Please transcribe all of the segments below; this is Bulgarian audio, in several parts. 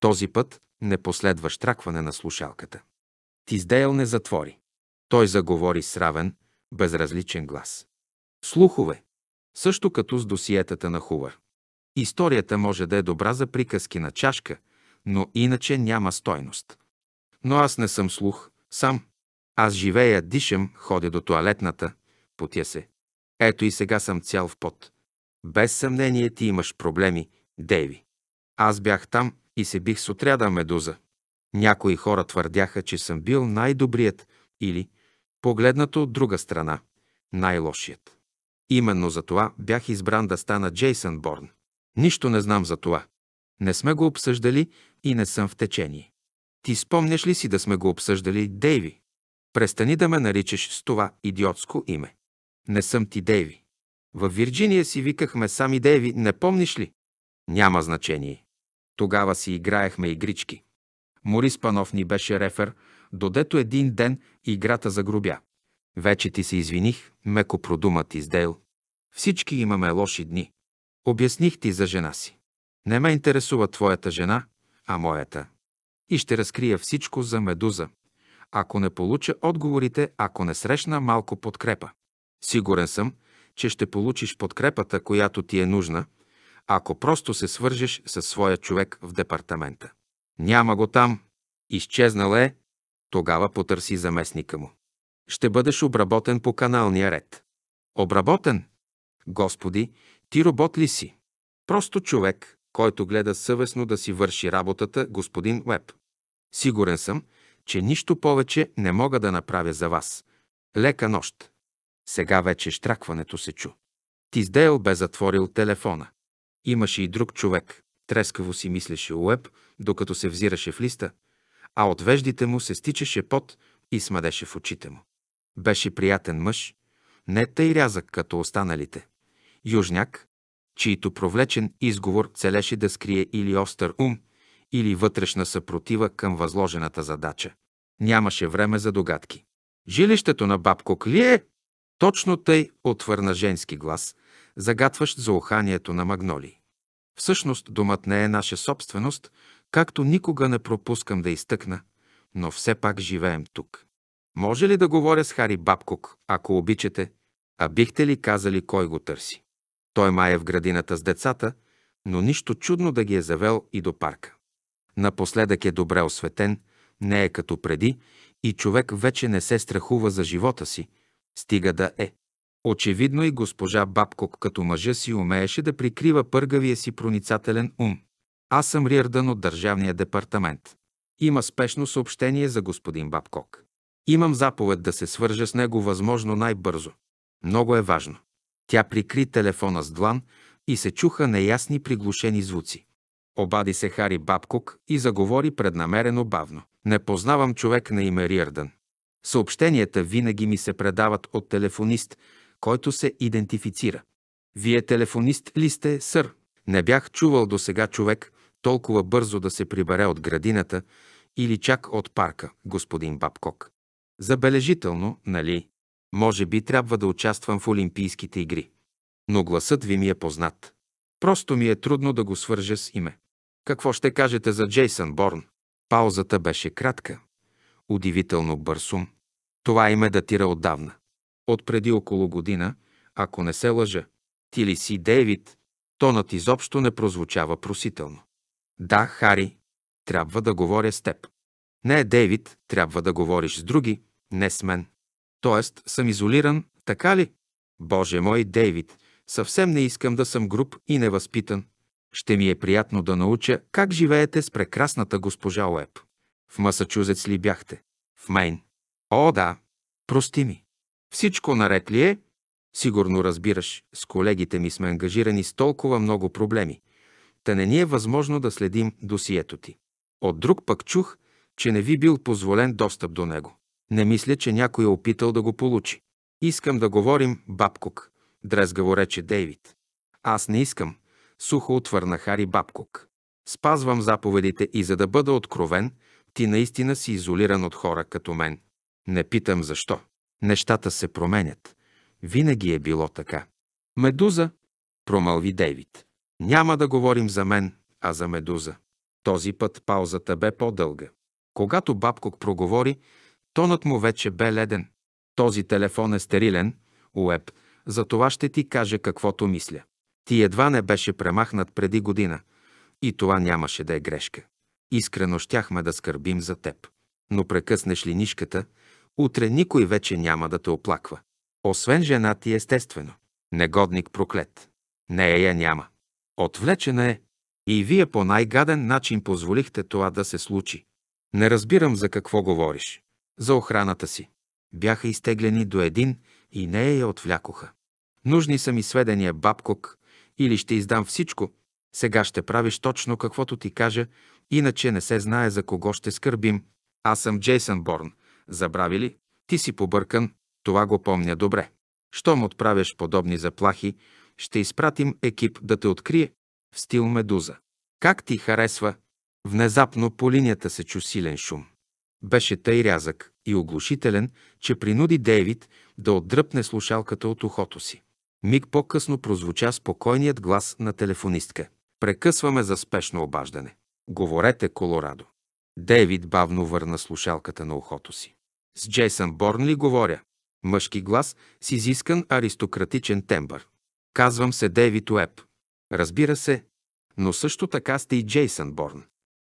Този път не последва штракване на слушалката. Тиздейл не затвори. Той заговори с равен, безразличен глас. Слухове. Също като с досиетата на Хувър. Историята може да е добра за приказки на чашка, но иначе няма стойност. Но аз не съм слух, сам. Аз живея, дишам, ходя до туалетната, потя се. Ето и сега съм цял в пот. Без съмнение ти имаш проблеми, Дейви. Аз бях там, и се бих с отряда Медуза. Някои хора твърдяха, че съм бил най-добрият или, погледнато от друга страна, най-лошият. Именно за това бях избран да стана Джейсън Борн. Нищо не знам за това. Не сме го обсъждали и не съм в течение. Ти спомняш ли си да сме го обсъждали, Дейви? Престани да ме наричаш с това идиотско име. Не съм ти Дейви. Във Вирджиния си викахме сами Дейви, не помниш ли? Няма значение. Тогава си играехме игрички. Морис Панов ни беше рефер, додето един ден играта загрубя. Вече ти се извиних, меко продумат издейл. Всички имаме лоши дни. Обясних ти за жена си. Не ме интересува твоята жена, а моята. И ще разкрия всичко за Медуза. Ако не получа отговорите, ако не срещна малко подкрепа. Сигурен съм, че ще получиш подкрепата, която ти е нужна – ако просто се свържеш с своя човек в департамента. Няма го там, изчезнал е, тогава потърси заместника му. Ще бъдеш обработен по каналния ред. Обработен? Господи, ти робот ли си? Просто човек, който гледа съвестно да си върши работата, господин Уеб. Сигурен съм, че нищо повече не мога да направя за вас. Лека нощ. Сега вече штракването се чу. Тиздейл бе затворил телефона. Имаше и друг човек. Трескаво си мислеше Уеб, докато се взираше в листа, а от веждите му се стичаше пот и смадеше в очите му. Беше приятен мъж, не тъй рязък като останалите. Южняк, чийто провлечен изговор целеше да скрие или остър ум, или вътрешна съпротива към възложената задача. Нямаше време за догадки. Жилището на бабко Клие! Точно тъй отвърна женски глас – загатващ за уханието на магноли. Всъщност думът не е наша собственост, както никога не пропускам да изтъкна, но все пак живеем тук. Може ли да говоря с Хари Бабкок, ако обичате, а бихте ли казали кой го търси? Той мая в градината с децата, но нищо чудно да ги е завел и до парка. Напоследък е добре осветен, не е като преди и човек вече не се страхува за живота си, стига да е. Очевидно и госпожа Бабкок като мъжа си умееше да прикрива пъргавия си проницателен ум. Аз съм Риърдън от Държавния департамент. Има спешно съобщение за господин Бабкок. Имам заповед да се свържа с него възможно най-бързо. Много е важно. Тя прикри телефона с длан и се чуха неясни приглушени звуци. Обади се Хари Бабкок и заговори преднамерено бавно. Не познавам човек на име Риърдън. Съобщенията винаги ми се предават от телефонист, който се идентифицира. Вие телефонист ли сте, сър? Не бях чувал до сега човек толкова бързо да се прибере от градината или чак от парка, господин Бабкок. Забележително, нали? Може би трябва да участвам в Олимпийските игри. Но гласът ви ми е познат. Просто ми е трудно да го свържа с име. Какво ще кажете за Джейсън Борн? Паузата беше кратка. Удивително бърсум. Това име датира отдавна. От преди около година, ако не се лъжа, ти ли си Дейвид? Тонът изобщо не прозвучава просително. Да, Хари, трябва да говоря с теб. Не е Дейвид, трябва да говориш с други, не с мен. Тоест съм изолиран, така ли? Боже мой, Дейвид, съвсем не искам да съм груб и невъзпитан. Ще ми е приятно да науча как живеете с прекрасната госпожа Уеб. В Масачузец ли бяхте? В Мейн. О, да. Прости ми. Всичко наред ли е? Сигурно разбираш, с колегите ми сме ангажирани с толкова много проблеми. Та не ни е възможно да следим досието ти. От друг пък чух, че не ви бил позволен достъп до него. Не мисля, че някой е опитал да го получи. Искам да говорим, Бабкок, дрезгаво рече Дейвид. Аз не искам, сухо отвърна Хари Бабкок. Спазвам заповедите и за да бъда откровен, ти наистина си изолиран от хора като мен. Не питам защо. Нещата се променят. Винаги е било така. Медуза, промълви Дейвид. Няма да говорим за мен, а за Медуза. Този път паузата бе по-дълга. Когато Бабкок проговори, тонът му вече бе леден. Този телефон е стерилен, уеб, за това ще ти кажа каквото мисля. Ти едва не беше премахнат преди година. И това нямаше да е грешка. Искрено щяхме да скърбим за теб. Но прекъснеш ли нишката, Утре никой вече няма да те оплаква. Освен жена ти, естествено. Негодник проклет. Нея я няма. Отвлечена е. И вие по най-гаден начин позволихте това да се случи. Не разбирам за какво говориш. За охраната си. Бяха изтеглени до един и нея я отвлякоха. Нужни са ми сведения, бабкок, или ще издам всичко. Сега ще правиш точно каквото ти кажа, иначе не се знае за кого ще скърбим. Аз съм Джейсън Борн, Забрави ли? Ти си побъркан, това го помня добре. Щом отправяш подобни заплахи, ще изпратим екип да те открие в стил Медуза. Как ти харесва? Внезапно по линията се чу силен шум. Беше тъй рязък и оглушителен, че принуди Дейвид да отдръпне слушалката от ухото си. Миг по-късно прозвуча спокойният глас на телефонистка. Прекъсваме за спешно обаждане. Говорете, Колорадо. Дейвид бавно върна слушалката на ухото си. С Джейсън Борн ли говоря? Мъжки глас с изискан аристократичен тембър. Казвам се Дейвид Уеб. Разбира се, но също така сте и Джейсън Борн.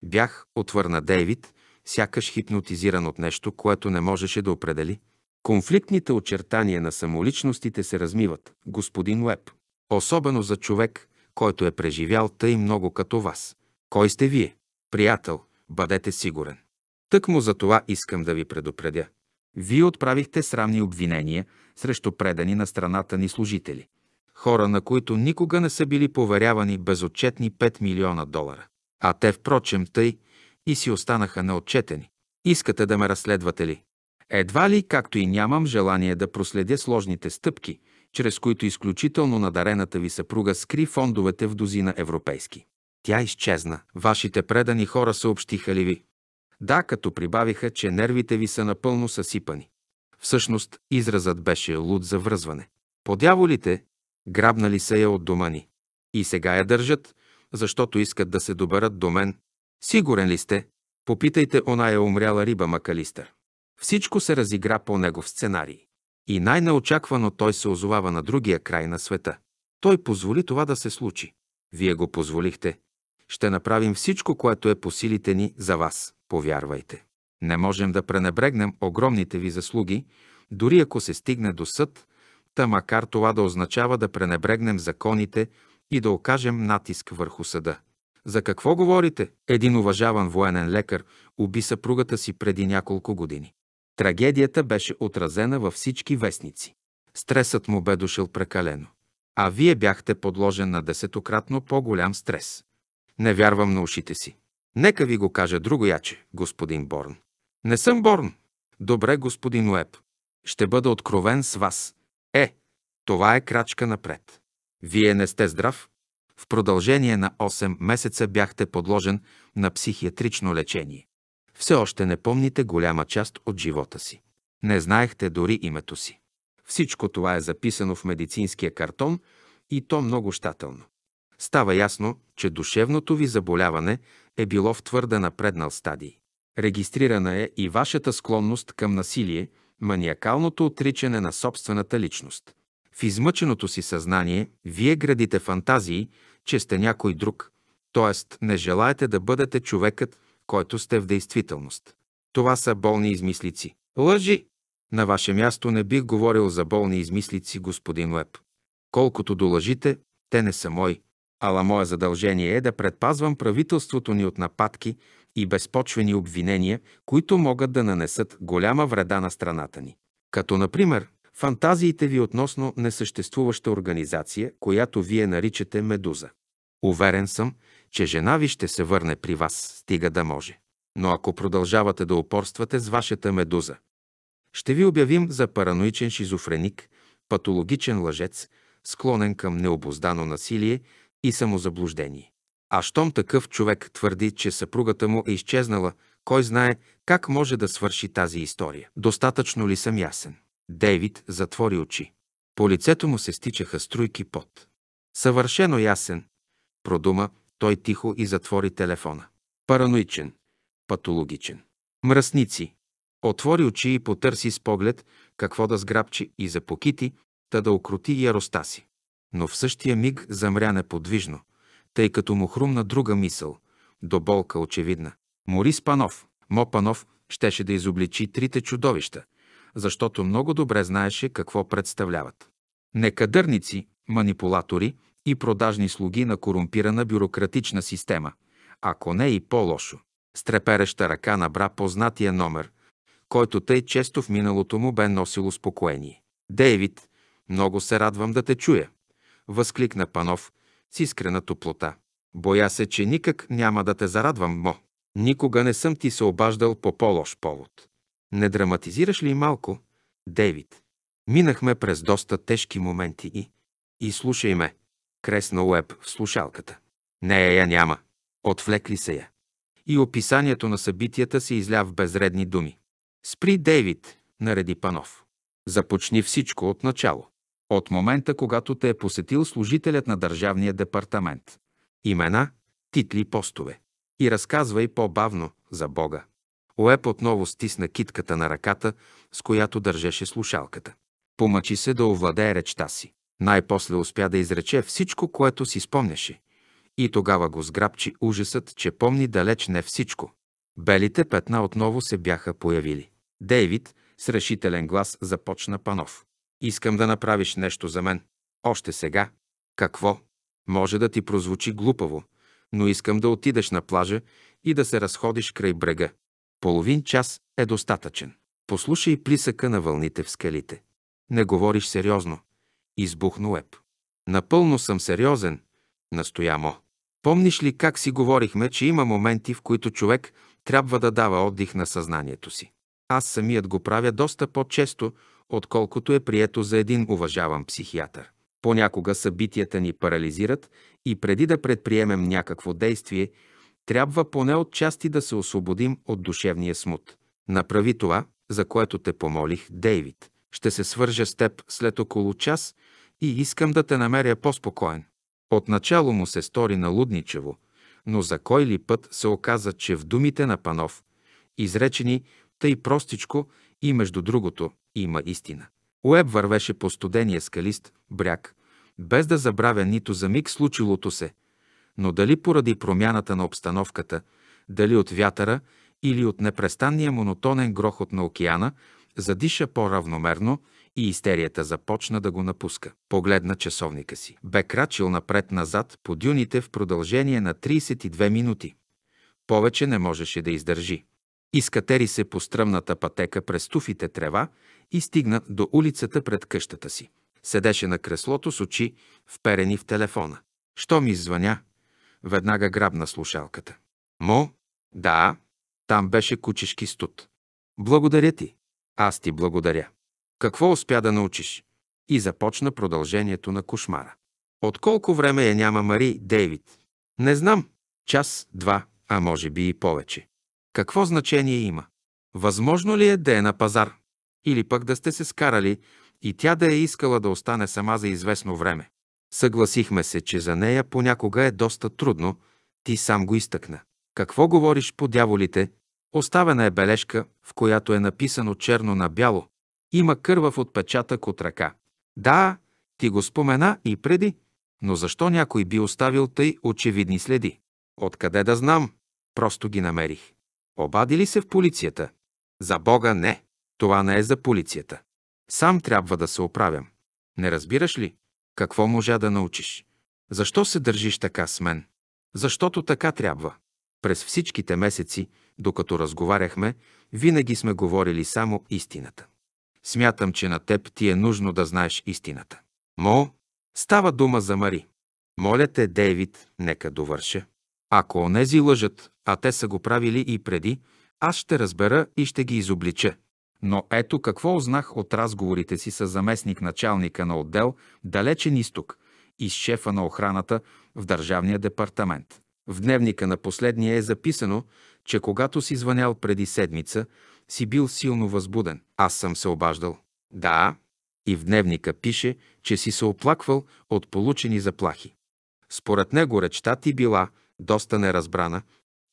Бях, отвърна Дейвид, сякаш хипнотизиран от нещо, което не можеше да определи. Конфликтните очертания на самоличностите се размиват, господин Уеб. Особено за човек, който е преживял тъй много като вас. Кой сте вие? Приятел, бъдете сигурен. Тък му за това искам да ви предупредя. Вие отправихте срамни обвинения срещу предани на страната ни служители. Хора, на които никога не са били поверявани безотчетни 5 милиона долара. А те, впрочем, тъй и си останаха неотчетени. Искате да ме разследвате ли? Едва ли, както и нямам желание да проследя сложните стъпки, чрез които изключително надарената ви съпруга скри фондовете в дозина европейски. Тя изчезна. Вашите предани хора съобщиха ли ви? Да, като прибавиха, че нервите ви са напълно съсипани. Всъщност, изразът беше луд за връзване. Подяволите грабнали се я от дома ни. И сега я държат, защото искат да се добърят до мен. Сигурен ли сте? Попитайте оная умряла риба Макалистър. Всичко се разигра по негов сценарий. И най-неочаквано той се озовава на другия край на света. Той позволи това да се случи. Вие го позволихте. Ще направим всичко, което е по силите ни за вас повярвайте. Не можем да пренебрегнем огромните ви заслуги, дори ако се стигне до съд, та макар това да означава да пренебрегнем законите и да окажем натиск върху съда. За какво говорите? Един уважаван военен лекар уби съпругата си преди няколко години. Трагедията беше отразена във всички вестници. Стресът му бе дошъл прекалено. А вие бяхте подложен на десетократно по-голям стрес. Не вярвам на ушите си. Нека ви го кажа другояче, господин Борн. Не съм Борн. Добре, господин Уеб. Ще бъда откровен с вас. Е, това е крачка напред. Вие не сте здрав. В продължение на 8 месеца бяхте подложен на психиатрично лечение. Все още не помните голяма част от живота си. Не знаехте дори името си. Всичко това е записано в медицинския картон и то много щателно. Става ясно, че душевното ви заболяване е било в твърда напреднал стадий. Регистрирана е и вашата склонност към насилие, маниакалното отричане на собствената личност. В измъченото си съзнание вие градите фантазии, че сте някой друг, т.е. не желаете да бъдете човекът, който сте в действителност. Това са болни измислици. Лъжи! На ваше място не бих говорил за болни измислици, господин Леп. Колкото до лъжите, те не са мои, Ала мое задължение е да предпазвам правителството ни от нападки и безпочвени обвинения, които могат да нанесат голяма вреда на страната ни. Като, например, фантазиите ви относно несъществуваща организация, която вие наричате Медуза. Уверен съм, че жена ви ще се върне при вас, стига да може. Но ако продължавате да упорствате с вашата медуза, ще ви обявим за параноичен шизофреник, патологичен лъжец, склонен към необоздано насилие и самозаблуждение. А щом такъв човек твърди, че съпругата му е изчезнала, кой знае как може да свърши тази история. Достатъчно ли съм ясен? Дейвид затвори очи. По лицето му се стичаха струйки пот. Съвършено ясен, продума той тихо и затвори телефона. Параноичен, патологичен. Мръсници. Отвори очи и потърси с поглед какво да сграбчи и запокити, та да окрути яроста си но в същия миг замря неподвижно, тъй като му хрумна друга мисъл, до болка очевидна. Морис Панов, Мо Панов, щеше да изобличи трите чудовища, защото много добре знаеше какво представляват. Некадърници, манипулатори и продажни слуги на корумпирана бюрократична система, ако не и по-лошо. Стрепереща ръка набра познатия номер, който тъй често в миналото му бе носил успокоение. Дейвид, много се радвам да те чуя възкликна Панов с искрена топлота. Боя се, че никак няма да те зарадвам, Мо. Никога не съм ти се обаждал по по-лош повод. Не драматизираш ли малко, Дейвид? Минахме през доста тежки моменти и... И слушай ме. Кресна Уеб в слушалката. Нея я няма. Отвлекли се я. И описанието на събитията се изля в безредни думи. Спри, Дейвид, нареди Панов. Започни всичко от начало от момента, когато те е посетил служителят на Държавния департамент. Имена, титли, постове. И разказвай по-бавно за Бога. Оеп отново стисна китката на ръката, с която държеше слушалката. Помъчи се да овладее речта си. Най-после успя да изрече всичко, което си спомняше. И тогава го сграбчи ужасът, че помни далеч не всичко. Белите петна отново се бяха появили. Дейвид с решителен глас започна Панов. Искам да направиш нещо за мен. Още сега. Какво? Може да ти прозвучи глупаво, но искам да отидеш на плажа и да се разходиш край брега. Половин час е достатъчен. Послушай плисъка на вълните в скалите. Не говориш сериозно. Избухна Уеб. Напълно съм сериозен, настоя Мо. Помниш ли как си говорихме, че има моменти, в които човек трябва да дава отдих на съзнанието си? Аз самият го правя доста по-често, отколкото е прието за един уважаван психиатър. Понякога събитията ни парализират и преди да предприемем някакво действие, трябва поне от части да се освободим от душевния смут. Направи това, за което те помолих, Дейвид. Ще се свържа с теб след около час и искам да те намеря по-спокоен. Отначало му се стори налудничево, но за кой ли път се оказа, че в думите на Панов, изречени тъй простичко и между другото, има истина. Уеб вървеше по студения скалист бряг, без да забравя нито за миг случилото се, но дали поради промяната на обстановката, дали от вятъра или от непрестанния монотонен грохот на океана, задиша по-равномерно и истерията започна да го напуска. Погледна часовника си. Бе крачил напред-назад по дюните в продължение на 32 минути. Повече не можеше да издържи. Изкатери се по стръмната пътека през туфите трева и стигна до улицата пред къщата си. Седеше на креслото с очи, вперени в телефона. Що ми звъня? Веднага грабна слушалката. Мо? Да. Там беше кучешки студ. Благодаря ти. Аз ти благодаря. Какво успя да научиш? И започна продължението на кошмара. От колко време я няма Мари Дейвид? Не знам. Час, два, а може би и повече. Какво значение има? Възможно ли е да е на пазар? или пък да сте се скарали и тя да е искала да остане сама за известно време. Съгласихме се, че за нея понякога е доста трудно, ти сам го изтъкна. Какво говориш по дяволите? Оставена е бележка, в която е написано черно на бяло. Има кървав отпечатък от ръка. Да, ти го спомена и преди, но защо някой би оставил тъй очевидни следи? Откъде да знам? Просто ги намерих. Обади ли се в полицията? За Бога не. Това не е за полицията. Сам трябва да се оправям. Не разбираш ли? Какво можа да научиш? Защо се държиш така с мен? Защото така трябва. През всичките месеци, докато разговаряхме, винаги сме говорили само истината. Смятам, че на теб ти е нужно да знаеш истината. Мо, става дума за Мари. Моля те, Дейвид, нека довърша. Ако онези лъжат, а те са го правили и преди, аз ще разбера и ще ги изоблича. Но ето какво узнах от разговорите си с заместник началника на отдел Далечен изток и с шефа на охраната в Държавния департамент. В дневника на последния е записано, че когато си звънял преди седмица, си бил силно възбуден. Аз съм се обаждал. Да. И в дневника пише, че си се оплаквал от получени заплахи. Според него речта ти била доста неразбрана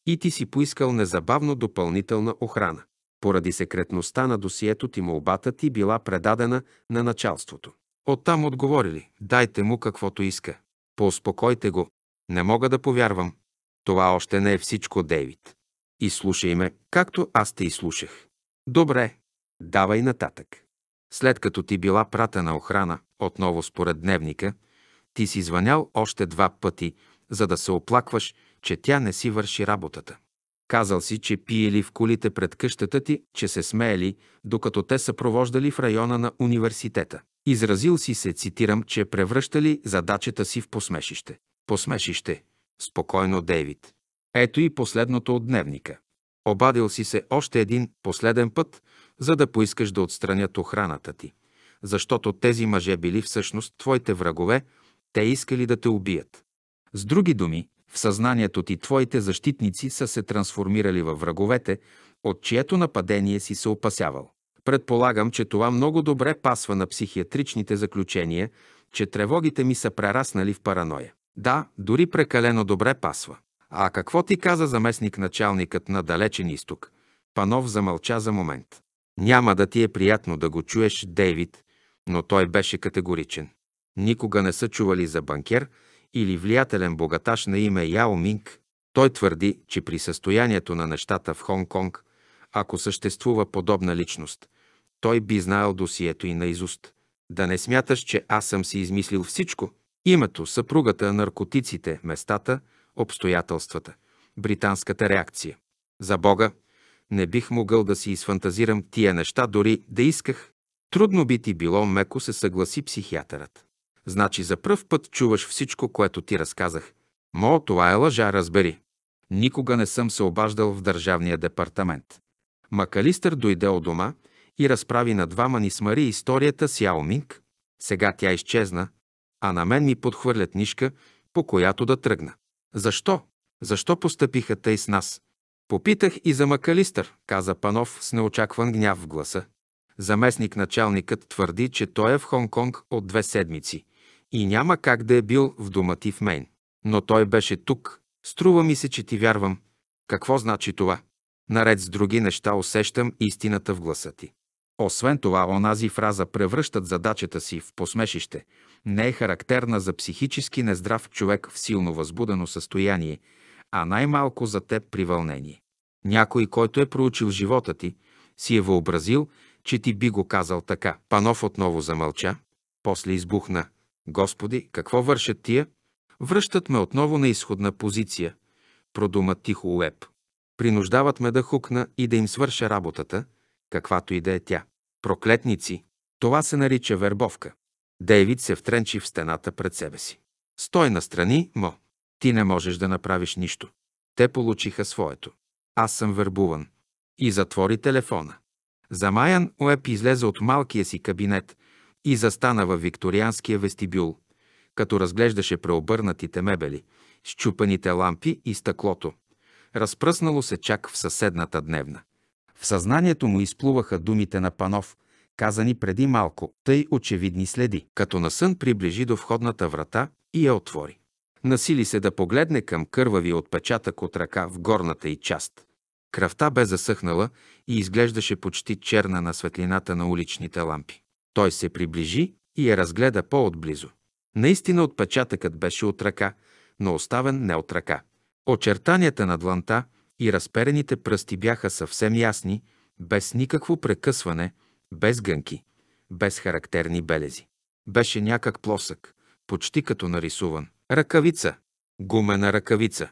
и ти си поискал незабавно допълнителна охрана. Поради секретността на досието ти молбата ти била предадена на началството. Оттам отговорили, дайте му каквото иска. Поуспокойте го. Не мога да повярвам. Това още не е всичко, Дейвид. И слушай ме, както аз те изслушах. Добре, давай нататък. След като ти била пратена охрана, отново според дневника, ти си звънял още два пъти, за да се оплакваш, че тя не си върши работата. Казал си, че пиели в колите пред къщата ти, че се смеели, докато те са провождали в района на университета. Изразил си се, цитирам, че превръщали задачата си в посмешище. Посмешище. Спокойно, Дейвид. Ето и последното от дневника. Обадил си се още един последен път, за да поискаш да отстранят охраната ти. Защото тези мъже били всъщност твоите врагове, те искали да те убият. С други думи, в съзнанието ти твоите защитници са се трансформирали във враговете, от чието нападение си се опасявал. Предполагам, че това много добре пасва на психиатричните заключения, че тревогите ми са прераснали в параноя. Да, дори прекалено добре пасва. А какво ти каза заместник началникът на Далечен изток? Панов замълча за момент. Няма да ти е приятно да го чуеш, Дейвид, но той беше категоричен. Никога не са чували за банкер – или влиятелен богаташ на име Яо Минг. Той твърди, че при състоянието на нещата в Хонг-Конг, ако съществува подобна личност, той би знаел досието и наизуст. Да не смяташ, че аз съм си измислил всичко. Името, съпругата, наркотиците, местата, обстоятелствата, британската реакция. За Бога, не бих могъл да си изфантазирам тия неща, дори да исках. Трудно би ти било, меко се съгласи психиатърът. Значи за пръв път чуваш всичко, което ти разказах. Мо, това е лъжа, разбери. Никога не съм се обаждал в Държавния департамент. Макалистър дойде от дома и разправи на двама ни с Мари историята с Яо Минг. Сега тя изчезна, а на мен ми подхвърлят нишка, по която да тръгна. Защо? Защо постъпиха тъй с нас? Попитах и за Макалистър, каза Панов с неочакван гняв в гласа. Заместник началникът твърди, че той е в Хонг-Конг от две седмици. И няма как да е бил в дома ти в Мейн. Но той беше тук. Струва ми се, че ти вярвам. Какво значи това? Наред с други неща усещам истината в гласа ти. Освен това, онази фраза превръщат задачата си в посмешище не е характерна за психически нездрав човек в силно възбудено състояние, а най-малко за теб при вълнение. Някой, който е проучил живота ти, си е въобразил, че ти би го казал така. Панов отново замълча, после избухна. Господи, какво вършат тия? Връщат ме отново на изходна позиция, продума тихо Леп. Принуждават ме да хукна и да им свърша работата, каквато и да е тя. Проклетници! Това се нарича вербовка. Дейвид се втренчи в стената пред себе си. Стой настрани, Мо. Ти не можеш да направиш нищо. Те получиха своето. Аз съм вербуван. И затвори телефона. Замаян Уеб излезе от малкия си кабинет – и застана във викторианския вестибюл, като разглеждаше преобърнатите мебели, щупаните лампи и стъклото. Разпръснало се чак в съседната дневна. В съзнанието му изплуваха думите на Панов, казани преди малко, тъй очевидни следи. Като на сън приближи до входната врата и я отвори. Насили се да погледне към кървави отпечатък от ръка в горната й част. Кръвта бе засъхнала и изглеждаше почти черна на светлината на уличните лампи. Той се приближи и я разгледа по-отблизо. Наистина отпечатъкът беше от ръка, но оставен не от ръка. Очертанията на дланта и разперените пръсти бяха съвсем ясни, без никакво прекъсване, без гънки, без характерни белези. Беше някак плосък, почти като нарисуван. Ръкавица. Гумена ръкавица.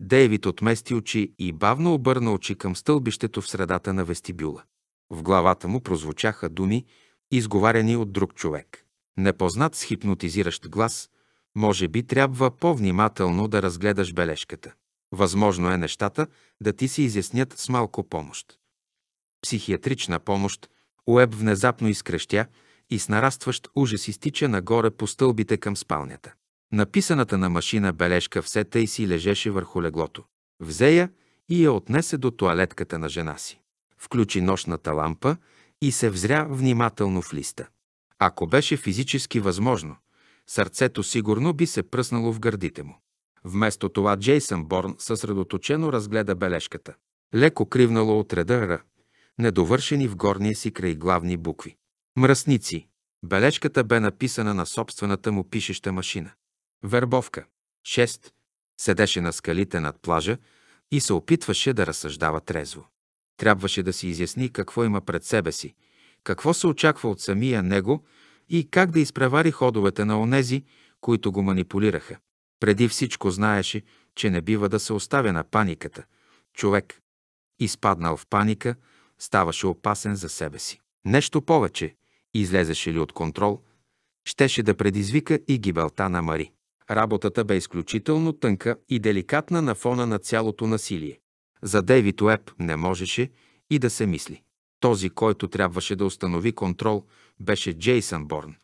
Дейвид отмести очи и бавно обърна очи към стълбището в средата на вестибюла. В главата му прозвучаха думи, изговаряни от друг човек. Непознат с хипнотизиращ глас, може би трябва по-внимателно да разгледаш бележката. Възможно е нещата да ти се изяснят с малко помощ. Психиатрична помощ, Уеб внезапно изкрещя и с нарастващ ужас изтича нагоре по стълбите към спалнята. Написаната на машина бележка все тъй си лежеше върху леглото. Взе я и я отнесе до туалетката на жена си. Включи нощната лампа и се взря внимателно в листа. Ако беше физически възможно, сърцето сигурно би се пръснало в гърдите му. Вместо това Джейсън Борн съсредоточено разгледа бележката. Леко кривнало от реда Р, недовършени в горния си край главни букви. Мръсници. Бележката бе написана на собствената му пишеща машина. Вербовка. 6. Седеше на скалите над плажа и се опитваше да разсъждава трезво. Трябваше да си изясни какво има пред себе си, какво се очаква от самия него и как да изпревари ходовете на онези, които го манипулираха. Преди всичко знаеше, че не бива да се оставя на паниката. Човек, изпаднал в паника, ставаше опасен за себе си. Нещо повече, излезеше ли от контрол, щеше да предизвика и гибелта на Мари. Работата бе изключително тънка и деликатна на фона на цялото насилие. За Дейвид Уеб не можеше и да се мисли. Този, който трябваше да установи контрол, беше Джейсън Борн.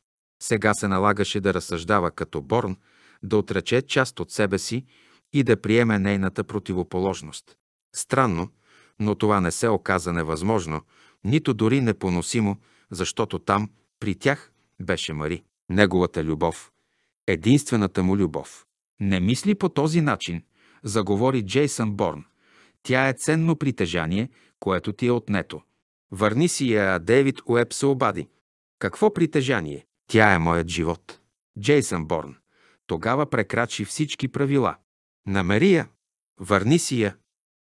Сега се налагаше да разсъждава като Борн, да отрече част от себе си и да приеме нейната противоположност. Странно, но това не се оказа невъзможно, нито дори непоносимо, защото там, при тях, беше Мари. Неговата любов. Единствената му любов. Не мисли по този начин, заговори Джейсън Борн. Тя е ценно притежание, което ти е отнето. Върни си я, а Дейвид Уеб се обади. Какво притежание? Тя е моят живот. Джейсън Борн. Тогава прекрачи всички правила. Намери я. Върни си я.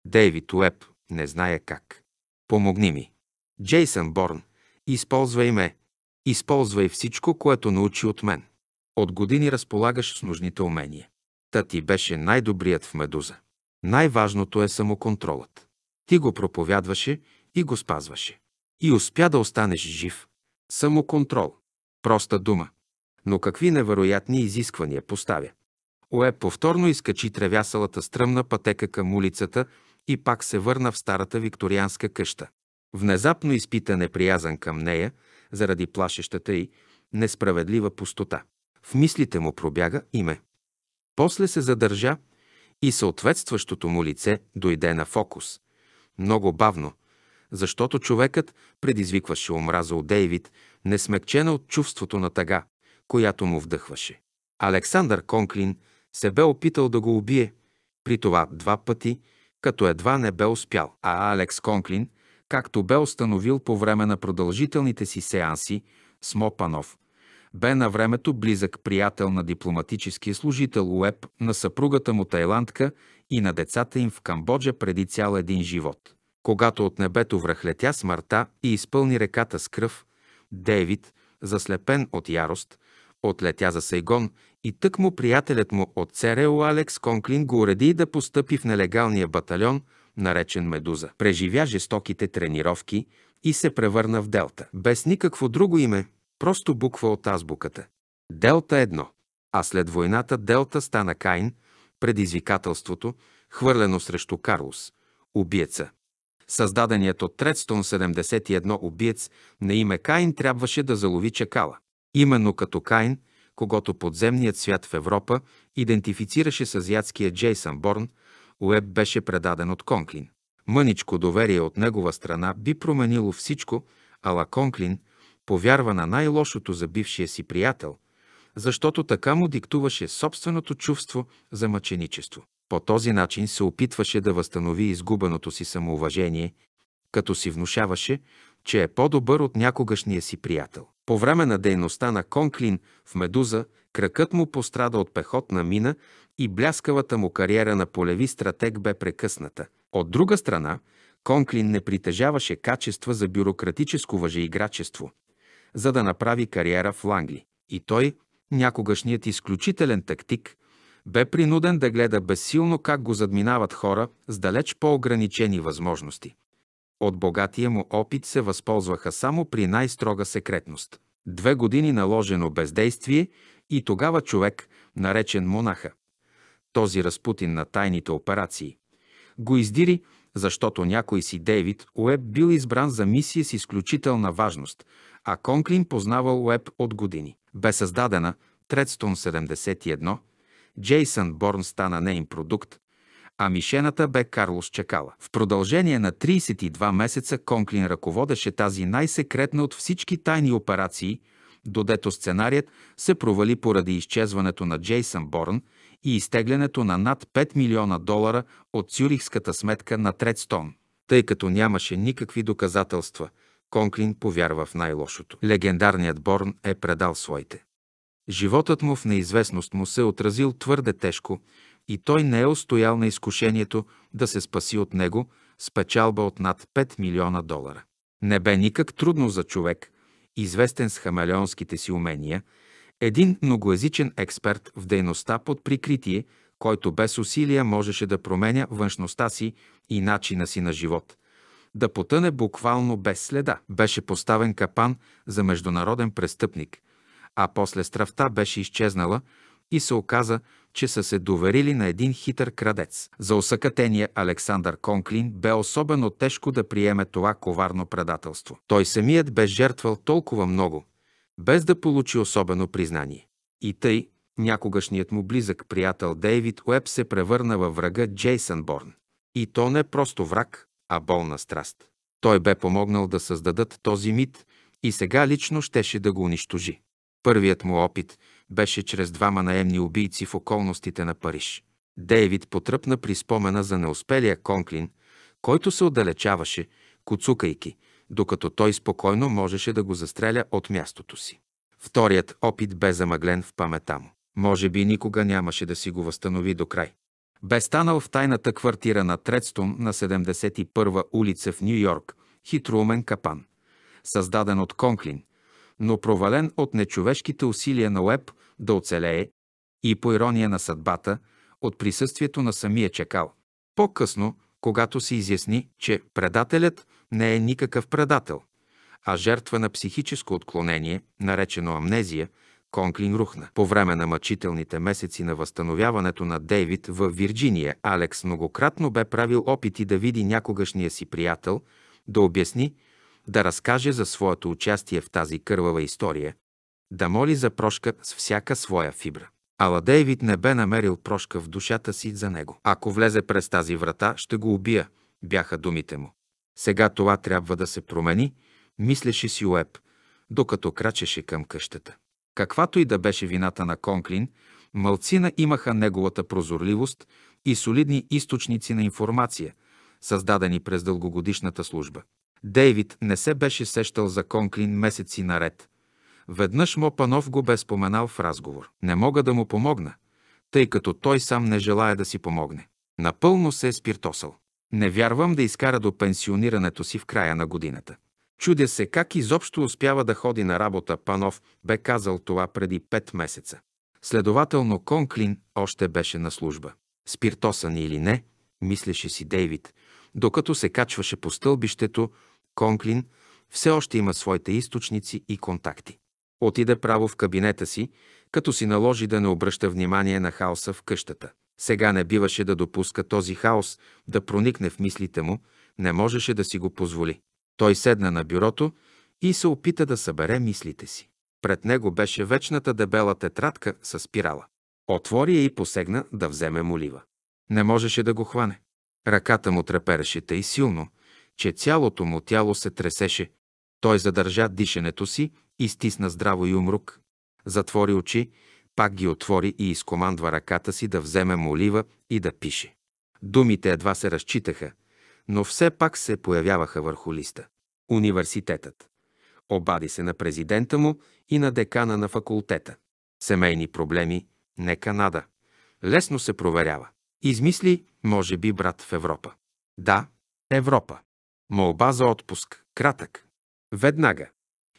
Дейвид Уеб. Не знае как. Помогни ми. Джейсън Борн. Използвай ме. Използвай всичко, което научи от мен. От години разполагаш с нужните умения. Та ти беше най-добрият в Медуза. Най-важното е самоконтролът. Ти го проповядваше и го спазваше. И успя да останеш жив. Самоконтрол. Проста дума. Но какви невероятни изисквания поставя. Ое повторно изкачи тревясалата стръмна пътека към улицата и пак се върна в старата викторианска къща. Внезапно изпита неприязан към нея, заради плашещата й несправедлива пустота. В мислите му пробяга име. После се задържа и съответстващото му лице дойде на фокус. Много бавно, защото човекът предизвикваше омраза от Дейвид, несмекчена от чувството на тъга, която му вдъхваше. Александър Конклин се бе опитал да го убие, при това два пъти, като едва не бе успял. А Алекс Конклин, както бе установил по време на продължителните си сеанси с Мопанов, бе на времето близък приятел на дипломатическия служител Уеб, на съпругата му тайландка и на децата им в Камбоджа преди цял един живот. Когато от небето връхлетя смъртта и изпълни реката с кръв, Дейвид, заслепен от ярост, отлетя за Сайгон и тък му приятелят му от ЦРУ Алекс Конклин го уреди да постъпи в нелегалния батальон, наречен Медуза. Преживя жестоките тренировки и се превърна в Делта. Без никакво друго име, Просто буква от азбуката. Делта едно. А след войната Делта стана Каин, предизвикателството, хвърлено срещу Карлос, убиеца. Създаденият от Тредстон 71 убиец на име Каин трябваше да залови чакала. Именно като Каин, когато подземният свят в Европа идентифицираше с азиатския Джейсън Борн, Уеб беше предаден от Конклин. Мъничко доверие от негова страна би променило всичко, ала Конклин – повярва на най-лошото за бившия си приятел, защото така му диктуваше собственото чувство за мъченичество. По този начин се опитваше да възстанови изгубеното си самоуважение, като си внушаваше, че е по-добър от някогашния си приятел. По време на дейността на Конклин в Медуза, кракът му пострада от пехотна мина и бляскавата му кариера на полеви стратег бе прекъсната. От друга страна, Конклин не притежаваше качества за бюрократическо въжеиграчество за да направи кариера в Лангли. И той, някогашният изключителен тактик, бе принуден да гледа безсилно как го задминават хора с далеч по-ограничени възможности. От богатия му опит се възползваха само при най-строга секретност. Две години наложено бездействие и тогава човек, наречен монаха, този разпутин на тайните операции, го издири, защото някой си Дейвид Уеб бил избран за мисия с изключителна важност, а Конклин познавал Уеб от години. Бе създадена Тредстон 71, Джейсън Борн стана нейн продукт, а мишената бе Карлос Чакала. В продължение на 32 месеца Конклин ръководеше тази най-секретна от всички тайни операции, додето сценарият се провали поради изчезването на Джейсън Борн и изтеглянето на над 5 милиона долара от цюрихската сметка на Тредстон. Тъй като нямаше никакви доказателства – Конклин повярва в най-лошото. Легендарният Борн е предал своите. Животът му в неизвестност му се отразил твърде тежко и той не е устоял на изкушението да се спаси от него с печалба от над 5 милиона долара. Не бе никак трудно за човек, известен с хамелеонските си умения, един многоязичен експерт в дейността под прикритие, който без усилия можеше да променя външността си и начина си на живот – да потъне буквално без следа. Беше поставен капан за международен престъпник, а после стравта беше изчезнала и се оказа, че са се доверили на един хитър крадец. За усъкътения Александър Конклин бе особено тежко да приеме това коварно предателство. Той самият бе жертвал толкова много, без да получи особено признание. И тъй, някогашният му близък приятел Дейвид Уеб се превърна във врага Джейсън Борн. И то не просто враг, а болна страст. Той бе помогнал да създадат този мит и сега лично щеше да го унищожи. Първият му опит беше чрез двама наемни убийци в околностите на Париж. Дейвид потръпна при спомена за неуспелия Конклин, който се отдалечаваше, куцукайки, докато той спокойно можеше да го застреля от мястото си. Вторият опит бе замъглен в памета му. Може би никога нямаше да си го възстанови до край. Бе станал в тайната квартира на Тредстон на 71-а улица в Нью-Йорк, хитроумен капан, създаден от Конклин, но провален от нечовешките усилия на Уеб да оцелее и по ирония на съдбата от присъствието на самия чекал. По-късно, когато се изясни, че предателят не е никакъв предател, а жертва на психическо отклонение, наречено амнезия – Конклин рухна. По време на мъчителните месеци на възстановяването на Дейвид в Вирджиния, Алекс многократно бе правил опити да види някогашния си приятел, да обясни, да разкаже за своето участие в тази кървава история, да моли за прошка с всяка своя фибра. Ала Дейвид не бе намерил прошка в душата си за него. Ако влезе през тази врата, ще го убия, бяха думите му. Сега това трябва да се промени, мислеше си Уеб, докато крачеше към къщата. Каквато и да беше вината на Конклин, мълцина имаха неговата прозорливост и солидни източници на информация, създадени през дългогодишната служба. Дейвид не се беше сещал за Конклин месеци наред. Веднъж Мопанов го бе споменал в разговор. Не мога да му помогна, тъй като той сам не желая да си помогне. Напълно се е спиртосал. Не вярвам да изкара до пенсионирането си в края на годината. Чудя се как изобщо успява да ходи на работа, Панов бе казал това преди пет месеца. Следователно Конклин още беше на служба. Спиртосан или не, мислеше си Дейвид, докато се качваше по стълбището, Конклин все още има своите източници и контакти. Отиде право в кабинета си, като си наложи да не обръща внимание на хаоса в къщата. Сега не биваше да допуска този хаос да проникне в мислите му, не можеше да си го позволи. Той седна на бюрото и се опита да събере мислите си. Пред него беше вечната дебела тетрадка с спирала. Отвори я и посегна да вземе молива. Не можеше да го хване. Ръката му трепереше тъй силно, че цялото му тяло се тресеше. Той задържа дишането си и стисна здраво и умрук. Затвори очи, пак ги отвори и изкомандва ръката си да вземе молива и да пише. Думите едва се разчитаха – но все пак се появяваха върху листа. Университетът. Обади се на президента му и на декана на факултета. Семейни проблеми, не Канада. Лесно се проверява. Измисли, може би, брат в Европа. Да, Европа. Молба за отпуск. Кратък. Веднага.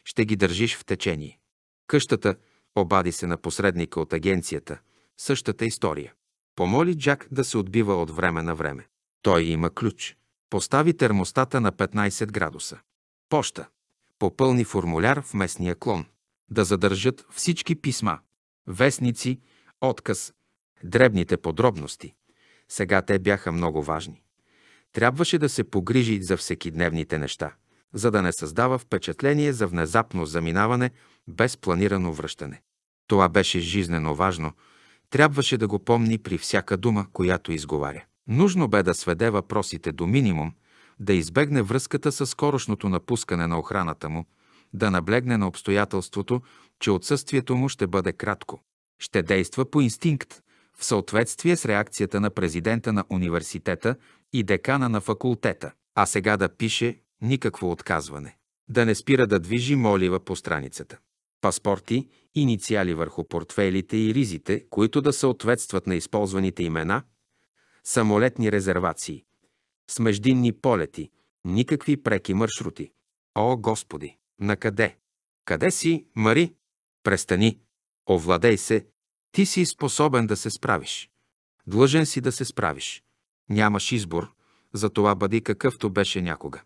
Ще ги държиш в течение. Къщата обади се на посредника от агенцията. Същата история. Помоли Джак да се отбива от време на време. Той има ключ. Постави термостата на 15 градуса. Поща. Попълни формуляр в местния клон. Да задържат всички писма. Вестници, отказ, дребните подробности. Сега те бяха много важни. Трябваше да се погрижи за всекидневните неща, за да не създава впечатление за внезапно заминаване без планирано връщане. Това беше жизнено важно. Трябваше да го помни при всяка дума, която изговаря. Нужно бе да сведе въпросите до минимум, да избегне връзката с скорошното напускане на охраната му, да наблегне на обстоятелството, че отсъствието му ще бъде кратко. Ще действа по инстинкт, в съответствие с реакцията на президента на университета и декана на факултета, а сега да пише никакво отказване. Да не спира да движи молива по страницата. Паспорти, инициали върху портфелите и ризите, които да съответстват на използваните имена – самолетни резервации, с междинни полети, никакви преки маршрути. О, Господи! на Къде си, Мари? Престани! Овладей се! Ти си способен да се справиш. Длъжен си да се справиш. Нямаш избор, затова бъди какъвто беше някога.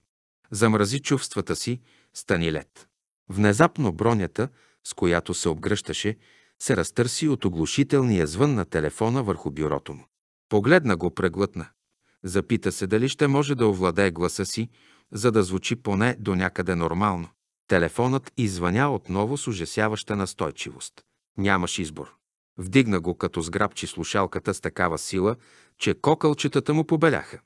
Замрази чувствата си, стани лед. Внезапно бронята, с която се обгръщаше, се разтърси от оглушителния звън на телефона върху бюрото му. Погледна го, преглътна. Запита се дали ще може да овладее гласа си, за да звучи поне до някъде нормално. Телефонът извъня отново с ужасяваща настойчивост. Нямаш избор. Вдигна го, като сграбчи слушалката с такава сила, че кокълчетата му побеляха.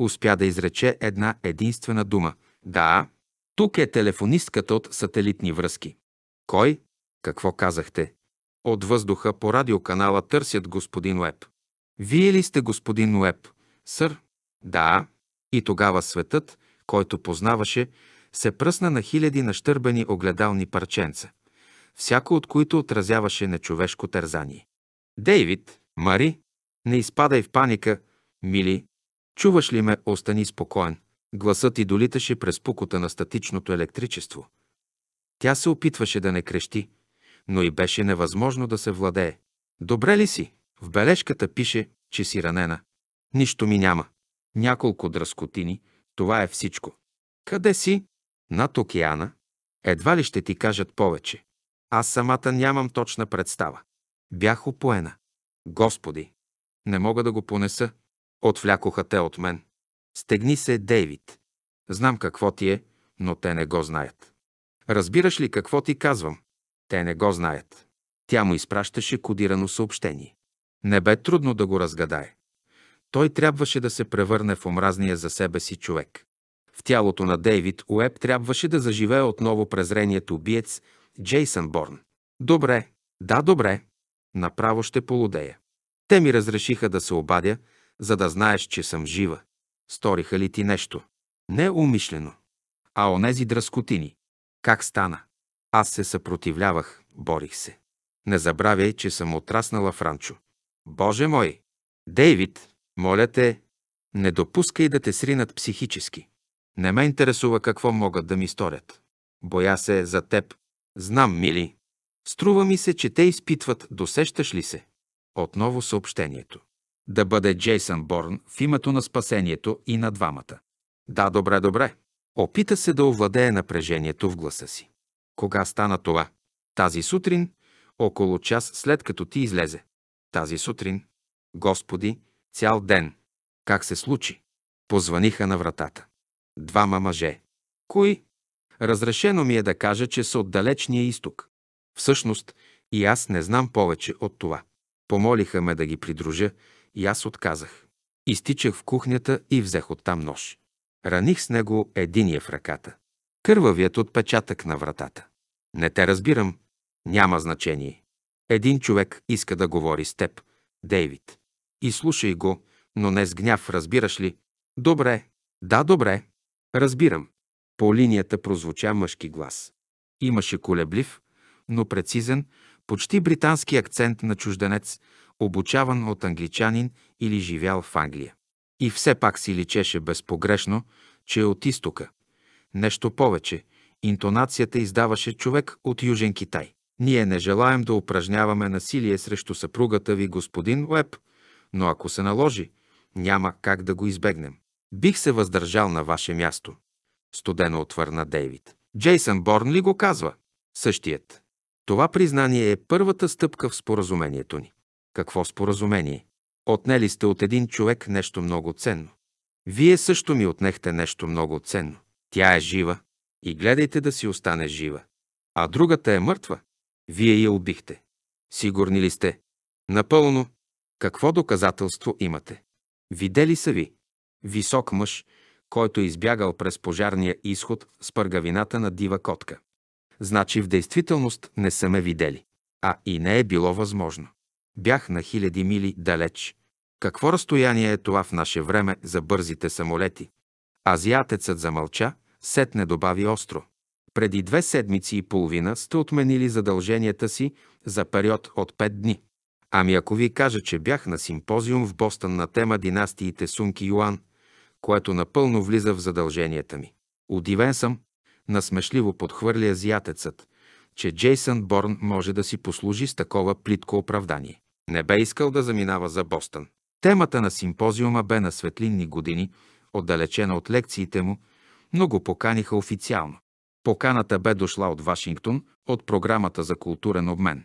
Успя да изрече една единствена дума. Да, тук е телефонистката от сателитни връзки. Кой? Какво казахте? От въздуха по радиоканала търсят господин Уеб. Вие ли сте господин Уеб, сър? Да. И тогава светът, който познаваше, се пръсна на хиляди нащърбени огледални парченца, всяко от които отразяваше нечовешко тързание. Дейвид, Мари, не изпадай в паника, мили. Чуваш ли ме, остани спокоен. Гласът и долиташе през пукота на статичното електричество. Тя се опитваше да не крещи, но и беше невъзможно да се владее. Добре ли си? В бележката пише, че си ранена. Нищо ми няма. Няколко дръскотини, това е всичко. Къде си? Над океана? Едва ли ще ти кажат повече. Аз самата нямам точна представа. Бях опоена. Господи! Не мога да го понеса. Отвлякоха те от мен. Стегни се, Дейвид. Знам какво ти е, но те не го знаят. Разбираш ли какво ти казвам? Те не го знаят. Тя му изпращаше кодирано съобщение. Не бе трудно да го разгадае. Той трябваше да се превърне в омразния за себе си човек. В тялото на Дейвид Уеб трябваше да заживее отново презреният убиец Джейсън Борн. Добре, да, добре. Направо ще полудея. Те ми разрешиха да се обадя, за да знаеш, че съм жива. Сториха ли ти нещо? Не умишлено, а онези дръскотини. Как стана? Аз се съпротивлявах, борих се. Не забравяй, че съм отраснала Франчо. Боже мой! Дейвид, моля те, не допускай да те сринат психически. Не ме интересува какво могат да ми сторят. Боя се за теб. Знам, мили. Струва ми се, че те изпитват, досещаш ли се? Отново съобщението. Да бъде Джейсън Борн в името на спасението и на двамата. Да, добре, добре. Опита се да овладее напрежението в гласа си. Кога стана това? Тази сутрин, около час след като ти излезе тази сутрин. Господи, цял ден. Как се случи? Позваниха на вратата. Двама мъже. Кои? Разрешено ми е да кажа, че са от далечния изток. Всъщност, и аз не знам повече от това. Помолиха ме да ги придружа и аз отказах. Изтичах в кухнята и взех оттам нож. Раних с него единия в ръката. Кървавият отпечатък на вратата. Не те разбирам. Няма значение. Един човек иска да говори с теб, Дейвид. И слушай го, но не с гняв, разбираш ли? Добре, да, добре. Разбирам. По линията прозвуча мъжки глас. Имаше колеблив, но прецизен, почти британски акцент на чужденец, обучаван от англичанин или живял в Англия. И все пак си личеше безпогрешно, че е от изтока. Нещо повече, интонацията издаваше човек от Южен Китай. Ние не желаем да упражняваме насилие срещу съпругата ви, господин Уеб, но ако се наложи, няма как да го избегнем. Бих се въздържал на ваше място. Студено отвърна Дейвид. Джейсън Борн ли го казва? Същият. Това признание е първата стъпка в споразумението ни. Какво споразумение? Отнели сте от един човек нещо много ценно. Вие също ми отнехте нещо много ценно. Тя е жива и гледайте да си остане жива. А другата е мъртва. Вие я убихте. Сигурни ли сте? Напълно. Какво доказателство имате? Видели са ви. Висок мъж, който е избягал през пожарния изход с пъргавината на дива котка. Значи в действителност не са ме видели. А и не е било възможно. Бях на хиляди мили далеч. Какво разстояние е това в наше време за бързите самолети? Азиатецът замълча, сетне добави остро. Преди две седмици и половина сте отменили задълженията си за период от 5 дни. Ами ако ви кажа, че бях на симпозиум в Бостън на тема династиите Сунки Йоан, което напълно влиза в задълженията ми. Удивен съм, насмешливо подхвърли азиатецът, че Джейсън Борн може да си послужи с такова плитко оправдание. Не бе искал да заминава за Бостън. Темата на симпозиума бе на светлинни години, отдалечена от лекциите му, но го поканиха официално. Поканата бе дошла от Вашингтон, от програмата за културен обмен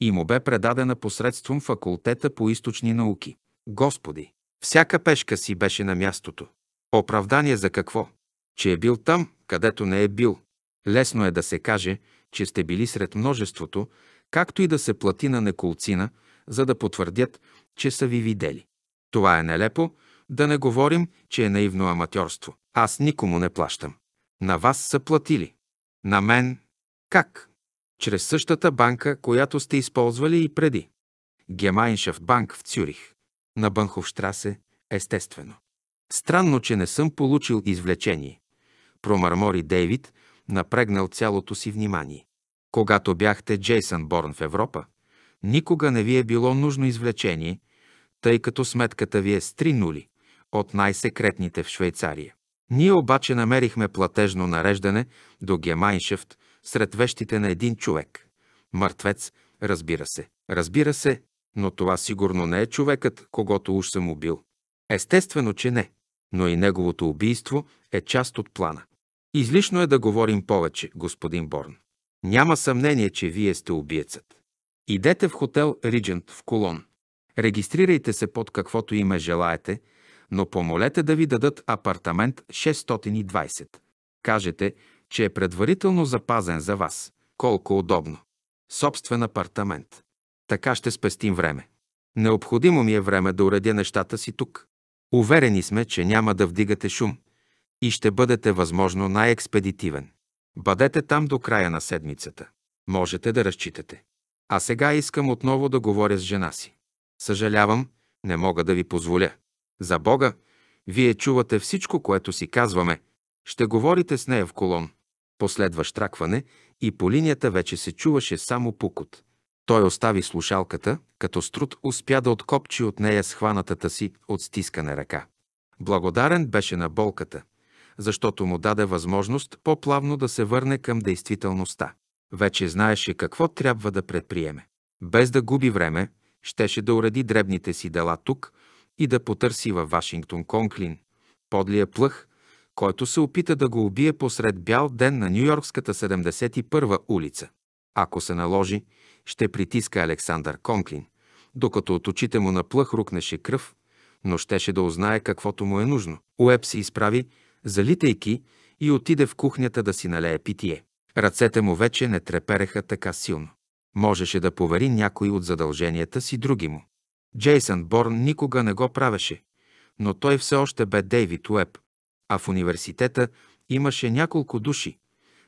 и му бе предадена посредством факултета по източни науки. Господи, всяка пешка си беше на мястото. Оправдание за какво? Че е бил там, където не е бил. Лесно е да се каже, че сте били сред множеството, както и да се плати на неколцина, за да потвърдят, че са ви видели. Това е нелепо, да не говорим, че е наивно аматьорство. Аз никому не плащам. На вас са платили. На мен? Как? Чрез същата банка, която сте използвали и преди. Гемайншафт банк в Цюрих. На Банховштрасе, естествено. Странно, че не съм получил извлечение. Промърмори Дейвид, напрегнал цялото си внимание. Когато бяхте Джейсън Борн в Европа, никога не ви е било нужно извлечение, тъй като сметката ви е с три нули от най-секретните в Швейцария. Ние обаче намерихме платежно нареждане до Гемайншефт сред вещите на един човек. Мъртвец, разбира се. Разбира се, но това сигурно не е човекът, когато уж съм убил. Естествено, че не. Но и неговото убийство е част от плана. Излишно е да говорим повече, господин Борн. Няма съмнение, че вие сте убиецът. Идете в хотел Риджент в Колон. Регистрирайте се под каквото име желаете – но помолете да ви дадат апартамент 620. Кажете, че е предварително запазен за вас. Колко удобно! Собствен апартамент. Така ще спестим време. Необходимо ми е време да уредя нещата си тук. Уверени сме, че няма да вдигате шум и ще бъдете възможно най-експедитивен. Бъдете там до края на седмицата. Можете да разчитате. А сега искам отново да говоря с жена си. Съжалявам, не мога да ви позволя. За Бога, вие чувате всичко, което си казваме. Ще говорите с нея в колон. Последва штракване и по линията вече се чуваше само пукот. Той остави слушалката, като струт успя да откопчи от нея схванатата си от стискане ръка. Благодарен беше на болката, защото му даде възможност по-плавно да се върне към действителността. Вече знаеше какво трябва да предприеме. Без да губи време, щеше да уреди дребните си дела тук, и да потърси във Вашингтон Конклин, подлия плъх, който се опита да го убие посред бял ден на Нью-Йоркската 71-а улица. Ако се наложи, ще притиска Александър Конклин, докато от очите му на плъх рукнеше кръв, но щеше да узнае каквото му е нужно. Уеб се изправи, залитайки и отиде в кухнята да си налее питие. Ръцете му вече не трепереха така силно. Можеше да повери някой от задълженията си други му. Джейсън Борн никога не го правеше, но той все още бе Дейвид Уеб, а в университета имаше няколко души,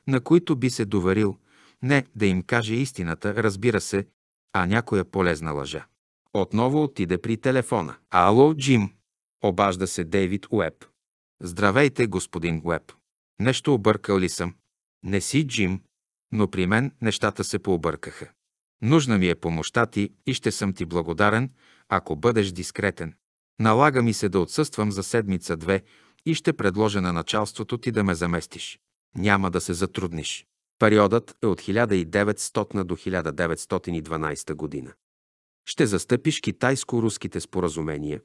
на които би се доверил, не да им каже истината, разбира се, а някоя полезна лъжа. Отново отиде при телефона. Ало, Джим! Обажда се Дейвид Уеб. Здравейте, господин Уеб. Нещо объркал ли съм? Не си Джим, но при мен нещата се пообъркаха. Нужна ми е помощта ти и ще съм ти благодарен, ако бъдеш дискретен. Налага ми се да отсъствам за седмица-две и ще предложа на началството ти да ме заместиш. Няма да се затрудниш. Периодът е от 1900 до 1912 година. Ще застъпиш китайско-руските споразумения,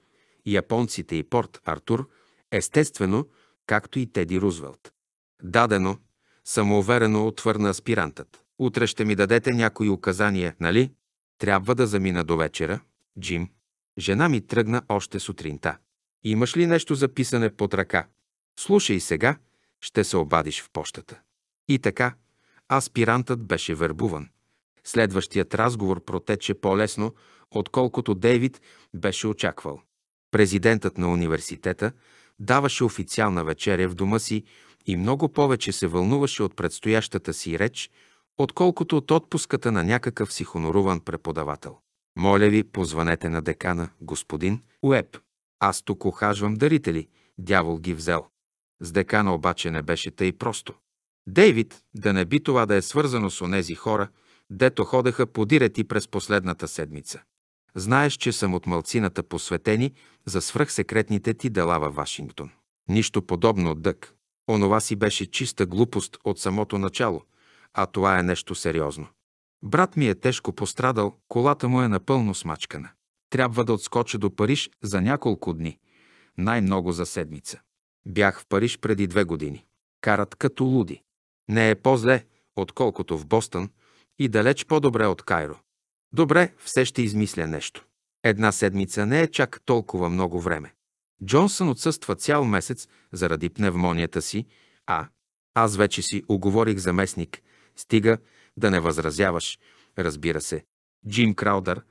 японците и Порт Артур, естествено, както и Теди Рузвелт. Дадено, самоуверено отвърна аспирантът. Утре ще ми дадете някои указания, нали? Трябва да замина до вечера, Джим, жена ми тръгна още сутринта. Имаш ли нещо за писане под ръка? Слушай сега, ще се обадиш в пощата. И така, аспирантът беше вербуван. Следващият разговор протече по-лесно, отколкото Дейвид беше очаквал. Президентът на университета даваше официална вечеря в дома си и много повече се вълнуваше от предстоящата си реч, отколкото от отпуската на някакъв си хоноруван преподавател. Моля ви, позванете на декана, господин Уеб. Аз тук охажвам дарители, дявол ги взел. С декана обаче не беше тъй просто. Дейвид, да не би това да е свързано с онези хора, дето ходеха подирети през последната седмица. Знаеш, че съм от малцината посветени за свръхсекретните ти дела във Вашингтон. Нищо подобно от дък. Онова си беше чиста глупост от самото начало, а това е нещо сериозно. Брат ми е тежко пострадал, колата му е напълно смачкана. Трябва да отскоча до Париж за няколко дни, най-много за седмица. Бях в Париж преди две години. Карат като луди. Не е по-зле, отколкото в Бостън и далеч по-добре от Кайро. Добре, все ще измисля нещо. Една седмица не е чак толкова много време. Джонсън отсъства цял месец заради пневмонията си, а аз вече си оговорих заместник. Стига, да не възразяваш, разбира се. Джим Краудър,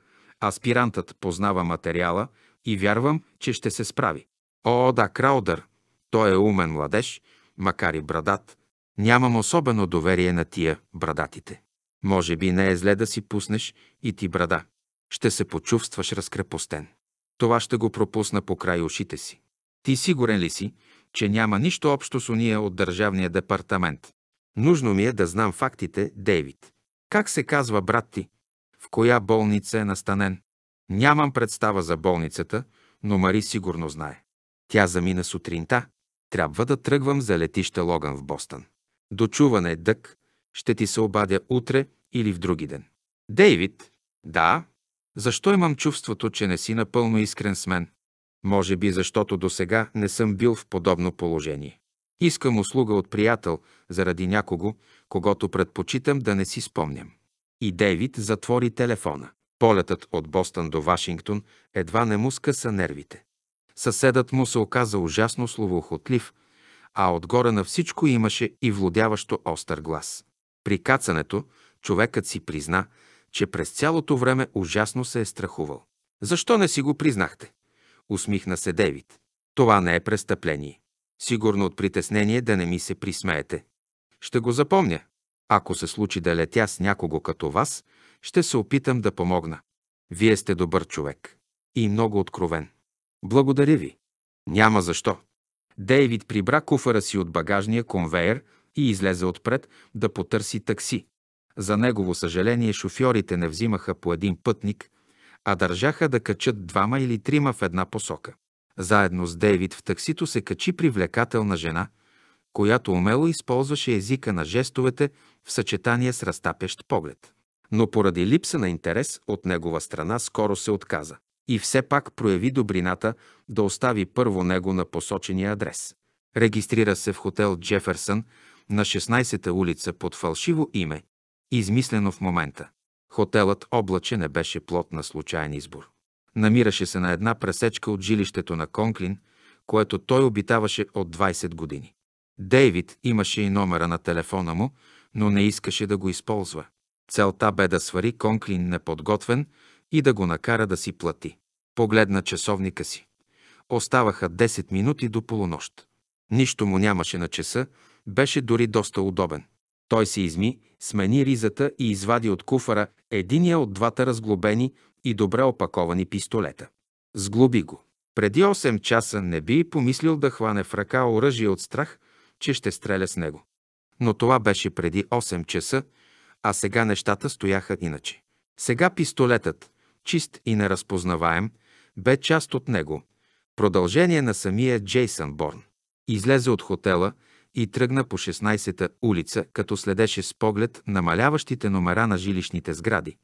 аспирантът, познава материала и вярвам, че ще се справи. О, да, Краудър, той е умен младеж, макар и брадат. Нямам особено доверие на тия брадатите. Може би не е зле да си пуснеш и ти брада. Ще се почувстваш разкрепостен. Това ще го пропусна по край ушите си. Ти сигурен ли си, че няма нищо общо с уния от Държавния департамент? Нужно ми е да знам фактите, Дейвид. Как се казва брат ти? В коя болница е настанен? Нямам представа за болницата, но Мари сигурно знае. Тя замина сутринта. Трябва да тръгвам за летище Логан в Бостън. Дочуване, Дък. Ще ти се обадя утре или в други ден. Дейвид? Да? Защо имам чувството, че не си напълно искрен с мен? Може би защото до сега не съм бил в подобно положение. Искам услуга от приятел заради някого, когато предпочитам да не си спомням. И Дейвид затвори телефона. Полетът от Бостън до Вашингтон едва не му скъса нервите. Съседът му се оказа ужасно словоохотлив, а отгоре на всичко имаше и владяващо остър глас. При кацането човекът си призна, че през цялото време ужасно се е страхувал. Защо не си го признахте? Усмихна се Девид. Това не е престъпление. Сигурно от притеснение да не ми се присмеете. Ще го запомня. Ако се случи да летя с някого като вас, ще се опитам да помогна. Вие сте добър човек. И много откровен. Благодаря ви. Няма защо. Дейвид прибра куфара си от багажния конвейер и излезе отпред да потърси такси. За негово съжаление шофьорите не взимаха по един пътник, а държаха да качат двама или трима в една посока. Заедно с Дейвид в таксито се качи привлекателна жена, която умело използваше езика на жестовете в съчетание с разтапящ поглед. Но поради липса на интерес от негова страна скоро се отказа. И все пак прояви добрината да остави първо него на посочения адрес. Регистрира се в хотел Джеферсън на 16-та улица под фалшиво име, измислено в момента. Хотелът облаче не беше плод на случайен избор. Намираше се на една пресечка от жилището на Конклин, което той обитаваше от 20 години. Дейвид имаше и номера на телефона му, но не искаше да го използва. Целта бе да свари Конклин неподготвен и да го накара да си плати. Погледна часовника си. Оставаха 10 минути до полунощ. Нищо му нямаше на часа, беше дори доста удобен. Той се изми, смени ризата и извади от куфара единия от двата разглобени и добре опаковани пистолета. Сглоби го. Преди 8 часа не би помислил да хване в ръка оръжие от страх, че ще стреля с него. Но това беше преди 8 часа, а сега нещата стояха иначе. Сега пистолетът, чист и неразпознаваем, бе част от него. Продължение на самия Джейсън Борн. Излезе от хотела и тръгна по 16-та улица, като следеше с поглед намаляващите номера на жилищните сгради.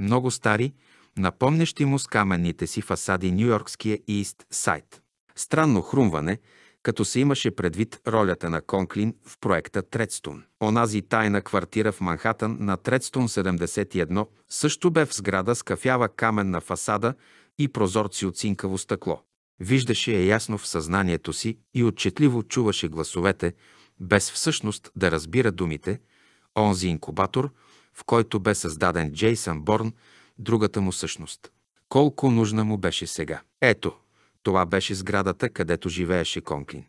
Много стари, напомнящи му с каменните си фасади Нью-Йоркския Ист Сайд. Странно хрумване, като се имаше предвид ролята на Конклин в проекта Тредстун. Онази тайна квартира в Манхатън на Тредстун 71 също бе в сграда с кафява каменна фасада и прозорци от цинкаво стъкло. Виждаше я ясно в съзнанието си и отчетливо чуваше гласовете, без всъщност да разбира думите, онзи инкубатор, в който бе създаден Джейсън Борн, другата му същност. Колко нужна му беше сега. Ето, това беше сградата, където живееше Конклин.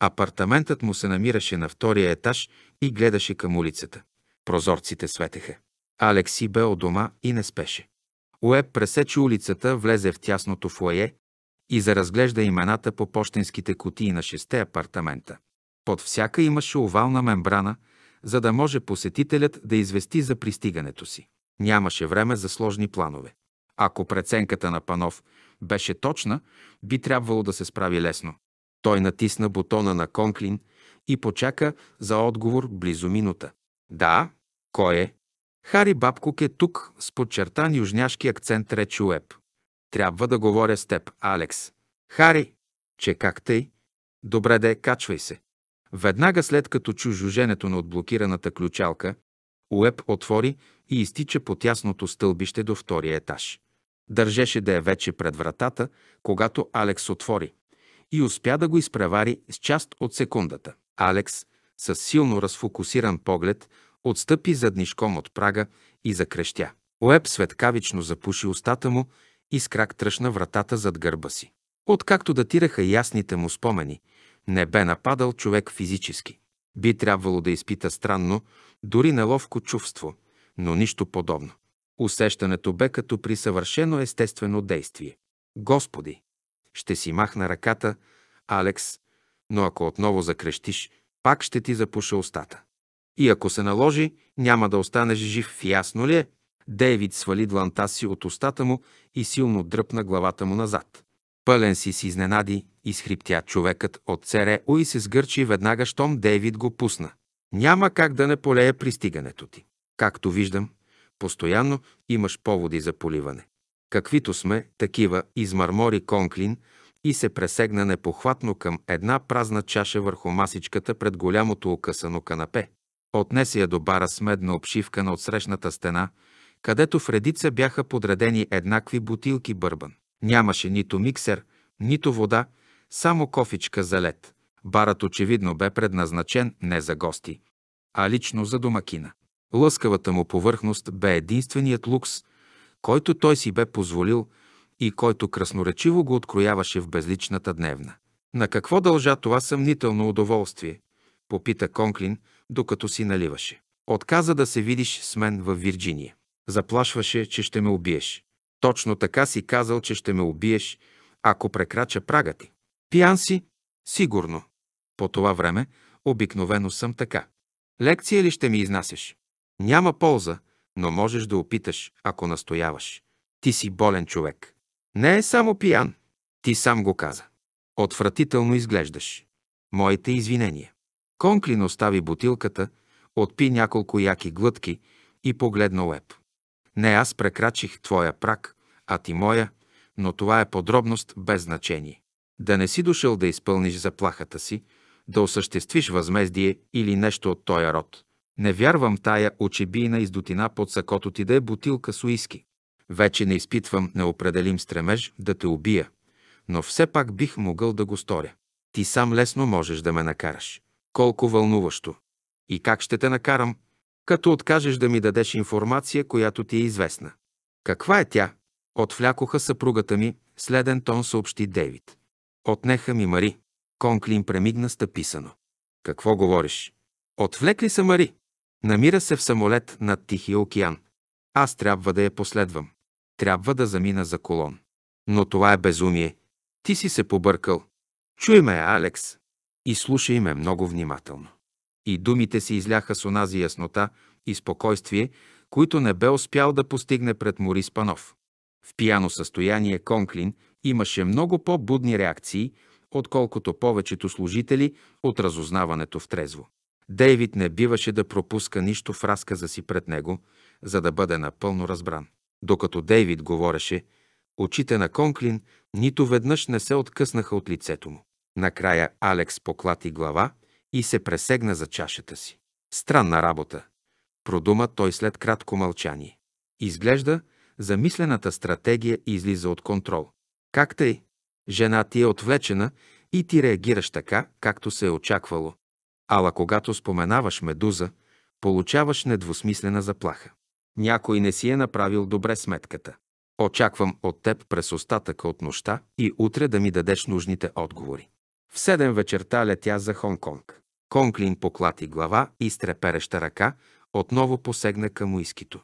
Апартаментът му се намираше на втория етаж и гледаше към улицата. Прозорците светеха. Алекси бе от дома и не спеше. Уеб пресече улицата, влезе в тясното фуае и заразглежда имената по почтенските кутии на шесте апартамента. Под всяка имаше овална мембрана, за да може посетителят да извести за пристигането си. Нямаше време за сложни планове. Ако преценката на Панов беше точна, би трябвало да се справи лесно. Той натисна бутона на Конклин и почака за отговор близо минута. Да, кой е? Хари Бабкок е тук с подчертан южняшки акцент рече Уеб. Трябва да говоря с теб, Алекс. Хари, че как тъй? Добре де, качвай се. Веднага след като чу жуженето на отблокираната ключалка, Уеб отвори и изтича по тясното стълбище до втория етаж. Държеше да е вече пред вратата, когато Алекс отвори и успя да го изпревари с част от секундата. Алекс, с силно разфокусиран поглед, отстъпи заднишком от прага и закрещя. Уеб светкавично запуши устата му и с крак тръщна вратата зад гърба си. Откакто датираха ясните му спомени, не бе нападал човек физически. Би трябвало да изпита странно, дори неловко чувство – но нищо подобно. Усещането бе като при съвършено естествено действие. Господи, ще си махна ръката, Алекс, но ако отново закрещиш, пак ще ти запуша устата. И ако се наложи, няма да останеш жив, ясно ли е? Дейвид свали дланта си от устата му и силно дръпна главата му назад. Пълен си с изненади, изхриптя човекът от ЦРУ и се сгърчи веднага, щом Дейвид го пусна. Няма как да не полее пристигането ти. Както виждам, постоянно имаш поводи за поливане. Каквито сме, такива, измърмори Конклин и се пресегна непохватно към една празна чаша върху масичката пред голямото окъсано канапе. Отнесе я до бара с медна обшивка на отсрещната стена, където в редица бяха подредени еднакви бутилки бърбан. Нямаше нито миксер, нито вода, само кофичка за лед. Барът очевидно бе предназначен не за гости, а лично за домакина. Лъскавата му повърхност бе единственият лукс, който той си бе позволил и който красноречиво го открояваше в безличната дневна. На какво дължа това съмнително удоволствие? Попита Конклин, докато си наливаше. Отказа да се видиш с мен в Вирджиния. Заплашваше, че ще ме убиеш. Точно така си казал, че ще ме убиеш, ако прекрача прага ти. Пиян си? Сигурно. По това време обикновено съм така. Лекция ли ще ми изнасяш? Няма полза, но можеш да опиташ, ако настояваш. Ти си болен човек. Не е само пиян. Ти сам го каза. Отвратително изглеждаш. Моите извинения. Конклин остави бутилката, отпи няколко яки глътки и погледна Леп. Не аз прекрачих твоя прак, а ти моя, но това е подробност без значение. Да не си дошъл да изпълниш заплахата си, да осъществиш възмездие или нещо от този род. Не вярвам тая очебийна издотина под сакото ти да е бутилка с уиски. Вече не изпитвам неопределим стремеж да те убия, но все пак бих могъл да го сторя. Ти сам лесно можеш да ме накараш. Колко вълнуващо! И как ще те накарам? Като откажеш да ми дадеш информация, която ти е известна. Каква е тя? Отвлякоха съпругата ми, следен тон съобщи Дейвид. Отнеха ми Мари. Конклин премигна стъписано. Какво говориш? Отвлекли са Мари. Намира се в самолет над Тихия океан. Аз трябва да я последвам. Трябва да замина за колон. Но това е безумие. Ти си се побъркал. Чуй ме, Алекс. И слушай ме много внимателно. И думите си изляха с онази яснота и спокойствие, които не бе успял да постигне пред Морис Панов. В пияно състояние Конклин имаше много по-будни реакции, отколкото повечето служители от разузнаването в трезво. Дейвид не биваше да пропуска нищо в разказа си пред него, за да бъде напълно разбран. Докато Дейвид говореше, очите на Конклин нито веднъж не се откъснаха от лицето му. Накрая Алекс поклати глава и се пресегна за чашата си. Странна работа, продума той след кратко мълчание. Изглежда, замислената стратегия излиза от контрол. Как тъй? Жена ти е отвлечена и ти реагираш така, както се е очаквало. Ала когато споменаваш Медуза, получаваш недвусмислена заплаха. Някой не си е направил добре сметката. Очаквам от теб през остатъка от нощта и утре да ми дадеш нужните отговори. В седем вечерта летя за Хонг-Конг. Конклин поклати глава и с трепереща ръка отново посегна към уискито.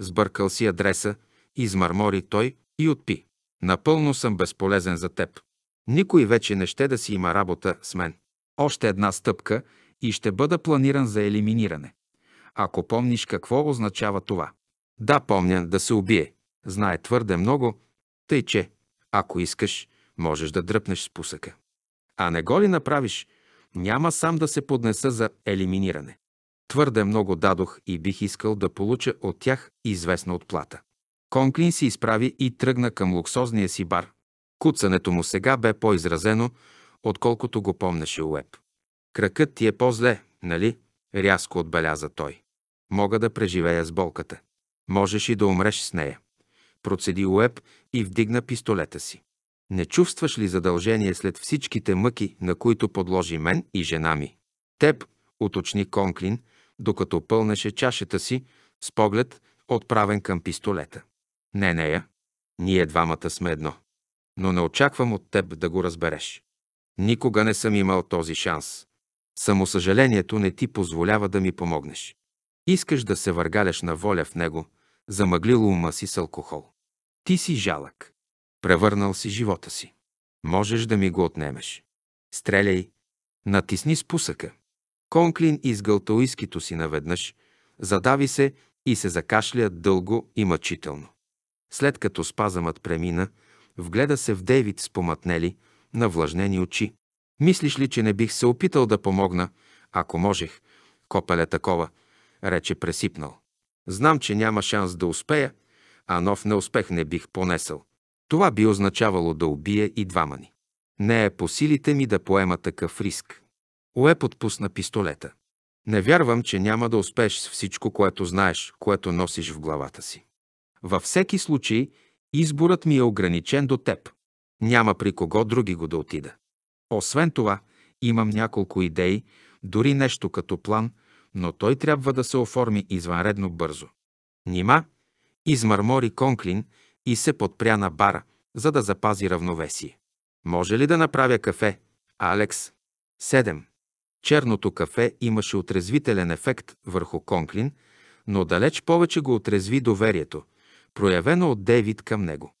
Сбъркал си адреса, измърмори той и отпи. Напълно съм безполезен за теб. Никой вече не ще да си има работа с мен. Още една стъпка и ще бъда планиран за елиминиране. Ако помниш какво означава това. Да, помня да се убие. Знае твърде много, тъй че, ако искаш, можеш да дръпнеш спусъка. А не го ли направиш, няма сам да се поднеса за елиминиране. Твърде много дадох и бих искал да получа от тях известна отплата. Конклин се изправи и тръгна към луксозния си бар. Куцането му сега бе по-изразено, отколкото го помнеше Уеб. Кракът ти е по-зле, нали? Рязко отбеляза той. Мога да преживея с болката. Можеш и да умреш с нея. Процеди Уеб и вдигна пистолета си. Не чувстваш ли задължение след всичките мъки, на които подложи мен и жена ми? Теб, уточни Конклин, докато пълнеше чашата си с поглед, отправен към пистолета. Не нея. Ние двамата сме едно. Но не очаквам от теб да го разбереш. Никога не съм имал този шанс. Самосъжалението не ти позволява да ми помогнеш. Искаш да се въргаляш на воля в него, замъглил ума си с алкохол. Ти си жалък. Превърнал си живота си. Можеш да ми го отнемеш. Стреляй. Натисни спусъка. Конклин изгълта уискито си наведнъж, задави се и се закашля дълго и мъчително. След като спазъмът премина, вгледа се в Дейвид с помътнели, навлажнени очи. Мислиш ли, че не бих се опитал да помогна, ако можех? Копеле такова, рече пресипнал. Знам, че няма шанс да успея, а нов неуспех не бих понесъл. Това би означавало да убия и двама ни. Не е по силите ми да поема такъв риск. Уеп подпусна пистолета. Не вярвам, че няма да успееш с всичко, което знаеш, което носиш в главата си. Във всеки случай, изборът ми е ограничен до теб. Няма при кого други го да отида. Освен това, имам няколко идеи, дори нещо като план, но той трябва да се оформи извънредно бързо. Нима, измърмори Конклин и се подпря на бара, за да запази равновесие. Може ли да направя кафе, Алекс? 7. Черното кафе имаше отрезвителен ефект върху Конклин, но далеч повече го отрезви доверието, проявено от Дейвид към него.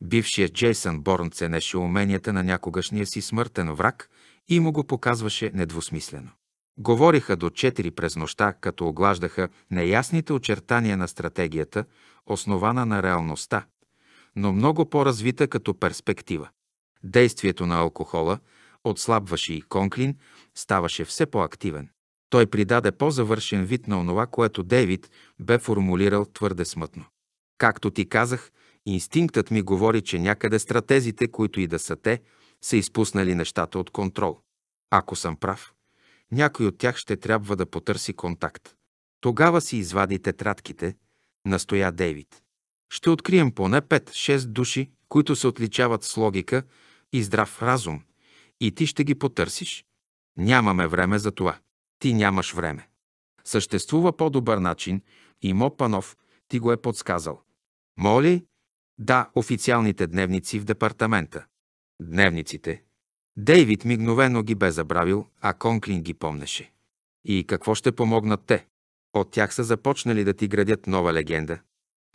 Бившият Джейсън Борн ценеше уменията на някогашния си смъртен враг и му го показваше недвусмислено. Говориха до четири през нощта, като оглаждаха неясните очертания на стратегията, основана на реалността, но много по-развита като перспектива. Действието на алкохола отслабваше и Конклин, ставаше все по-активен. Той придаде по-завършен вид на онова, което Дейвид бе формулирал твърде смътно. Както ти казах, Инстинктът ми говори, че някъде стратезите, които и да са те, са изпуснали нещата от контрол. Ако съм прав, някой от тях ще трябва да потърси контакт. Тогава си извади тетрадките, настоя Дейвид. Ще открием поне 5-6 души, които се отличават с логика и здрав разум, и ти ще ги потърсиш. Нямаме време за това. Ти нямаш време. Съществува по-добър начин и Мо Панов ти го е подсказал. Моли, да, официалните дневници в департамента. Дневниците. Дейвид мигновено ги бе забравил, а Конклин ги помнеше. И какво ще помогнат те? От тях са започнали да ти градят нова легенда.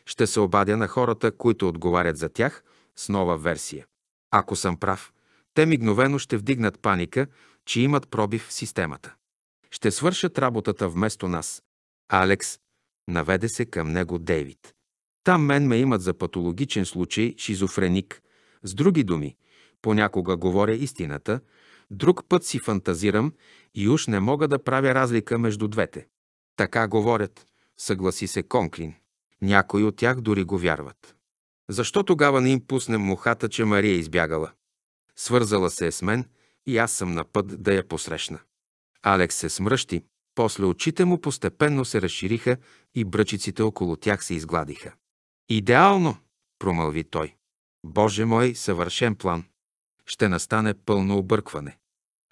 Ще се обадя на хората, които отговарят за тях, с нова версия. Ако съм прав, те мигновено ще вдигнат паника, че имат пробив в системата. Ще свършат работата вместо нас. Алекс наведе се към него Дейвид. Там мен ме имат за патологичен случай шизофреник. С други думи, понякога говоря истината, друг път си фантазирам и уж не мога да правя разлика между двете. Така говорят, съгласи се Конклин. Някои от тях дори го вярват. Защо тогава не им пуснем мухата, че Мария е избягала? Свързала се е с мен и аз съм на път да я посрещна. Алекс се смръщи, после очите му постепенно се разшириха и бръчиците около тях се изгладиха. Идеално, промълви той. Боже мой, съвършен план. Ще настане пълно объркване.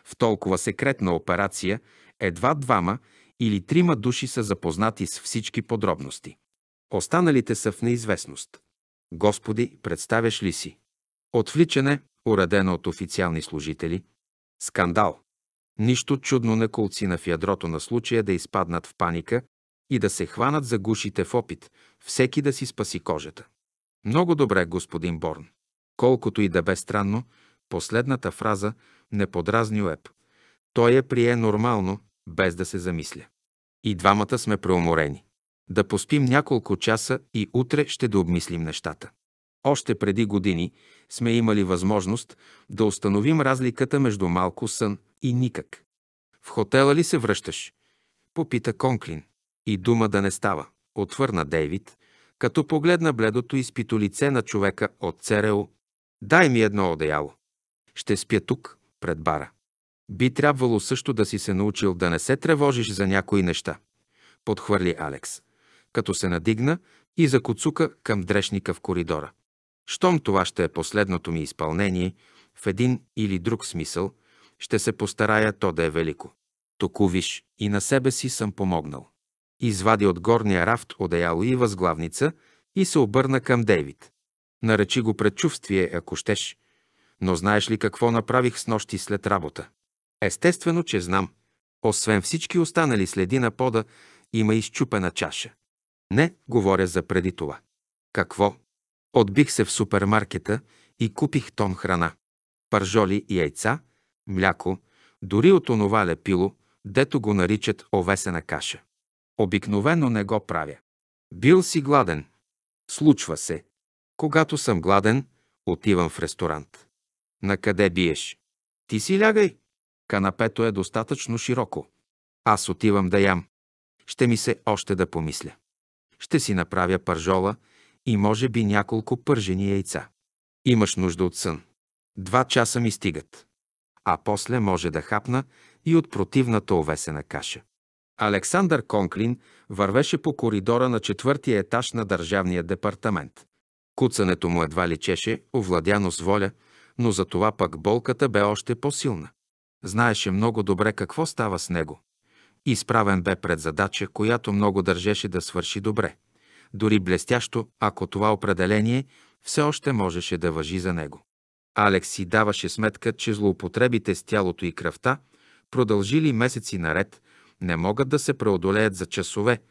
В толкова секретна операция едва двама или трима души са запознати с всички подробности. Останалите са в неизвестност. Господи, представяш ли си? Отвличане, уредено от официални служители. Скандал. Нищо чудно на колцина в ядрото на случая да изпаднат в паника и да се хванат за гушите в опит, всеки да си спаси кожата. Много добре, господин Борн. Колкото и да бе странно, последната фраза не подразни Уеб. Той я прие нормално, без да се замисля. И двамата сме преуморени. Да поспим няколко часа и утре ще да обмислим нещата. Още преди години сме имали възможност да установим разликата между малко сън и никак. В хотела ли се връщаш? Попита Конклин. И дума да не става, отвърна Дейвид, като погледна бледото изпито лице на човека от ЦРУ. Дай ми едно одеяло. Ще спя тук, пред бара. Би трябвало също да си се научил да не се тревожиш за някои неща, подхвърли Алекс, като се надигна и закоцука към дрешника в коридора. Щом това ще е последното ми изпълнение, в един или друг смисъл, ще се постарая то да е велико. Току виж, и на себе си съм помогнал извади от горния рафт одеяло и възглавница и се обърна към Дейвид. Наречи го предчувствие, ако щеш. Но знаеш ли какво направих с нощи след работа? Естествено, че знам. Освен всички останали следи на пода, има изчупена чаша. Не, говоря за преди това. Какво? Отбих се в супермаркета и купих тон храна. Пържоли и яйца, мляко, дори от онова лепило, дето го наричат овесена каша. Обикновено не го правя. Бил си гладен. Случва се. Когато съм гладен, отивам в ресторант. На къде биеш? Ти си лягай. Канапето е достатъчно широко. Аз отивам да ям. Ще ми се още да помисля. Ще си направя пържола и може би няколко пържени яйца. Имаш нужда от сън. Два часа ми стигат. А после може да хапна и от противната овесена каша. Александър Конклин вървеше по коридора на четвъртия етаж на Държавния департамент. Куцането му едва личеше, овладяно с воля, но за това пък болката бе още по-силна. Знаеше много добре какво става с него. Изправен бе пред задача, която много държеше да свърши добре. Дори блестящо, ако това определение все още можеше да въжи за него. Алекс си даваше сметка, че злоупотребите с тялото и кръвта, продължили месеци наред, не могат да се преодолеят за часове,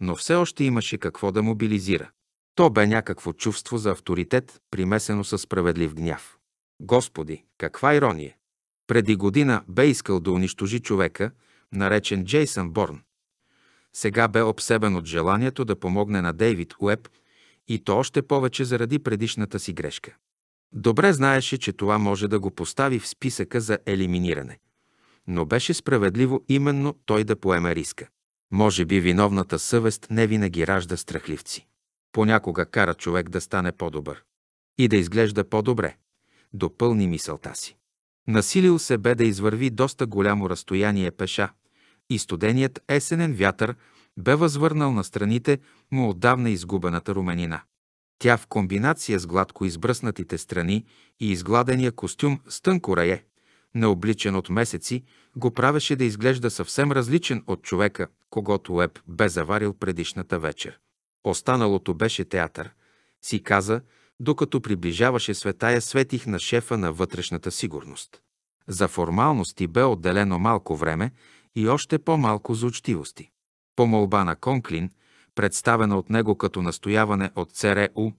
но все още имаше какво да мобилизира. То бе някакво чувство за авторитет, примесено със справедлив гняв. Господи, каква ирония! Преди година бе искал да унищожи човека, наречен Джейсън Борн. Сега бе обсебен от желанието да помогне на Дейвид Уеб и то още повече заради предишната си грешка. Добре знаеше, че това може да го постави в списъка за елиминиране но беше справедливо именно той да поеме риска. Може би виновната съвест не винаги ражда страхливци. Понякога кара човек да стане по-добър и да изглежда по-добре, допълни мисълта си. Насилил се бе да извърви доста голямо разстояние пеша и студеният есенен вятър бе възвърнал на страните му отдавна изгубената руменина. Тя в комбинация с гладко избръснатите страни и изгладения костюм с тънко рае, необличен от месеци, го правеше да изглежда съвсем различен от човека, когато Еб бе заварил предишната вечер. Останалото беше театър, си каза, докато приближаваше светая светих на шефа на вътрешната сигурност. За формалности бе отделено малко време и още по-малко за учтивости. По молба на Конклин, представена от него като настояване от ЦРУ, е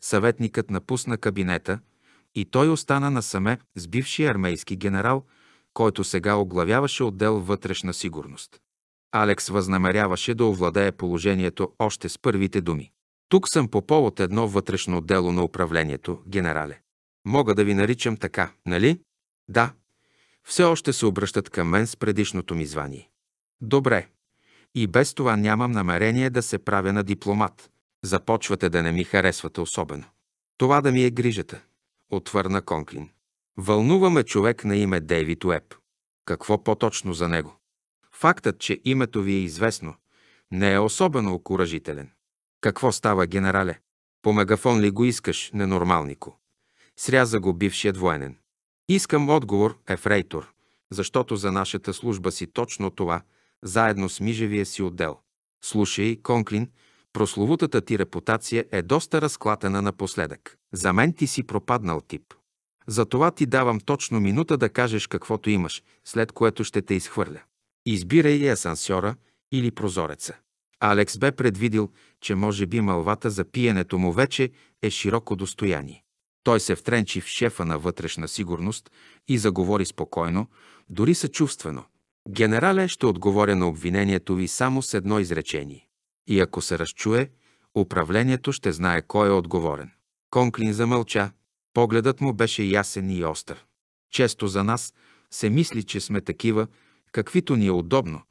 съветникът напусна кабинета – и той остана насаме с бившия армейски генерал, който сега оглавяваше отдел вътрешна сигурност. Алекс възнамеряваше да овладее положението още с първите думи. Тук съм по повод едно вътрешно дело на управлението, генерале. Мога да ви наричам така, нали? Да. Все още се обръщат към мен с предишното ми звание. Добре. И без това нямам намерение да се правя на дипломат. Започвате да не ми харесвате особено. Това да ми е грижата отвърна Конклин. Вълнуваме човек на име Дейвид Уеб. Какво по-точно за него? Фактът, че името ви е известно, не е особено окоръжителен. Какво става, генерале? По мегафон ли го искаш, ненормалнико? Сряза го бившият военен. Искам отговор, ефрейтор, защото за нашата служба си точно това, заедно с мижевия си отдел. Слушай, Конклин, Прословутата ти репутация е доста разклатена напоследък. За мен ти си пропаднал тип. Затова ти давам точно минута да кажеш каквото имаш, след което ще те изхвърля. Избирай асансьора или прозореца. Алекс бе предвидил, че може би мълвата за пиенето му вече е широко достояние. Той се втренчи в шефа на вътрешна сигурност и заговори спокойно, дори съчувствено. Генерале, ще отговоря на обвинението ви само с едно изречение и ако се разчуе, управлението ще знае кой е отговорен. Конклин замълча. Погледът му беше ясен и остър. Често за нас се мисли, че сме такива, каквито ни е удобно,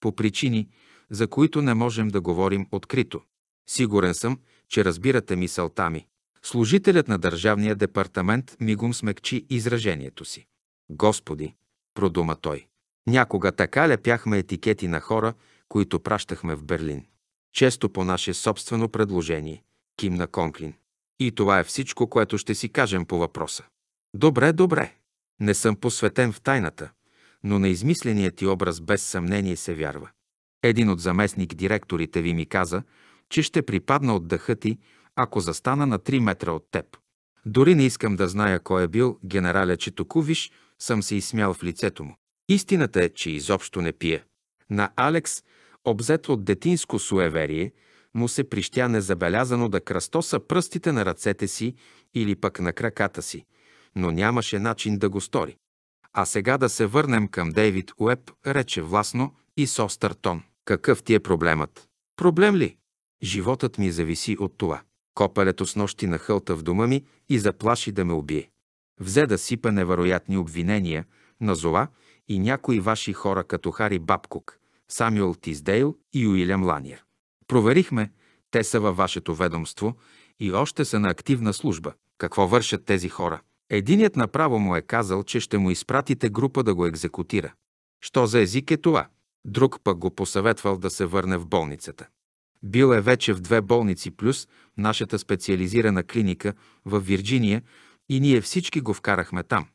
по причини, за които не можем да говорим открито. Сигурен съм, че разбирате мисълта ми. Служителят на Държавния департамент мигом смекчи изражението си. Господи, продума той. Някога така лепяхме етикети на хора, които пращахме в Берлин често по наше собствено предложение. Кимна Конклин. И това е всичко, което ще си кажем по въпроса. Добре, добре. Не съм посветен в тайната, но на измисления ти образ без съмнение се вярва. Един от заместник директорите ви ми каза, че ще припадна от дъха ти, ако застана на 3 метра от теб. Дори не искам да зная кой е бил генераля Четокувиш, съм се изсмял в лицето му. Истината е, че изобщо не пия. На Алекс – обзет от детинско суеверие, му се прищя незабелязано да кръстоса пръстите на ръцете си или пък на краката си, но нямаше начин да го стори. А сега да се върнем към Дейвид Уеб, рече властно и с остър тон. Какъв ти е проблемът? Проблем ли? Животът ми зависи от това. Копалето с нощи на хълта в дома ми и заплаши да ме убие. Взе да сипа невероятни обвинения, назова и някои ваши хора като Хари Бабкок, Самюел Тиздейл и Уилям Ланиер. Проверихме, те са във вашето ведомство и още са на активна служба. Какво вършат тези хора? Единият направо му е казал, че ще му изпратите група да го екзекутира. Що за език е това? Друг пък го посъветвал да се върне в болницата. Бил е вече в две болници плюс нашата специализирана клиника в Вирджиния и ние всички го вкарахме там.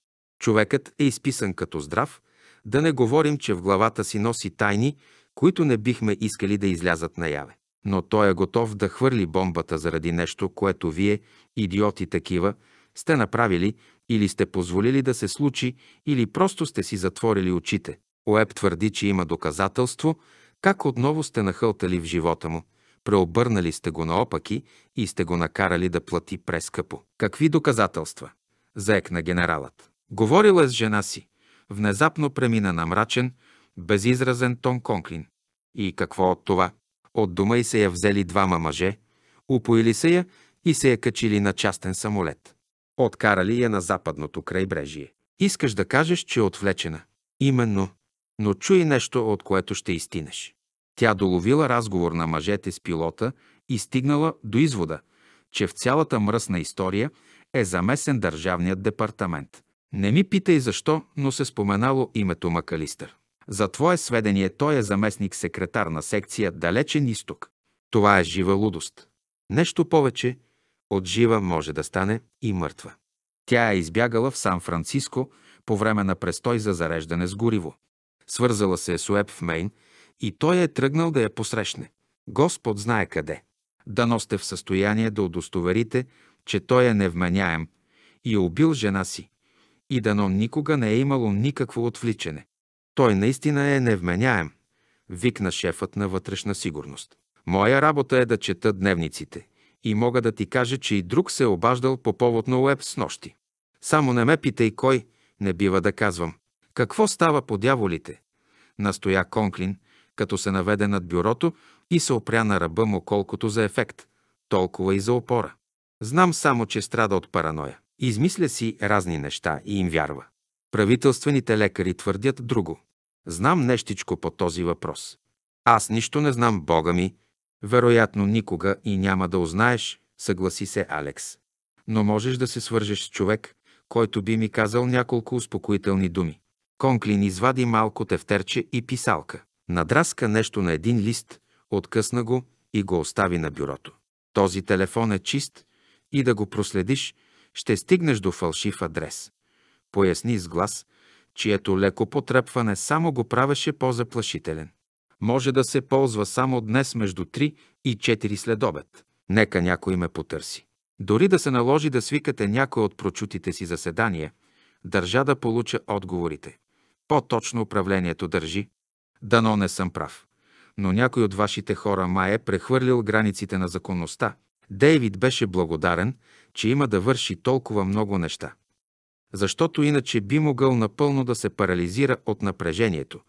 Човекът е изписан като здрав, да не говорим, че в главата си носи тайни, които не бихме искали да излязат наяве. Но той е готов да хвърли бомбата заради нещо, което вие, идиоти такива, сте направили или сте позволили да се случи, или просто сте си затворили очите. Оеб твърди, че има доказателство, как отново сте нахълтали в живота му, преобърнали сте го наопаки и сте го накарали да плати прескъпо. Какви доказателства? Заекна генералът. Говорила е с жена си внезапно премина на мрачен, безизразен тон Конклин. И какво от това? От дома и се я взели двама мъже, упоили се я и се я качили на частен самолет. Откарали я на западното крайбрежие. Искаш да кажеш, че е отвлечена. Именно. Но чуй нещо, от което ще изтинеш. Тя доловила разговор на мъжете с пилота и стигнала до извода, че в цялата мръсна история е замесен Държавният департамент. Не ми питай защо, но се споменало името Макалистър. За твое сведение той е заместник-секретар на секция Далечен изток. Това е жива лудост. Нещо повече от жива може да стане и мъртва. Тя е избягала в Сан-Франциско по време на престой за зареждане с гориво. Свързала се е с Уеб в Мейн и той е тръгнал да я посрещне. Господ знае къде. но сте в състояние да удостоверите, че той е невменяем и е убил жена си и дано никога не е имало никакво отвличане. Той наистина е невменяем, викна шефът на вътрешна сигурност. Моя работа е да чета дневниците и мога да ти кажа, че и друг се е обаждал по повод на Уеб с нощи. Само не ме питай кой, не бива да казвам. Какво става по дяволите? Настоя Конклин, като се наведе над бюрото и се опря на ръба му колкото за ефект, толкова и за опора. Знам само, че страда от параноя. Измисля си разни неща и им вярва. Правителствените лекари твърдят друго. Знам нещичко по този въпрос. Аз нищо не знам, Бога ми. Вероятно никога и няма да узнаеш, съгласи се Алекс. Но можеш да се свържеш с човек, който би ми казал няколко успокоителни думи. Конклин извади малко тефтерче и писалка. Надраска нещо на един лист, откъсна го и го остави на бюрото. Този телефон е чист и да го проследиш – ще стигнеш до фалшив адрес. Поясни с глас, чието леко потръпване само го правеше по-заплашителен. Може да се ползва само днес между 3 и 4 след обед. Нека някой ме потърси. Дори да се наложи да свикате някой от прочутите си заседания, държа да получа отговорите. По-точно управлението държи. Дано не съм прав. Но някой от вашите хора май е прехвърлил границите на законността. Дейвид беше благодарен, че има да върши толкова много неща. Защото иначе би могъл напълно да се парализира от напрежението,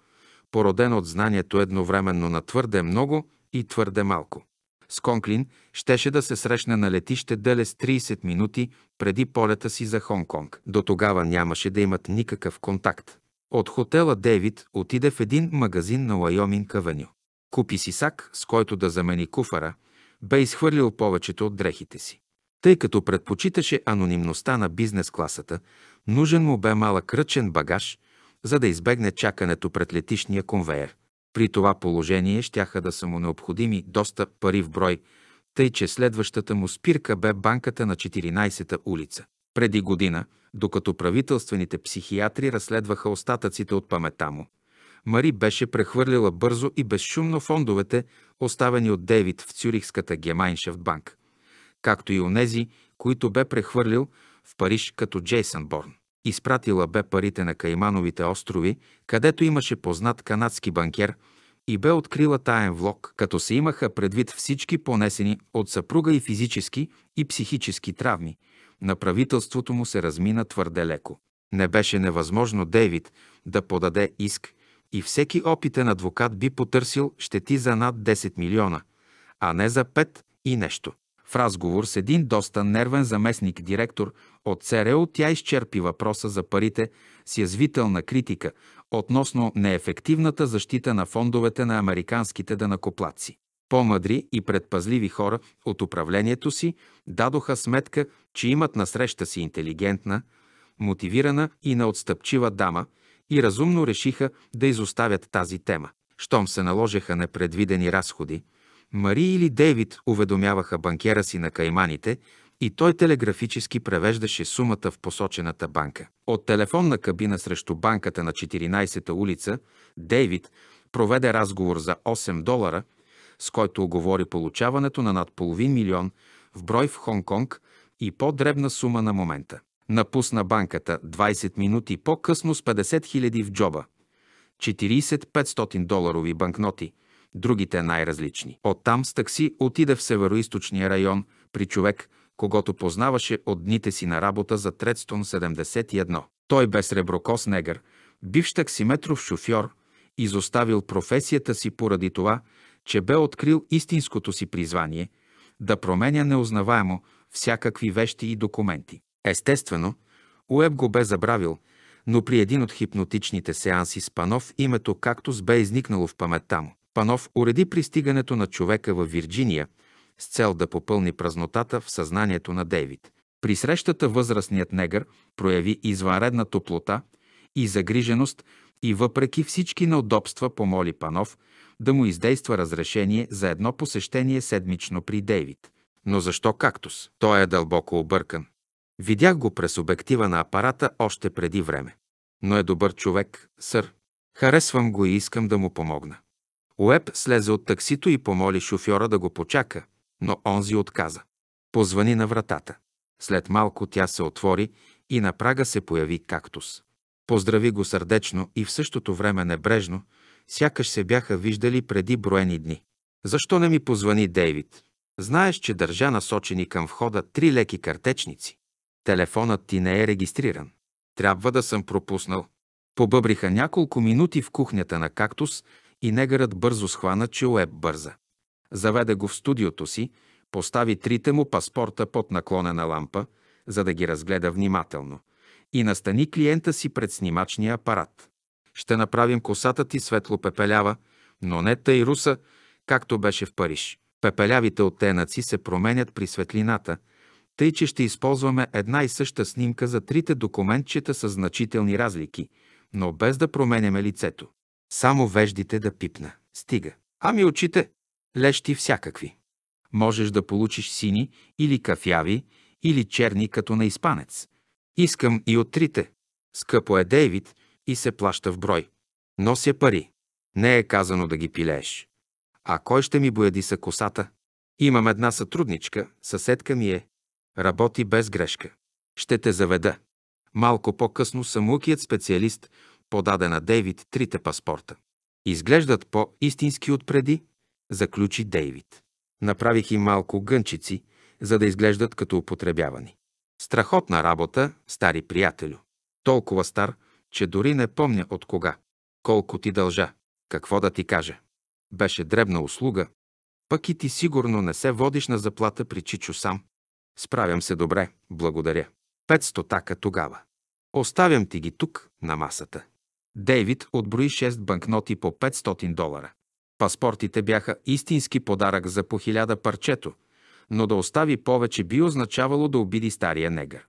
породено от знанието едновременно на твърде много и твърде малко. С Конклин щеше да се срещне на летище Деле с 30 минути преди полета си за Хонг-Конг. До тогава нямаше да имат никакъв контакт. От хотела Дейвид отиде в един магазин на Лайомин Кавеню. Купи си сак, с който да замени куфара, бе изхвърлил повечето от дрехите си. Тъй като предпочиташе анонимността на бизнес-класата, нужен му бе малък ръчен багаж, за да избегне чакането пред летишния конвейер. При това положение щяха да са му необходими доста пари в брой, тъй че следващата му спирка бе банката на 14-та улица. Преди година, докато правителствените психиатри разследваха остатъците от памета му, Мари беше прехвърлила бързо и безшумно фондовете, оставени от Дейвид в Цюрихската Гемайншафт банк както и онези, които бе прехвърлил в Париж като Джейсън Борн. Изпратила бе парите на Каймановите острови, където имаше познат канадски банкер и бе открила таен влог, като се имаха предвид всички понесени от съпруга и физически и психически травми. На правителството му се размина твърде леко. Не беше невъзможно Дейвид да подаде иск и всеки опитен адвокат би потърсил щети за над 10 милиона, а не за 5 и нещо. В разговор с един доста нервен заместник-директор от ЦРУ тя изчерпи въпроса за парите с язвителна критика относно неефективната защита на фондовете на американските дънакоплаци. По-мъдри и предпазливи хора от управлението си дадоха сметка, че имат насреща си интелигентна, мотивирана и неотстъпчива дама и разумно решиха да изоставят тази тема. Щом се наложеха непредвидени разходи – Мари или Дейвид уведомяваха банкера си на Кайманите и той телеграфически превеждаше сумата в посочената банка. От телефонна кабина срещу банката на 14-та улица Дейвид проведе разговор за 8 долара, с който оговори получаването на над половин милион в брой в Хонг-Конг и по-дребна сума на момента. Напусна банката 20 минути по-късно с 50 000 в джоба, 40-500 доларови банкноти – другите най-различни. Оттам с такси отида в североизточния район при човек, когато познаваше от дните си на работа за Тредстон 71. Той бе среброкос негър, бивш таксиметров шофьор, изоставил професията си поради това, че бе открил истинското си призвание да променя неузнаваемо всякакви вещи и документи. Естествено, Уеб го бе забравил, но при един от хипнотичните сеанси с Панов името с бе изникнало в паметта му. Панов уреди пристигането на човека във Вирджиния с цел да попълни празнотата в съзнанието на Дейвид. При срещата възрастният негър прояви извънредна топлота и загриженост и въпреки всички неудобства помоли Панов да му издейства разрешение за едно посещение седмично при Дейвид. Но защо кактус? Той е дълбоко объркан. Видях го през обектива на апарата още преди време. Но е добър човек, сър. Харесвам го и искам да му помогна. Уеб слезе от таксито и помоли шофьора да го почака, но онзи отказа. Позвани на вратата. След малко тя се отвори и на прага се появи кактус. Поздрави го сърдечно и в същото време небрежно, сякаш се бяха виждали преди броени дни. Защо не ми позвани Дейвид? Знаеш, че държа насочени към входа три леки картечници. Телефонът ти не е регистриран. Трябва да съм пропуснал. Побъбриха няколко минути в кухнята на кактус, и негърът бързо схвана, че Уеб бърза. Заведе го в студиото си, постави трите му паспорта под наклонена лампа, за да ги разгледа внимателно, и настани клиента си пред снимачния апарат. Ще направим косата ти светло-пепелява, но не тъй руса, както беше в Париж. Пепелявите оттенъци се променят при светлината, тъй че ще използваме една и съща снимка за трите документчета с значителни разлики, но без да променяме лицето. Само веждите да пипна. Стига. Ами очите, лещи всякакви. Можеш да получиш сини или кафяви, или черни като на испанец. Искам и от трите. Скъпо е Дейвид и се плаща в брой. Нося пари. Не е казано да ги пилееш. А кой ще ми са косата? Имам една сътрудничка, съседка ми е. Работи без грешка. Ще те заведа. Малко по-късно самукият специалист подаде на Дейвид трите паспорта. Изглеждат по-истински отпреди, заключи Дейвид. Направих им малко гънчици, за да изглеждат като употребявани. Страхотна работа, стари приятелю. Толкова стар, че дори не помня от кога. Колко ти дължа, какво да ти кажа. Беше дребна услуга, пък и ти сигурно не се водиш на заплата при Чичо сам. Справям се добре, благодаря. Петстотака тогава. Оставям ти ги тук, на масата. Дейвид отброи 6 банкноти по 500 долара. Паспортите бяха истински подарък за по 1000 парчето, но да остави повече би означавало да обиди стария негър.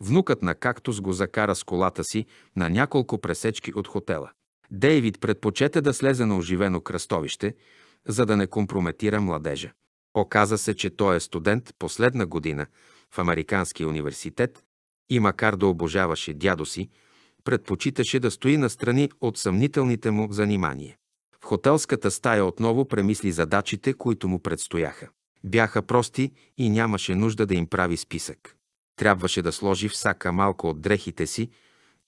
Внукът на Кактус го закара с колата си на няколко пресечки от хотела. Дейвид предпочете да слезе на оживено кръстовище, за да не компрометира младежа. Оказа се, че той е студент последна година в Американския университет и макар да обожаваше дядо си, предпочиташе да стои настрани от съмнителните му занимания. В хотелската стая отново премисли задачите, които му предстояха. Бяха прости и нямаше нужда да им прави списък. Трябваше да сложи всяка малко от дрехите си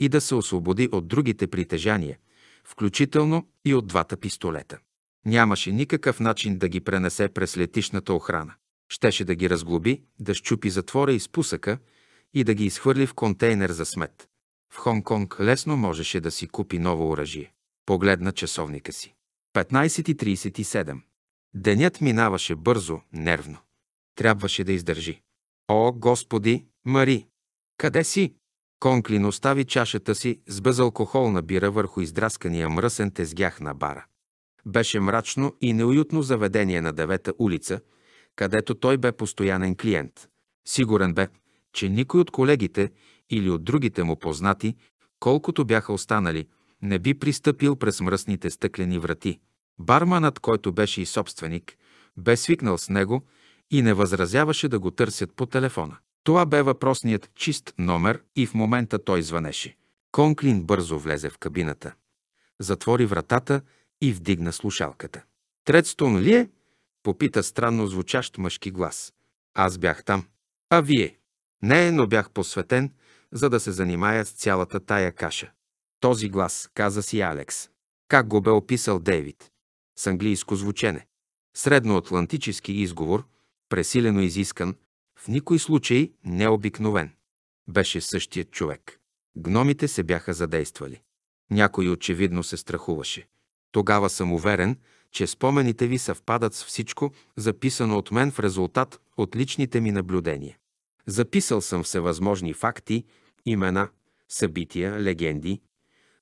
и да се освободи от другите притежания, включително и от двата пистолета. Нямаше никакъв начин да ги пренесе през летишната охрана. Щеше да ги разглоби, да щупи затвора и спусъка и да ги изхвърли в контейнер за смет. В Хонг-Конг лесно можеше да си купи ново оръжие. Погледна часовника си. 15.37. Денят минаваше бързо, нервно. Трябваше да издържи. О, Господи, Мари! Къде си? Конклин остави чашата си с безалкохолна бира върху издраскания мръсен тезгях на бара. Беше мрачно и неуютно заведение на девета улица, където той бе постоянен клиент. Сигурен бе, че никой от колегите или от другите му познати, колкото бяха останали, не би пристъпил през мръсните стъклени врати. Барманът, който беше и собственик, бе свикнал с него и не възразяваше да го търсят по телефона. Това бе въпросният чист номер и в момента той звънеше. Конклин бързо влезе в кабината, затвори вратата и вдигна слушалката. Тредстон ли е? Попита странно звучащ мъжки глас. Аз бях там. А вие? Не, но бях посветен за да се занимая с цялата тая каша. Този глас, каза си Алекс. Как го бе описал Дейвид? С английско звучене. Средноатлантически изговор, пресилено изискан, в никой случай необикновен. Беше същият човек. Гномите се бяха задействали. Някой очевидно се страхуваше. Тогава съм уверен, че спомените ви съвпадат с всичко, записано от мен в резултат от личните ми наблюдения. Записал съм всевъзможни факти имена, събития, легенди,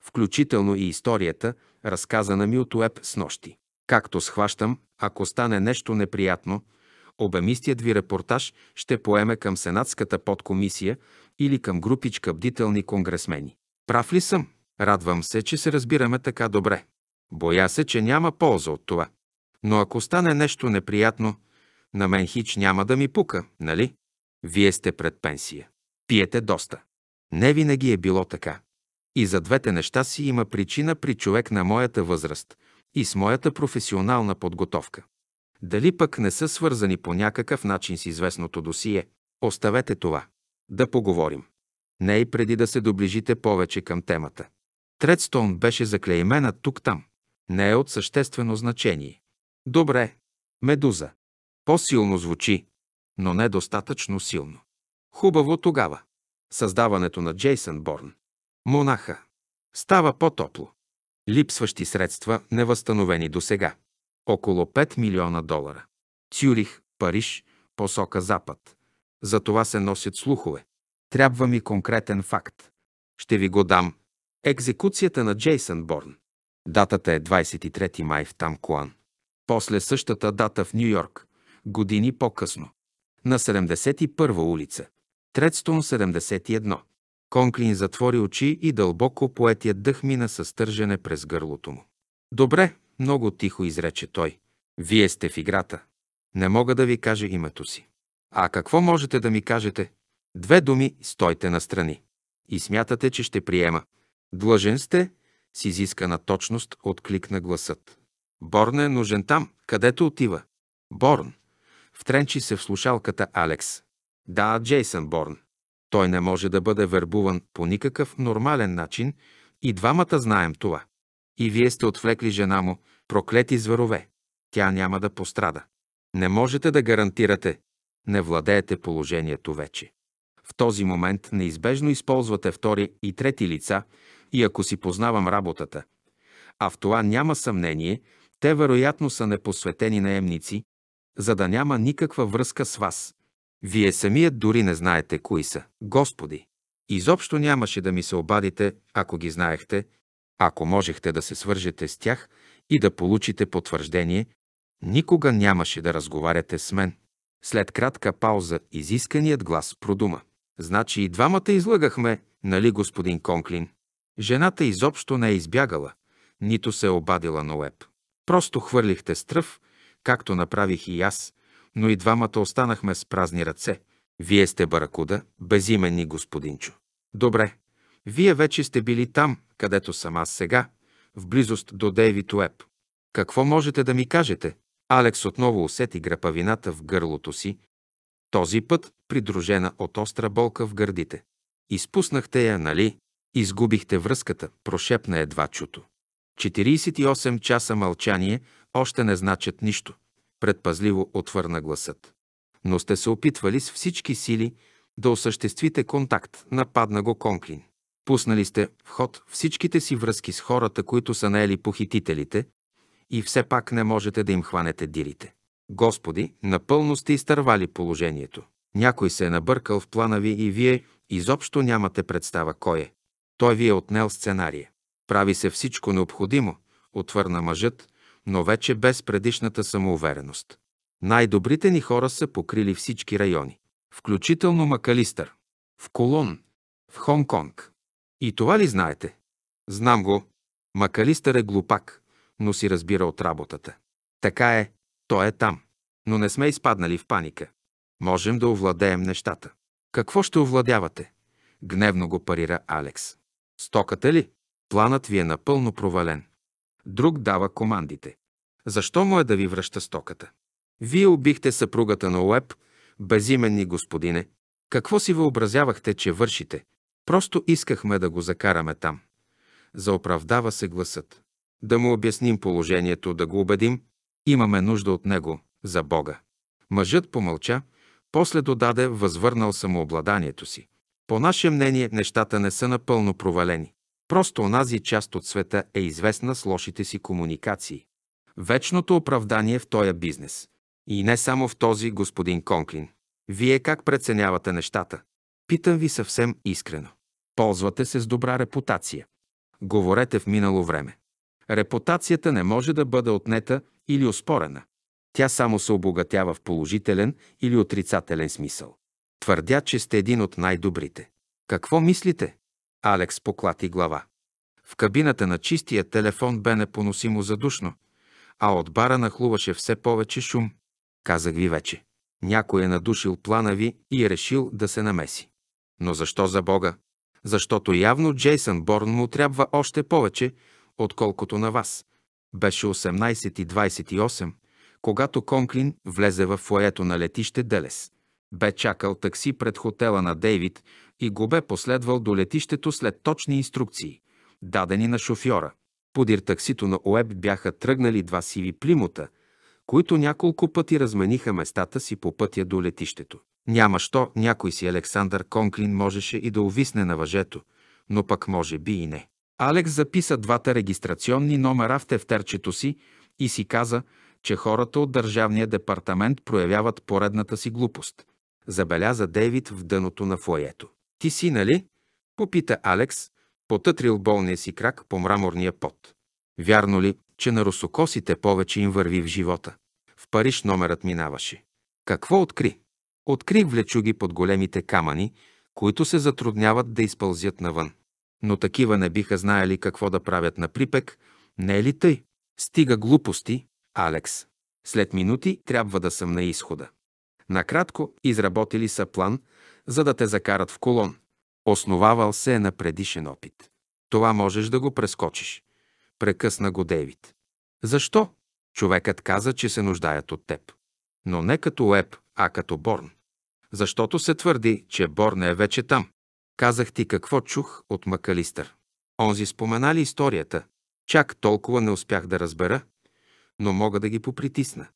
включително и историята, разказана ми от Уеб с нощи. Както схващам, ако стане нещо неприятно, обемистият ви репортаж ще поеме към Сенатската подкомисия или към групичка бдителни конгресмени. Прав ли съм? Радвам се, че се разбираме така добре. Боя се, че няма полза от това. Но ако стане нещо неприятно, на мен хич няма да ми пука, нали? Вие сте пред пенсия. Пиете доста. Не винаги е било така. И за двете неща си има причина при човек на моята възраст и с моята професионална подготовка. Дали пък не са свързани по някакъв начин с известното досие, оставете това. Да поговорим. Не и преди да се доближите повече към темата. Тредстон беше заклеймена тук-там. Не е от съществено значение. Добре. Медуза. По-силно звучи, но недостатъчно силно. Хубаво тогава. Създаването на Джейсън Борн. Монаха. Става по-топло. Липсващи средства, невъзстановени до сега. Около 5 милиона долара. Цюрих, Париж, посока Запад. За това се носят слухове. Трябва ми конкретен факт. Ще ви го дам. Екзекуцията на Джейсън Борн. Датата е 23 май в Тамкуан. После същата дата в Нью-Йорк, години по-късно. На 71 улица, 71. Конклин затвори очи и дълбоко поетият дъх мина със тържене през гърлото му. Добре, много тихо изрече той. Вие сте в играта. Не мога да ви кажа името си. А какво можете да ми кажете? Две думи стойте настрани. И смятате, че ще приема. Длъжен сте, с изискана точност откликна гласът. Борн е нужен там, където отива. Борн. Втренчи се в слушалката Алекс. Да, Джейсън Борн. Той не може да бъде вербуван по никакъв нормален начин и двамата знаем това. И вие сте отвлекли жена му, проклети зверове. Тя няма да пострада. Не можете да гарантирате. Не владеете положението вече. В този момент неизбежно използвате втори и трети лица и ако си познавам работата, а в това няма съмнение, те вероятно са непосветени наемници, за да няма никаква връзка с вас. Вие самият дори не знаете кои са. Господи! Изобщо нямаше да ми се обадите, ако ги знаехте, ако можехте да се свържете с тях и да получите потвърждение, никога нямаше да разговаряте с мен. След кратка пауза изисканият глас продума. Значи и двамата излъгахме, нали, господин Конклин? Жената изобщо не е избягала, нито се е обадила на леп. Просто хвърлихте стръв, както направих и аз, но и двамата останахме с празни ръце. Вие сте баракуда, безименни господинчо. Добре, вие вече сте били там, където съм аз сега, в близост до Дейвид Уеб. Какво можете да ми кажете? Алекс отново усети грапавината в гърлото си, този път придружена от остра болка в гърдите. Изпуснахте я, нали? Изгубихте връзката, прошепна едва чуто. 48 часа мълчание още не значат нищо предпазливо отвърна гласът. Но сте се опитвали с всички сили да осъществите контакт, нападна го Конклин. Пуснали сте в ход всичките си връзки с хората, които са наели похитителите, и все пак не можете да им хванете дирите. Господи, напълно сте изтървали положението. Някой се е набъркал в плана ви и вие изобщо нямате представа кой е. Той ви е отнел сценария. Прави се всичко необходимо, отвърна мъжът, но вече без предишната самоувереност. Най-добрите ни хора са покрили всички райони, включително Макалистър, в Колон, в Хонг-Конг. И това ли знаете? Знам го. Макалистър е глупак, но си разбира от работата. Така е, той е там. Но не сме изпаднали в паника. Можем да овладеем нещата. Какво ще овладявате? Гневно го парира Алекс. Стоката ли? Планът ви е напълно провален друг дава командите. Защо му е да ви връща стоката? Вие убихте съпругата на Уеб, безименни господине. Какво си въобразявахте, че вършите? Просто искахме да го закараме там. Заоправдава се гласът. Да му обясним положението, да го убедим. Имаме нужда от него, за Бога. Мъжът помълча, после додаде възвърнал самообладанието си. По наше мнение, нещата не са напълно провалени. Просто онази част от света е известна с лошите си комуникации. Вечното оправдание в този бизнес. И не само в този, господин Конклин. Вие как преценявате нещата? Питам ви съвсем искрено. Ползвате се с добра репутация. Говорете в минало време. Репутацията не може да бъде отнета или оспорена. Тя само се обогатява в положителен или отрицателен смисъл. Твърдя, че сте един от най-добрите. Какво мислите? Алекс поклати глава. В кабината на чистия телефон бе непоносимо задушно, а от бара нахлуваше все повече шум. Казах ви вече. Някой е надушил плана ви и е решил да се намеси. Но защо за Бога? Защото явно Джейсън Борн му трябва още повече, отколкото на вас. Беше 18.28, когато Конклин влезе в фоето на летище Делес. Бе чакал такси пред хотела на Дейвид, и го бе последвал до летището след точни инструкции, дадени на шофьора. Подир таксито на Оеб бяха тръгнали два сиви плимота, които няколко пъти размениха местата си по пътя до летището. Няма що някой си Александър Конклин можеше и да увисне на въжето, но пък може би и не. Алекс записа двата регистрационни номера в тефтерчето си и си каза, че хората от Държавния департамент проявяват поредната си глупост. Забеляза Дейвид в дъното на фоето. Ти си, нали? Попита Алекс, потътрил болния си крак по мраморния пот. Вярно ли, че на русокосите повече им върви в живота? В Париж номерът минаваше. Какво откри? Откри влечуги под големите камъни, които се затрудняват да изпълзят навън. Но такива не биха знаели какво да правят на припек, не е ли тъй? Стига глупости, Алекс. След минути трябва да съм на изхода. Накратко, изработили са план за да те закарат в колон. Основавал се е на предишен опит. Това можеш да го прескочиш. Прекъсна го Дейвид. Защо? Човекът каза, че се нуждаят от теб. Но не като Уеб, а като Борн. Защото се твърди, че Борн е вече там. Казах ти какво чух от Макалистър. Онзи спомена ли историята? Чак толкова не успях да разбера, но мога да ги попритисна.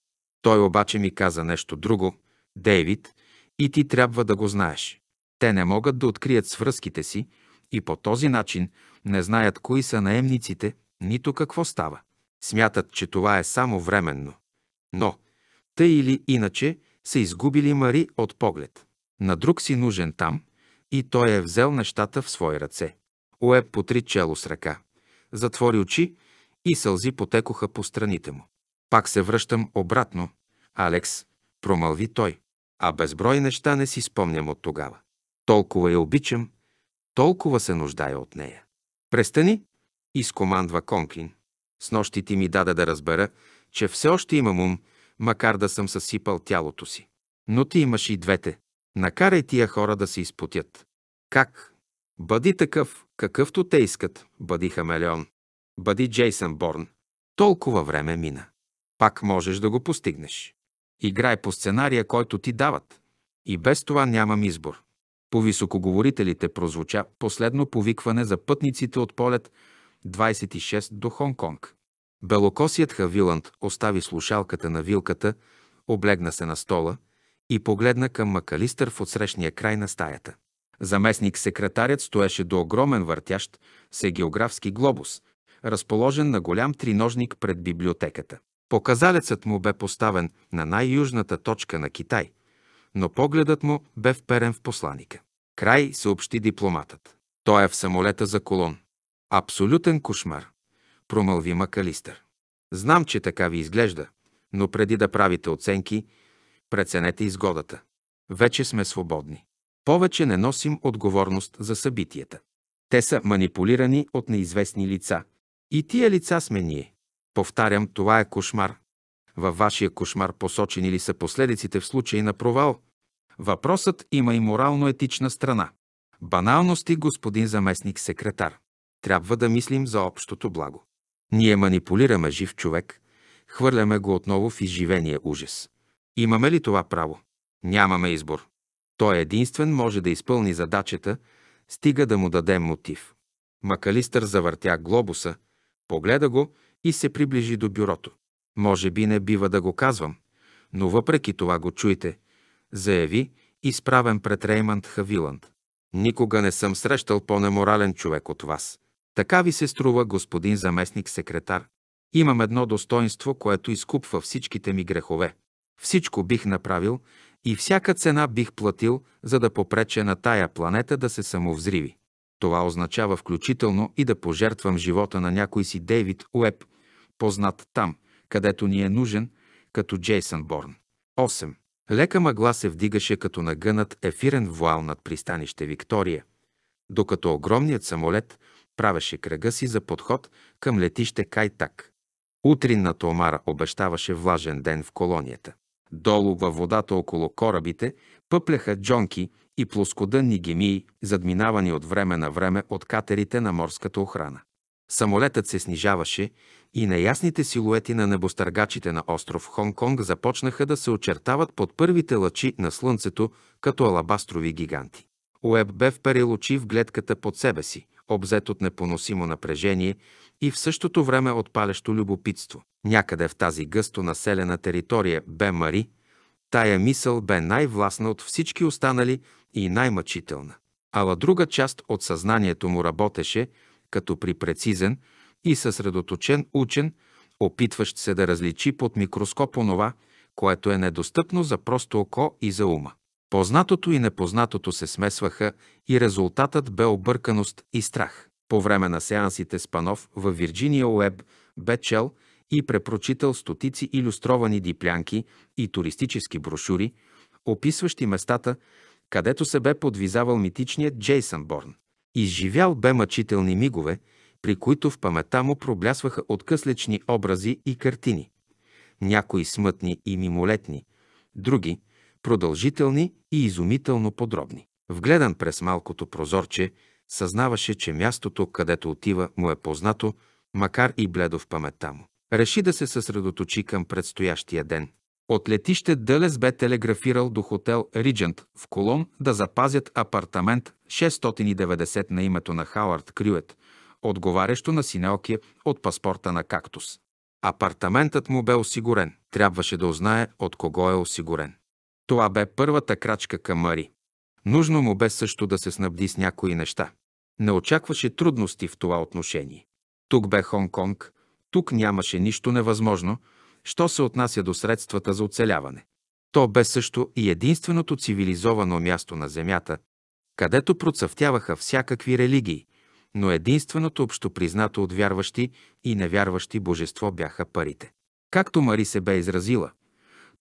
Той обаче ми каза нещо друго. Дейвид, и ти трябва да го знаеш. Те не могат да открият свръзките си и по този начин не знаят кои са наемниците, нито какво става. Смятат, че това е само временно. Но, тъй или иначе, са изгубили Мари от поглед. На друг си нужен там и той е взел нещата в свои ръце. Уеб потри чело с ръка, затвори очи и сълзи потекоха по страните му. Пак се връщам обратно. Алекс, промълви той а безброй неща не си спомням от тогава. Толкова я обичам, толкова се нуждая от нея. Престани, изкомандва Конклин. С нощи ти ми даде да разбера, че все още имам ум, макар да съм съсипал тялото си. Но ти имаш и двете. Накарай тия хора да се изпотят. Как? Бъди такъв, какъвто те искат. Бъди хамелеон. Бъди Джейсън Борн. Толкова време мина. Пак можеш да го постигнеш. Играй по сценария, който ти дават. И без това нямам избор. По високоговорителите прозвуча последно повикване за пътниците от полет 26 до Хонг-Конг. Белокосият Хавиланд остави слушалката на вилката, облегна се на стола и погледна към Макалистър в отсрещния край на стаята. Заместник секретарят стоеше до огромен въртящ се географски глобус, разположен на голям триножник пред библиотеката. Показалецът му бе поставен на най-южната точка на Китай, но погледът му бе вперен в посланика. Край съобщи дипломатът. Той е в самолета за колон. Абсолютен кошмар, промълви Макалистър. Знам, че така ви изглежда, но преди да правите оценки, преценете изгодата. Вече сме свободни. Повече не носим отговорност за събитията. Те са манипулирани от неизвестни лица. И тия лица сме ние. Повтарям, това е кошмар. Във вашия кошмар посочени ли са последиците в случай на провал? Въпросът има и морално-етична страна. Баналности, господин заместник секретар. Трябва да мислим за общото благо. Ние манипулираме жив човек, хвърляме го отново в изживения ужас. Имаме ли това право? Нямаме избор. Той единствен може да изпълни задачата, стига да му дадем мотив. Макалистър завъртя глобуса, погледа го и се приближи до бюрото. Може би не бива да го казвам, но въпреки това го чуйте, заяви, изправен пред Рейманд Хавиланд. Никога не съм срещал по-неморален човек от вас. Така ви се струва, господин заместник секретар. Имам едно достоинство, което изкупва всичките ми грехове. Всичко бих направил и всяка цена бих платил, за да попреча на тая планета да се самовзриви. Това означава включително и да пожертвам живота на някой си Дейвид Уеб познат там, където ни е нужен, като Джейсън Борн. 8. Лека мъгла се вдигаше като нагънат ефирен вуал над пристанище Виктория, докато огромният самолет правеше кръга си за подход към летище Кайтак. Утринната омара обещаваше влажен ден в колонията. Долу във водата около корабите пъпляха джонки и плоскодънни гемии, задминавани от време на време от катерите на морската охрана. Самолетът се снижаваше и неясните силуети на небостъргачите на остров Хонг-Конг започнаха да се очертават под първите лъчи на слънцето като алабастрови гиганти. Уеб бе вперил очи в гледката под себе си, обзет от непоносимо напрежение и в същото време от палещо любопитство. Някъде в тази гъсто населена територия бе Мари, тая мисъл бе най-властна от всички останали и най-мъчителна. Ала друга част от съзнанието му работеше – като при прецизен и съсредоточен учен, опитващ се да различи под микроскоп онова, което е недостъпно за просто око и за ума. Познатото и непознатото се смесваха и резултатът бе обърканост и страх. По време на сеансите с Панов в Вирджиния Уеб бе чел и препрочитал стотици иллюстровани диплянки и туристически брошури, описващи местата, където се бе подвизавал митичният Джейсън Борн. Изживял бе мъчителни мигове, при които в памета му проблясваха откъслечни образи и картини. Някои смътни и мимолетни, други – продължителни и изумително подробни. Вгледан през малкото прозорче, съзнаваше, че мястото, където отива, му е познато, макар и бледо в паметта му. Реши да се съсредоточи към предстоящия ден. От летище Дълес бе телеграфирал до хотел Риджент в Колон да запазят апартамент 690 на името на Хауард Крюет, отговарящо на синелки от паспорта на кактус. Апартаментът му бе осигурен. Трябваше да узнае от кого е осигурен. Това бе първата крачка към Мари. Нужно му бе също да се снабди с някои неща. Не очакваше трудности в това отношение. Тук бе Хонг-Конг, тук нямаше нищо невъзможно – що се отнася до средствата за оцеляване. То бе също и единственото цивилизовано място на Земята, където процъфтяваха всякакви религии, но единственото общопризнато от вярващи и невярващи божество бяха парите. Както Мари се бе изразила,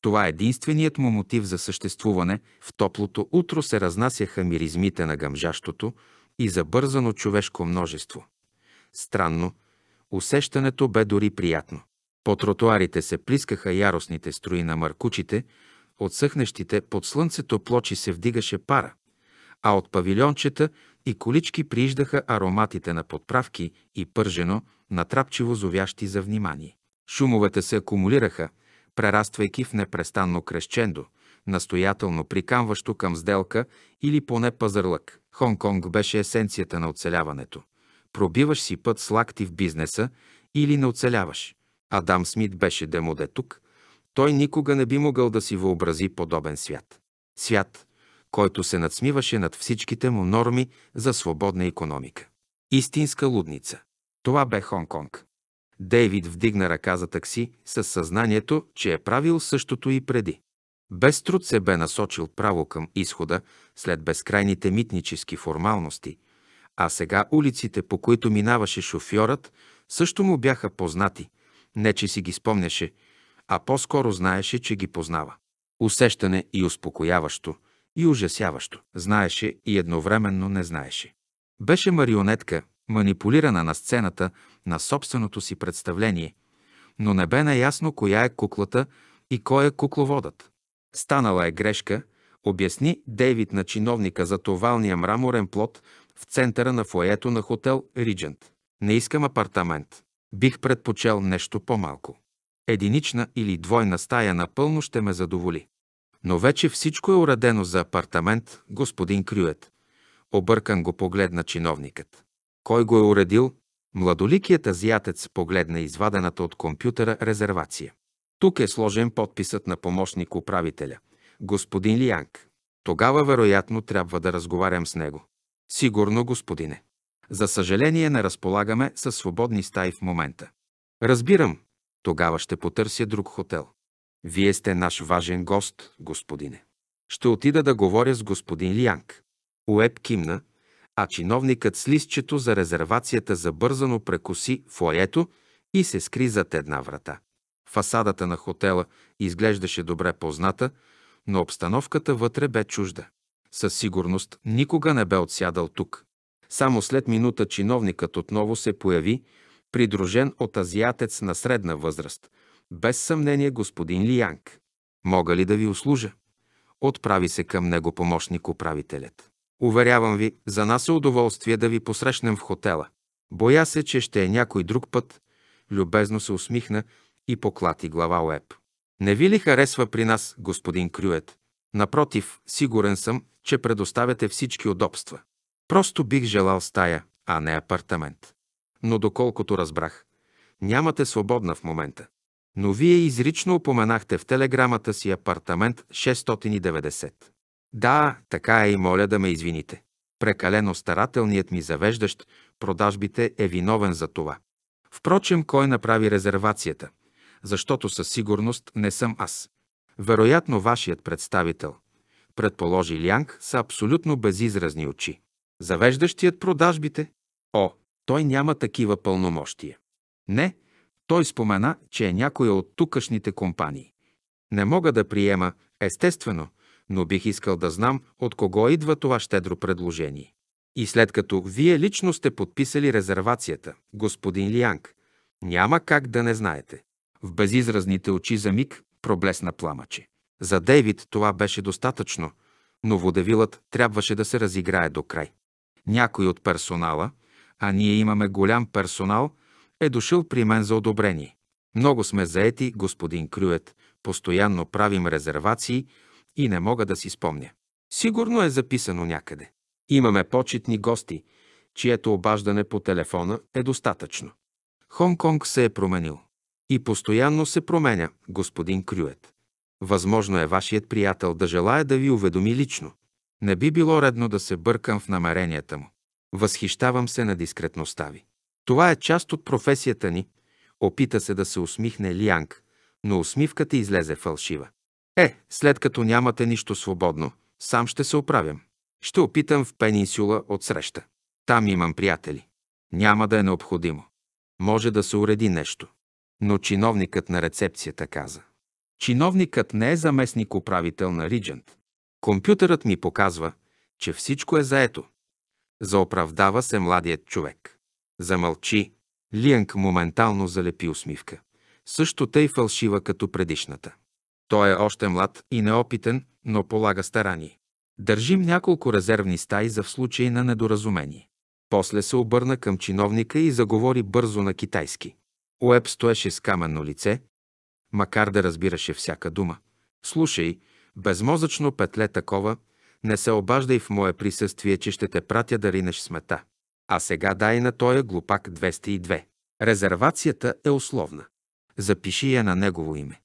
това е единственият му мотив за съществуване, в топлото утро се разнасяха миризмите на гъмжащото и забързано човешко множество. Странно, усещането бе дори приятно. По тротуарите се плискаха яростните строи на маркучите, от съхнещите под слънцето плочи се вдигаше пара, а от павилиончета и колички прииждаха ароматите на подправки и пържено, натрапчиво зовящи за внимание. Шумовете се акумулираха, прераствайки в непрестанно крещендо, настоятелно прикамващо към сделка или поне пазарлък. Хонг-Конг беше есенцията на оцеляването. Пробиваш си път с лакти в бизнеса или не оцеляваш – Адам Смит беше демоде тук, той никога не би могъл да си въобрази подобен свят. Свят, който се надсмиваше над всичките му норми за свободна економика. Истинска лудница. Това бе Хонг-Конг. Дейвид вдигна ръка за такси с съзнанието, че е правил същото и преди. Без труд се бе насочил право към изхода след безкрайните митнически формалности, а сега улиците, по които минаваше шофьорът, също му бяха познати, не че си ги спомняше, а по-скоро знаеше, че ги познава. Усещане и успокояващо, и ужасяващо. Знаеше и едновременно не знаеше. Беше марионетка, манипулирана на сцената на собственото си представление, но не бе наясно коя е куклата и кой е кукловодът. Станала е грешка, обясни Дейвид на чиновника за товалния мраморен плод в центъра на фоето на хотел Риджент. Не искам апартамент. Бих предпочел нещо по-малко. Единична или двойна стая напълно ще ме задоволи. Но вече всичко е уредено за апартамент, господин Крюет. Объркан го погледна чиновникът. Кой го е уредил? Младоликият азиатец погледна извадената от компютъра резервация. Тук е сложен подписът на помощник управителя, господин Лианг. Тогава, вероятно, трябва да разговарям с него. Сигурно, господине. За съжаление не разполагаме с свободни стаи в момента. Разбирам, тогава ще потърся друг хотел. Вие сте наш важен гост, господине. Ще отида да говоря с господин Лянг. Уеб кимна, а чиновникът с листчето за резервацията забързано в фоето и се скри зад една врата. Фасадата на хотела изглеждаше добре позната, но обстановката вътре бе чужда. Със сигурност никога не бе отсядал тук. Само след минута чиновникът отново се появи, придружен от азиатец на средна възраст, без съмнение господин Лиянг. Мога ли да ви услужа? Отправи се към него помощник управителят. Уверявам ви, за нас е удоволствие да ви посрещнем в хотела. Боя се, че ще е някой друг път. Любезно се усмихна и поклати глава Уеб. Не ви ли харесва при нас, господин Крюет? Напротив, сигурен съм, че предоставяте всички удобства. Просто бих желал стая, а не апартамент. Но доколкото разбрах, нямате свободна в момента. Но вие изрично упоменахте в телеграмата си апартамент 690. Да, така е и моля да ме извините. Прекалено старателният ми завеждащ продажбите е виновен за това. Впрочем, кой направи резервацията? Защото със сигурност не съм аз. Вероятно, вашият представител, предположи Лянг, са абсолютно безизразни очи. Завеждащият продажбите? О, той няма такива пълномощия. Не, той спомена, че е някоя от тукашните компании. Не мога да приема, естествено, но бих искал да знам от кого идва това щедро предложение. И след като вие лично сте подписали резервацията, господин Лианг, няма как да не знаете. В безизразните очи за миг проблесна пламъче. За Дейвид това беше достатъчно, но водевилът трябваше да се разиграе до край. Някой от персонала, а ние имаме голям персонал, е дошъл при мен за одобрение. Много сме заети, господин Крюет, постоянно правим резервации и не мога да си спомня. Сигурно е записано някъде. Имаме почетни гости, чието обаждане по телефона е достатъчно. Хонг-Конг се е променил. И постоянно се променя, господин Крюет. Възможно е вашият приятел да желая да ви уведоми лично. Не би било редно да се бъркам в намеренията му. Възхищавам се на дискретността ви. Това е част от професията ни. Опита се да се усмихне Лианг, но усмивката излезе фалшива. Е, след като нямате нищо свободно, сам ще се оправям. Ще опитам в пенинсюла от среща. Там имам приятели. Няма да е необходимо. Може да се уреди нещо. Но чиновникът на рецепцията каза. Чиновникът не е заместник управител на Риджент. Компютърът ми показва, че всичко е заето. Заоправдава се младият човек. Замълчи. Лиенг моментално залепи усмивка. Също тъй фалшива като предишната. Той е още млад и неопитен, но полага старание. Държим няколко резервни стаи за в случай на недоразумение. После се обърна към чиновника и заговори бързо на китайски. Уеб стоеше с каменно лице, макар да разбираше всяка дума. Слушай, Безмозъчно петле такова, не се обаждай в мое присъствие, че ще те пратя да ринеш смета. А сега дай на тоя глупак 202. Резервацията е условна. Запиши я на негово име.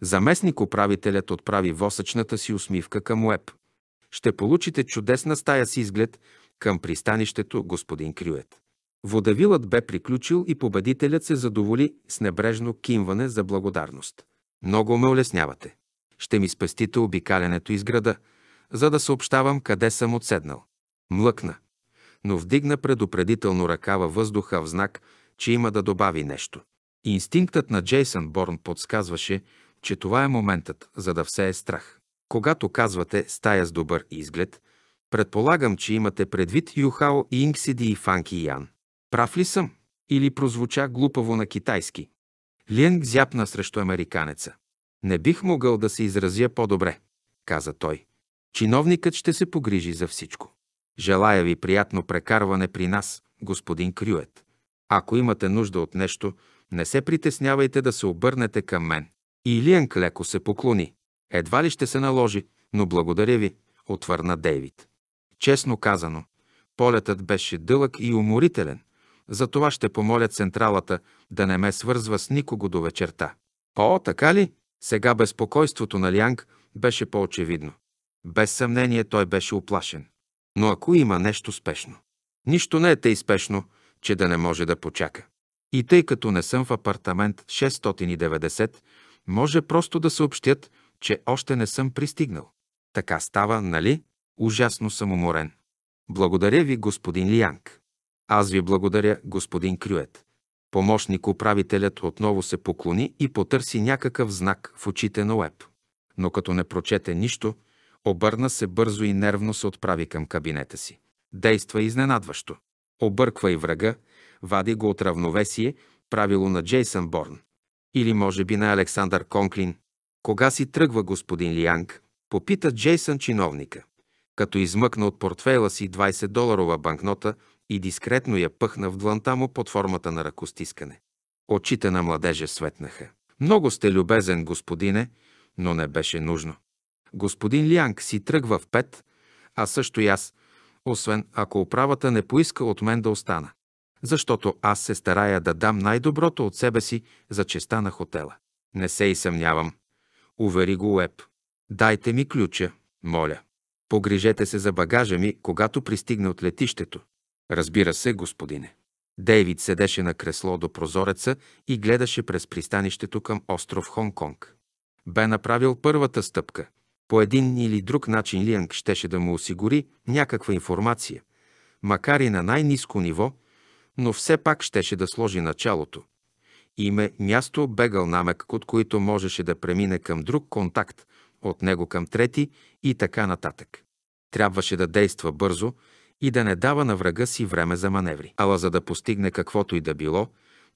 Заместник управителят отправи восъчната си усмивка към Уеб. Ще получите чудесна стая с изглед към пристанището, господин Крюет. Водавилът бе приключил и победителят се задоволи с небрежно кимване за благодарност. Много ме улеснявате ще ми спестите обикалянето из града, за да съобщавам къде съм отседнал. Млъкна, но вдигна предупредително ръка във въздуха в знак, че има да добави нещо. Инстинктът на Джейсън Борн подсказваше, че това е моментът, за да все е страх. Когато казвате стая с добър изглед, предполагам, че имате предвид Юхао и Инксиди и Фанки Ян. Прав ли съм? Или прозвуча глупаво на китайски? Лиен зяпна срещу американеца. Не бих могъл да се изразя по-добре, каза той. Чиновникът ще се погрижи за всичко. Желая ви приятно прекарване при нас, господин Крюет. Ако имате нужда от нещо, не се притеснявайте да се обърнете към мен. И Илиан Клеко се поклони. Едва ли ще се наложи, но благодаря ви, отвърна Дейвид. Честно казано, полетът беше дълъг и уморителен. Затова ще помоля централата да не ме свързва с никого до вечерта. О, така ли? Сега безпокойството на Лянг беше по-очевидно. Без съмнение той беше оплашен. Но ако има нещо спешно? Нищо не е тъй спешно, че да не може да почака. И тъй като не съм в апартамент 690, може просто да съобщят, че още не съм пристигнал. Така става, нали? Ужасно съм уморен. Благодаря ви, господин Лианг. Аз ви благодаря, господин Крюет. Помощник-управителят отново се поклони и потърси някакъв знак в очите на Уеб. Но като не прочете нищо, обърна се бързо и нервно се отправи към кабинета си. Действа изненадващо. Обърква и врага, вади го от равновесие, правило на Джейсън Борн. Или може би на Александър Конклин. Кога си тръгва господин Лианг? Попита Джейсън чиновника. Като измъкна от портфейла си 20-доларова банкнота, и дискретно я пъхна в дланта му под формата на ръкостискане. Очите на младежа светнаха. Много сте любезен, господине, но не беше нужно. Господин Лянг си тръгва в пет, а също и аз, освен ако управата не поиска от мен да остана. Защото аз се старая да дам най-доброто от себе си за честа на хотела. Не се и съмнявам. Увери го Уеб. Дайте ми ключа, моля. Погрижете се за багажа ми, когато пристигне от летището. Разбира се, господине. Дейвид седеше на кресло до прозореца и гледаше през пристанището към остров Хонконг. Бе направил първата стъпка. По един или друг начин Лианг щеше да му осигури някаква информация, макар и на най-низко ниво, но все пак щеше да сложи началото. Име, място, бегал намек, от които можеше да премине към друг контакт, от него към трети и така нататък. Трябваше да действа бързо, и да не дава на врага си време за маневри. Ала за да постигне каквото и да било,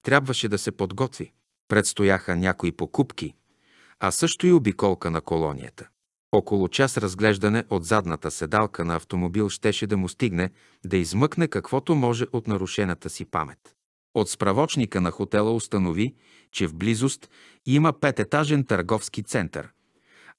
трябваше да се подготви. Предстояха някои покупки, а също и обиколка на колонията. Около час разглеждане от задната седалка на автомобил щеше да му стигне да измъкне каквото може от нарушената си памет. От справочника на хотела установи, че в близост има пететажен търговски център,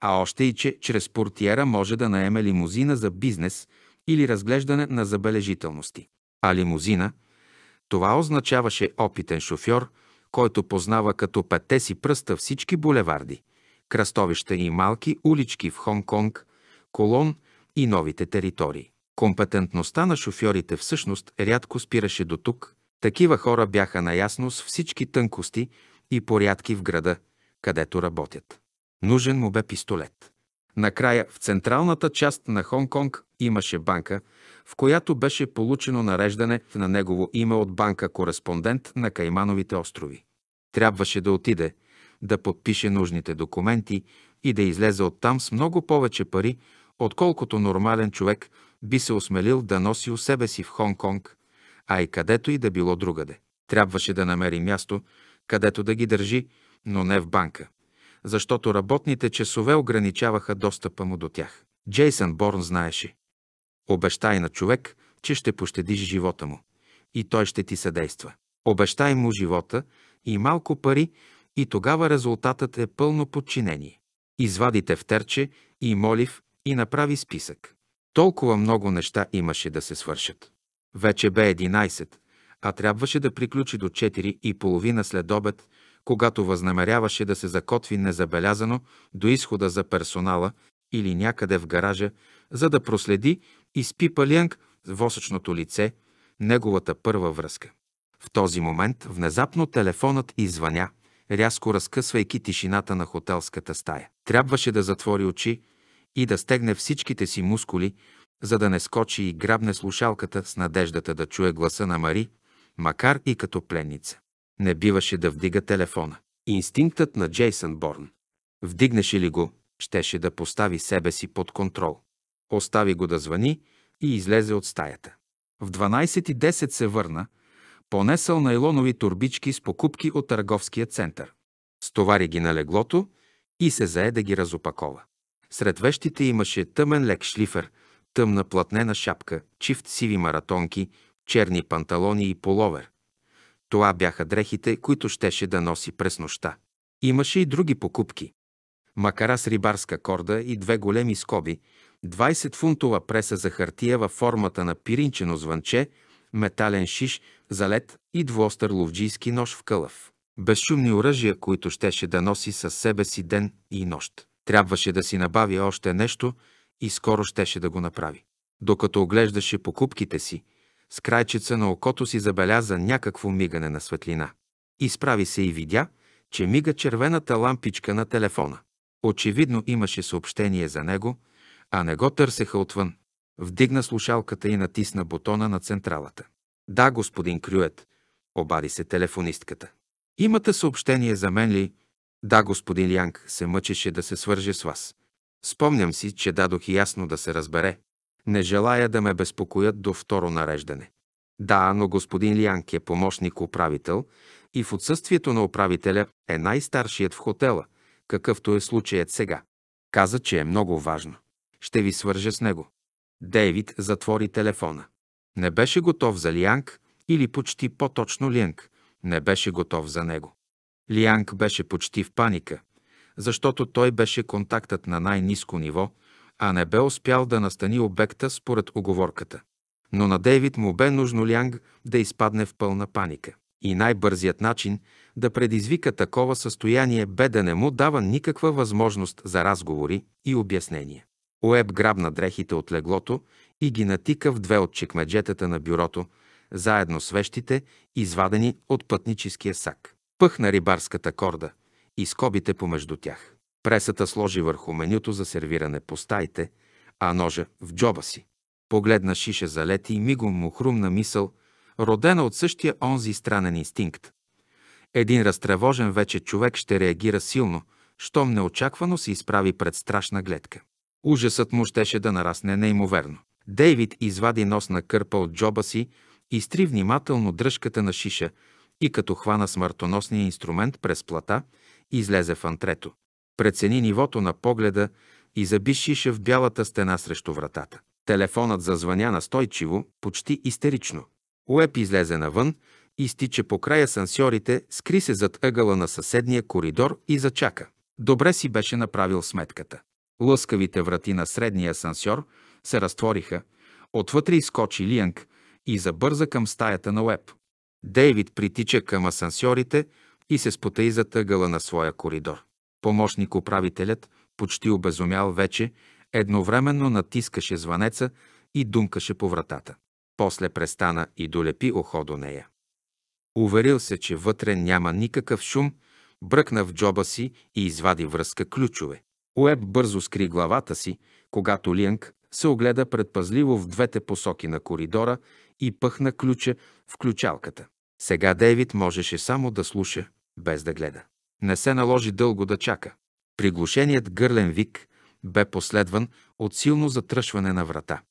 а още и, че чрез портиера може да наеме лимузина за бизнес – или разглеждане на забележителности. А лимузина – това означаваше опитен шофьор, който познава като пете си пръста всички булеварди, кръстовища и малки улички в Хонг-Конг, Колон и новите територии. Компетентността на шофьорите всъщност рядко спираше до тук. Такива хора бяха наясно с всички тънкости и порядки в града, където работят. Нужен му бе пистолет. Накрая в централната част на Хонг-Конг имаше банка, в която беше получено нареждане на негово име от банка-кореспондент на Каймановите острови. Трябваше да отиде, да подпише нужните документи и да излезе оттам с много повече пари, отколкото нормален човек би се осмелил да носи у себе си в Хонг-Конг, а и където и да било другаде. Трябваше да намери място, където да ги държи, но не в банка защото работните часове ограничаваха достъпа му до тях. Джейсън Борн знаеше. Обещай на човек, че ще пощадиш живота му и той ще ти съдейства. Обещай му живота и малко пари и тогава резултатът е пълно подчинение. Извади тефтерче и молив и направи списък. Толкова много неща имаше да се свършат. Вече бе 11, а трябваше да приключи до 4 и половина след обед, когато възнамеряваше да се закотви незабелязано до изхода за персонала или някъде в гаража, за да проследи и спипа с восъчното лице, неговата първа връзка. В този момент внезапно телефонът извъня, рязко разкъсвайки тишината на хотелската стая. Трябваше да затвори очи и да стегне всичките си мускули, за да не скочи и грабне слушалката с надеждата да чуе гласа на Мари, макар и като пленница. Не биваше да вдига телефона. Инстинктът на Джейсън Борн. Вдигнеше ли го, щеше да постави себе си под контрол. Остави го да звъни и излезе от стаята. В 12.10 се върна, понесъл найлонови турбички с покупки от търговския център. Стовари ги на леглото и се зае да ги разопакова. Сред вещите имаше тъмен лек шлифер, тъмна платнена шапка, чифт сиви маратонки, черни панталони и половер, това бяха дрехите, които щеше да носи през нощта. Имаше и други покупки. Макара с рибарска корда и две големи скоби, 20 фунтова преса за хартия във формата на пиринчено звънче, метален шиш, залет и двуостър ловджийски нож в кълъв. Безшумни оръжия, които щеше да носи със себе си ден и нощ. Трябваше да си набави още нещо и скоро щеше да го направи. Докато оглеждаше покупките си, с крайчеца на окото си забеляза някакво мигане на светлина. Изправи се и видя, че мига червената лампичка на телефона. Очевидно имаше съобщение за него, а не го търсеха отвън. Вдигна слушалката и натисна бутона на централата. Да, господин Крюет, обади се телефонистката. Имате съобщение за мен ли? Да, господин Янг се мъчеше да се свърже с вас. Спомням си, че дадох ясно да се разбере. Не желая да ме безпокоят до второ нареждане. Да, но господин Лианг е помощник-управител и в отсъствието на управителя е най-старшият в хотела, какъвто е случаят сега. Каза, че е много важно. Ще ви свържа с него. Дейвид затвори телефона. Не беше готов за Лианг или почти по-точно Лианг. Не беше готов за него. Лианг беше почти в паника, защото той беше контактът на най-низко ниво – а не бе успял да настани обекта според оговорката. Но на Дейвид му бе нужно Лянг да изпадне в пълна паника. И най-бързият начин да предизвика такова състояние бе да не му дава никаква възможност за разговори и обяснения. Уеб грабна дрехите от леглото и ги натика в две от чекмеджетата на бюрото, заедно с вещите, извадени от пътническия сак. Пъхна рибарската корда и скобите помежду тях. Пресата сложи върху менюто за сервиране по стаите, а ножа в джоба си. Погледна шише за лети и мигом му хрумна мисъл, родена от същия онзи странен инстинкт. Един разтревожен вече човек ще реагира силно, щом неочаквано се изправи пред страшна гледка. Ужасът му щеше да нарасне неимоверно. Дейвид извади носна кърпа от джоба си, изтри внимателно дръжката на шиша и като хвана смъртоносния инструмент през плата, излезе в антрето. Прецени нивото на погледа и заби шиша в бялата стена срещу вратата. Телефонът зазвъня настойчиво, почти истерично. Уеб излезе навън, изтича по края сансьорите, скри се зад ъгъла на съседния коридор и зачака. Добре си беше направил сметката. Лъскавите врати на средния сансьор се разтвориха, отвътре изкочи Лианг и забърза към стаята на Уеб. Дейвид притича към асансьорите и се спотаи зад ъгъла на своя коридор. Помощник-управителят, почти обезумял вече, едновременно натискаше звънеца и думкаше по вратата. После престана и долепи ухо до нея. Уверил се, че вътре няма никакъв шум, бръкна в джоба си и извади връзка ключове. Уеб бързо скри главата си, когато Лианг се огледа предпазливо в двете посоки на коридора и пъхна ключа в ключалката. Сега Дейвид можеше само да слуша, без да гледа. Не се наложи дълго да чака. Приглушеният гърлен вик бе последван от силно затръшване на врата.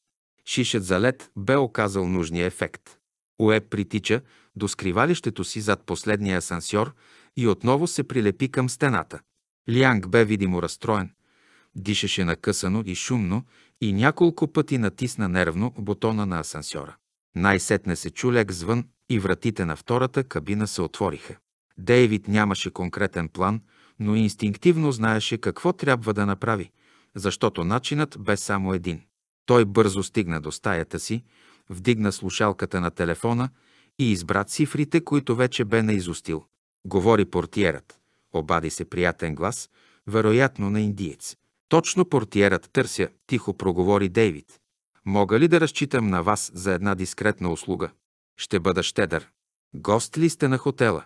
Шишът лед бе оказал нужния ефект. Уеб притича до скривалището си зад последния асансьор и отново се прилепи към стената. Лянг бе видимо разстроен. Дишаше накъсано и шумно и няколко пъти натисна нервно бутона на асансьора. Най-сетне се чу лек звън и вратите на втората кабина се отвориха. Дейвид нямаше конкретен план, но инстинктивно знаеше какво трябва да направи, защото начинът бе само един. Той бързо стигна до стаята си, вдигна слушалката на телефона и избра цифрите, които вече бе наизустил. Говори портиерът. Обади се приятен глас, вероятно на индиец. Точно портиерът търся, тихо проговори Дейвид. Мога ли да разчитам на вас за една дискретна услуга? Ще бъда щедър. Гост ли сте на хотела?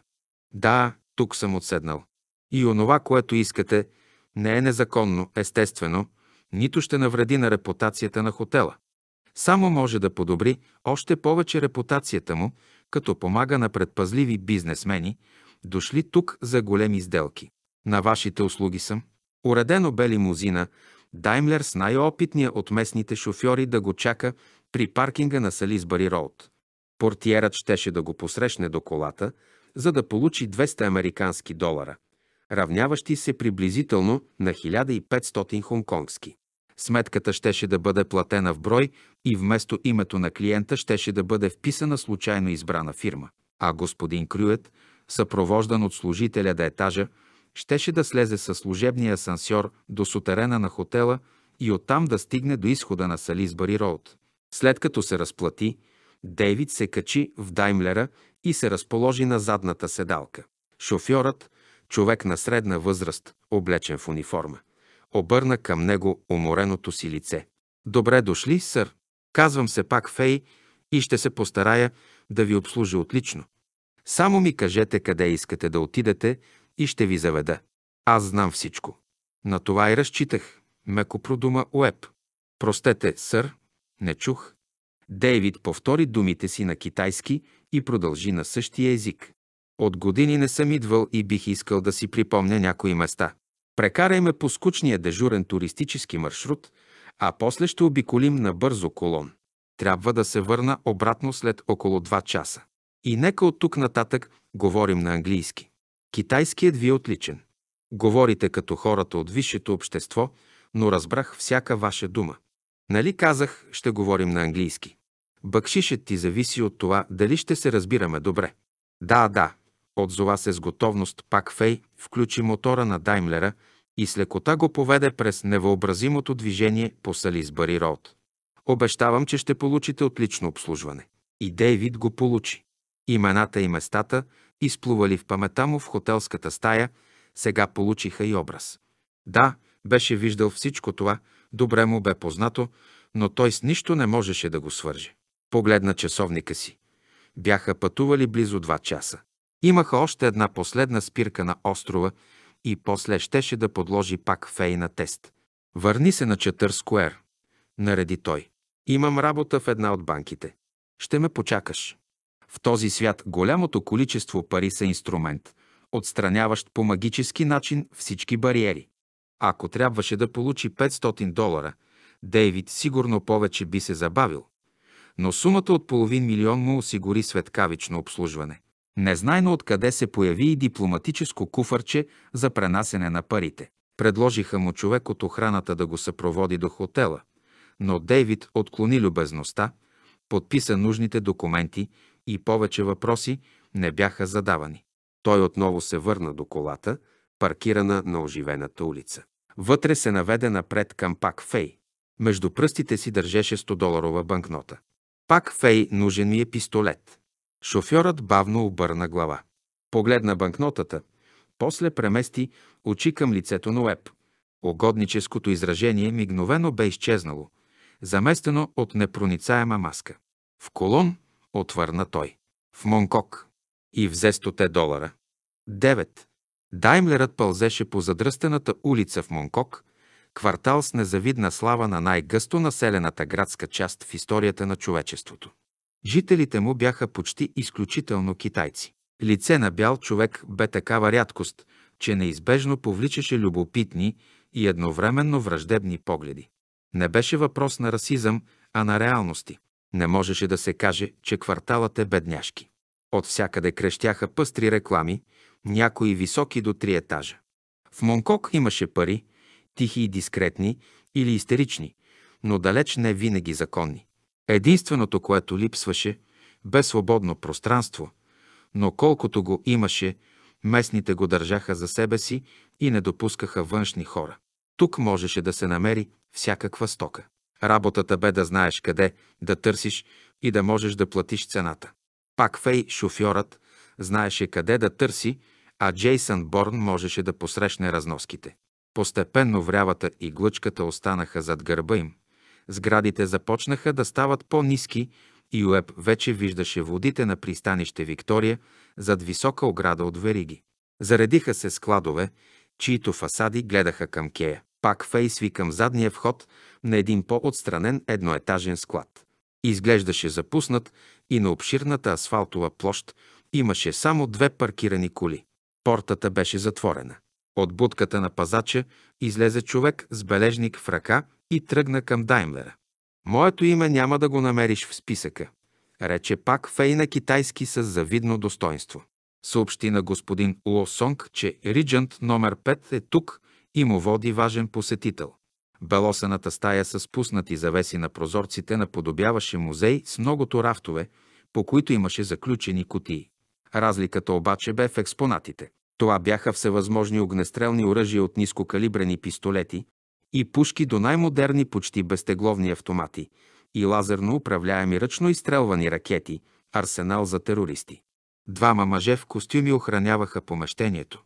Да, тук съм отседнал. И онова, което искате, не е незаконно, естествено, нито ще навреди на репутацията на хотела. Само може да подобри още повече репутацията му, като помага на предпазливи бизнесмени, дошли тук за големи сделки. На вашите услуги съм. Уредено бе лимузина, Даймлер с най-опитния от местните шофьори да го чака при паркинга на Салисбари Роуд. Портиерът щеше да го посрещне до колата, за да получи 200 американски долара, равняващи се приблизително на 1500 хонконгски. Сметката щеше да бъде платена в брой и вместо името на клиента щеше да бъде вписана случайно избрана фирма. А господин Крюет, съпровождан от служителя да етажа, щеше да слезе със служебния асансьор до сутерена на хотела и оттам да стигне до изхода на Салисбари Роуд. След като се разплати, Дейвид се качи в Даймлера и се разположи на задната седалка. Шофьорът, човек на средна възраст, облечен в униформа, обърна към него умореното си лице. «Добре дошли, сър. Казвам се пак Фей и ще се постарая да ви обслужа отлично. Само ми кажете къде искате да отидете и ще ви заведа. Аз знам всичко». На това и разчитах, меко продума Уеб. Простете, сър, не чух, Дейвид повтори думите си на китайски и продължи на същия език. От години не съм идвал и бих искал да си припомня някои места. Прекарайме по скучния дежурен туристически маршрут, а после ще обиколим на бързо колон. Трябва да се върна обратно след около 2 часа. И нека от тук нататък говорим на английски. Китайският ви е отличен. Говорите като хората от висшето общество, но разбрах всяка ваша дума. Нали казах, ще говорим на английски. Бакшишът ти зависи от това дали ще се разбираме добре. Да, да, отзова се с готовност пак Фей, включи мотора на Даймлера и с лекота го поведе през невъобразимото движение по Салисбъри Роуд. Обещавам, че ще получите отлично обслужване. И Дейвид го получи. Имената и местата, изплували в памета му в хотелската стая, сега получиха и образ. Да, беше виждал всичко това, добре му бе познато, но той с нищо не можеше да го свърже. Погледна часовника си. Бяха пътували близо два часа. Имаха още една последна спирка на острова и после щеше да подложи пак Фей на тест. Върни се на Четър Скуер, нареди той. Имам работа в една от банките. Ще ме почакаш. В този свят голямото количество пари са инструмент, отстраняващ по магически начин всички бариери. Ако трябваше да получи 500 долара, Дейвид сигурно повече би се забавил, но сумата от половин милион му осигури светкавично обслужване. Незнайно откъде се появи и дипломатическо куфарче за пренасене на парите. Предложиха му човек от охраната да го съпроводи до хотела, но Дейвид отклони любезността, подписа нужните документи и повече въпроси не бяха задавани. Той отново се върна до колата, паркирана на оживената улица. Вътре се наведе напред към пак Фей. Между пръстите си държеше 100-доларова банкнота. Пак Фей, нужен ми е пистолет. Шофьорът бавно обърна глава. Погледна банкнотата, после премести очи към лицето на Уеб. Угодническото изражение мигновено бе изчезнало, заместено от непроницаема маска. В колон отвърна той. В Монкок. И взе стоте долара. 9. Даймлерът пълзеше по задръстената улица в Монкок, квартал с незавидна слава на най-гъсто населената градска част в историята на човечеството. Жителите му бяха почти изключително китайци. Лице на бял човек бе такава рядкост, че неизбежно повличаше любопитни и едновременно враждебни погледи. Не беше въпрос на расизъм, а на реалности. Не можеше да се каже, че кварталът е бедняшки. От всякъде крещяха пъстри реклами, някои високи до три етажа. В Монкок имаше пари, тихи и дискретни или истерични, но далеч не винаги законни. Единственото, което липсваше, бе свободно пространство, но колкото го имаше, местните го държаха за себе си и не допускаха външни хора. Тук можеше да се намери всякаква стока. Работата бе да знаеш къде, да търсиш и да можеш да платиш цената. Пак Фей, шофьорът, знаеше къде да търси, а Джейсън Борн можеше да посрещне разноските. Постепенно врявата и глъчката останаха зад гърба им. Сградите започнаха да стават по-низки и Уеб вече виждаше водите на пристанище Виктория зад висока ограда от вериги. Заредиха се складове, чието фасади гледаха към Кея. Пак фейсви към задния вход на един по-отстранен едноетажен склад. Изглеждаше запуснат и на обширната асфалтова площ имаше само две паркирани коли. Портата беше затворена. От будката на пазача излезе човек с бележник в ръка и тръгна към Даймлера. Моето име няма да го намериш в списъка, рече пак Фей на китайски с завидно достоинство. Съобщи на господин Лосонг, че риджент номер 5 е тук и му води важен посетител. Белосаната стая с спуснати завеси на прозорците наподобяваше музей с многото рафтове, по които имаше заключени кутии. Разликата обаче бе в експонатите. Това бяха всевъзможни огнестрелни оръжия от нискокалибрени пистолети и пушки до най-модерни почти безтегловни автомати и лазерно управляеми ръчно изстрелвани ракети, арсенал за терористи. Двама мъже в костюми охраняваха помещението.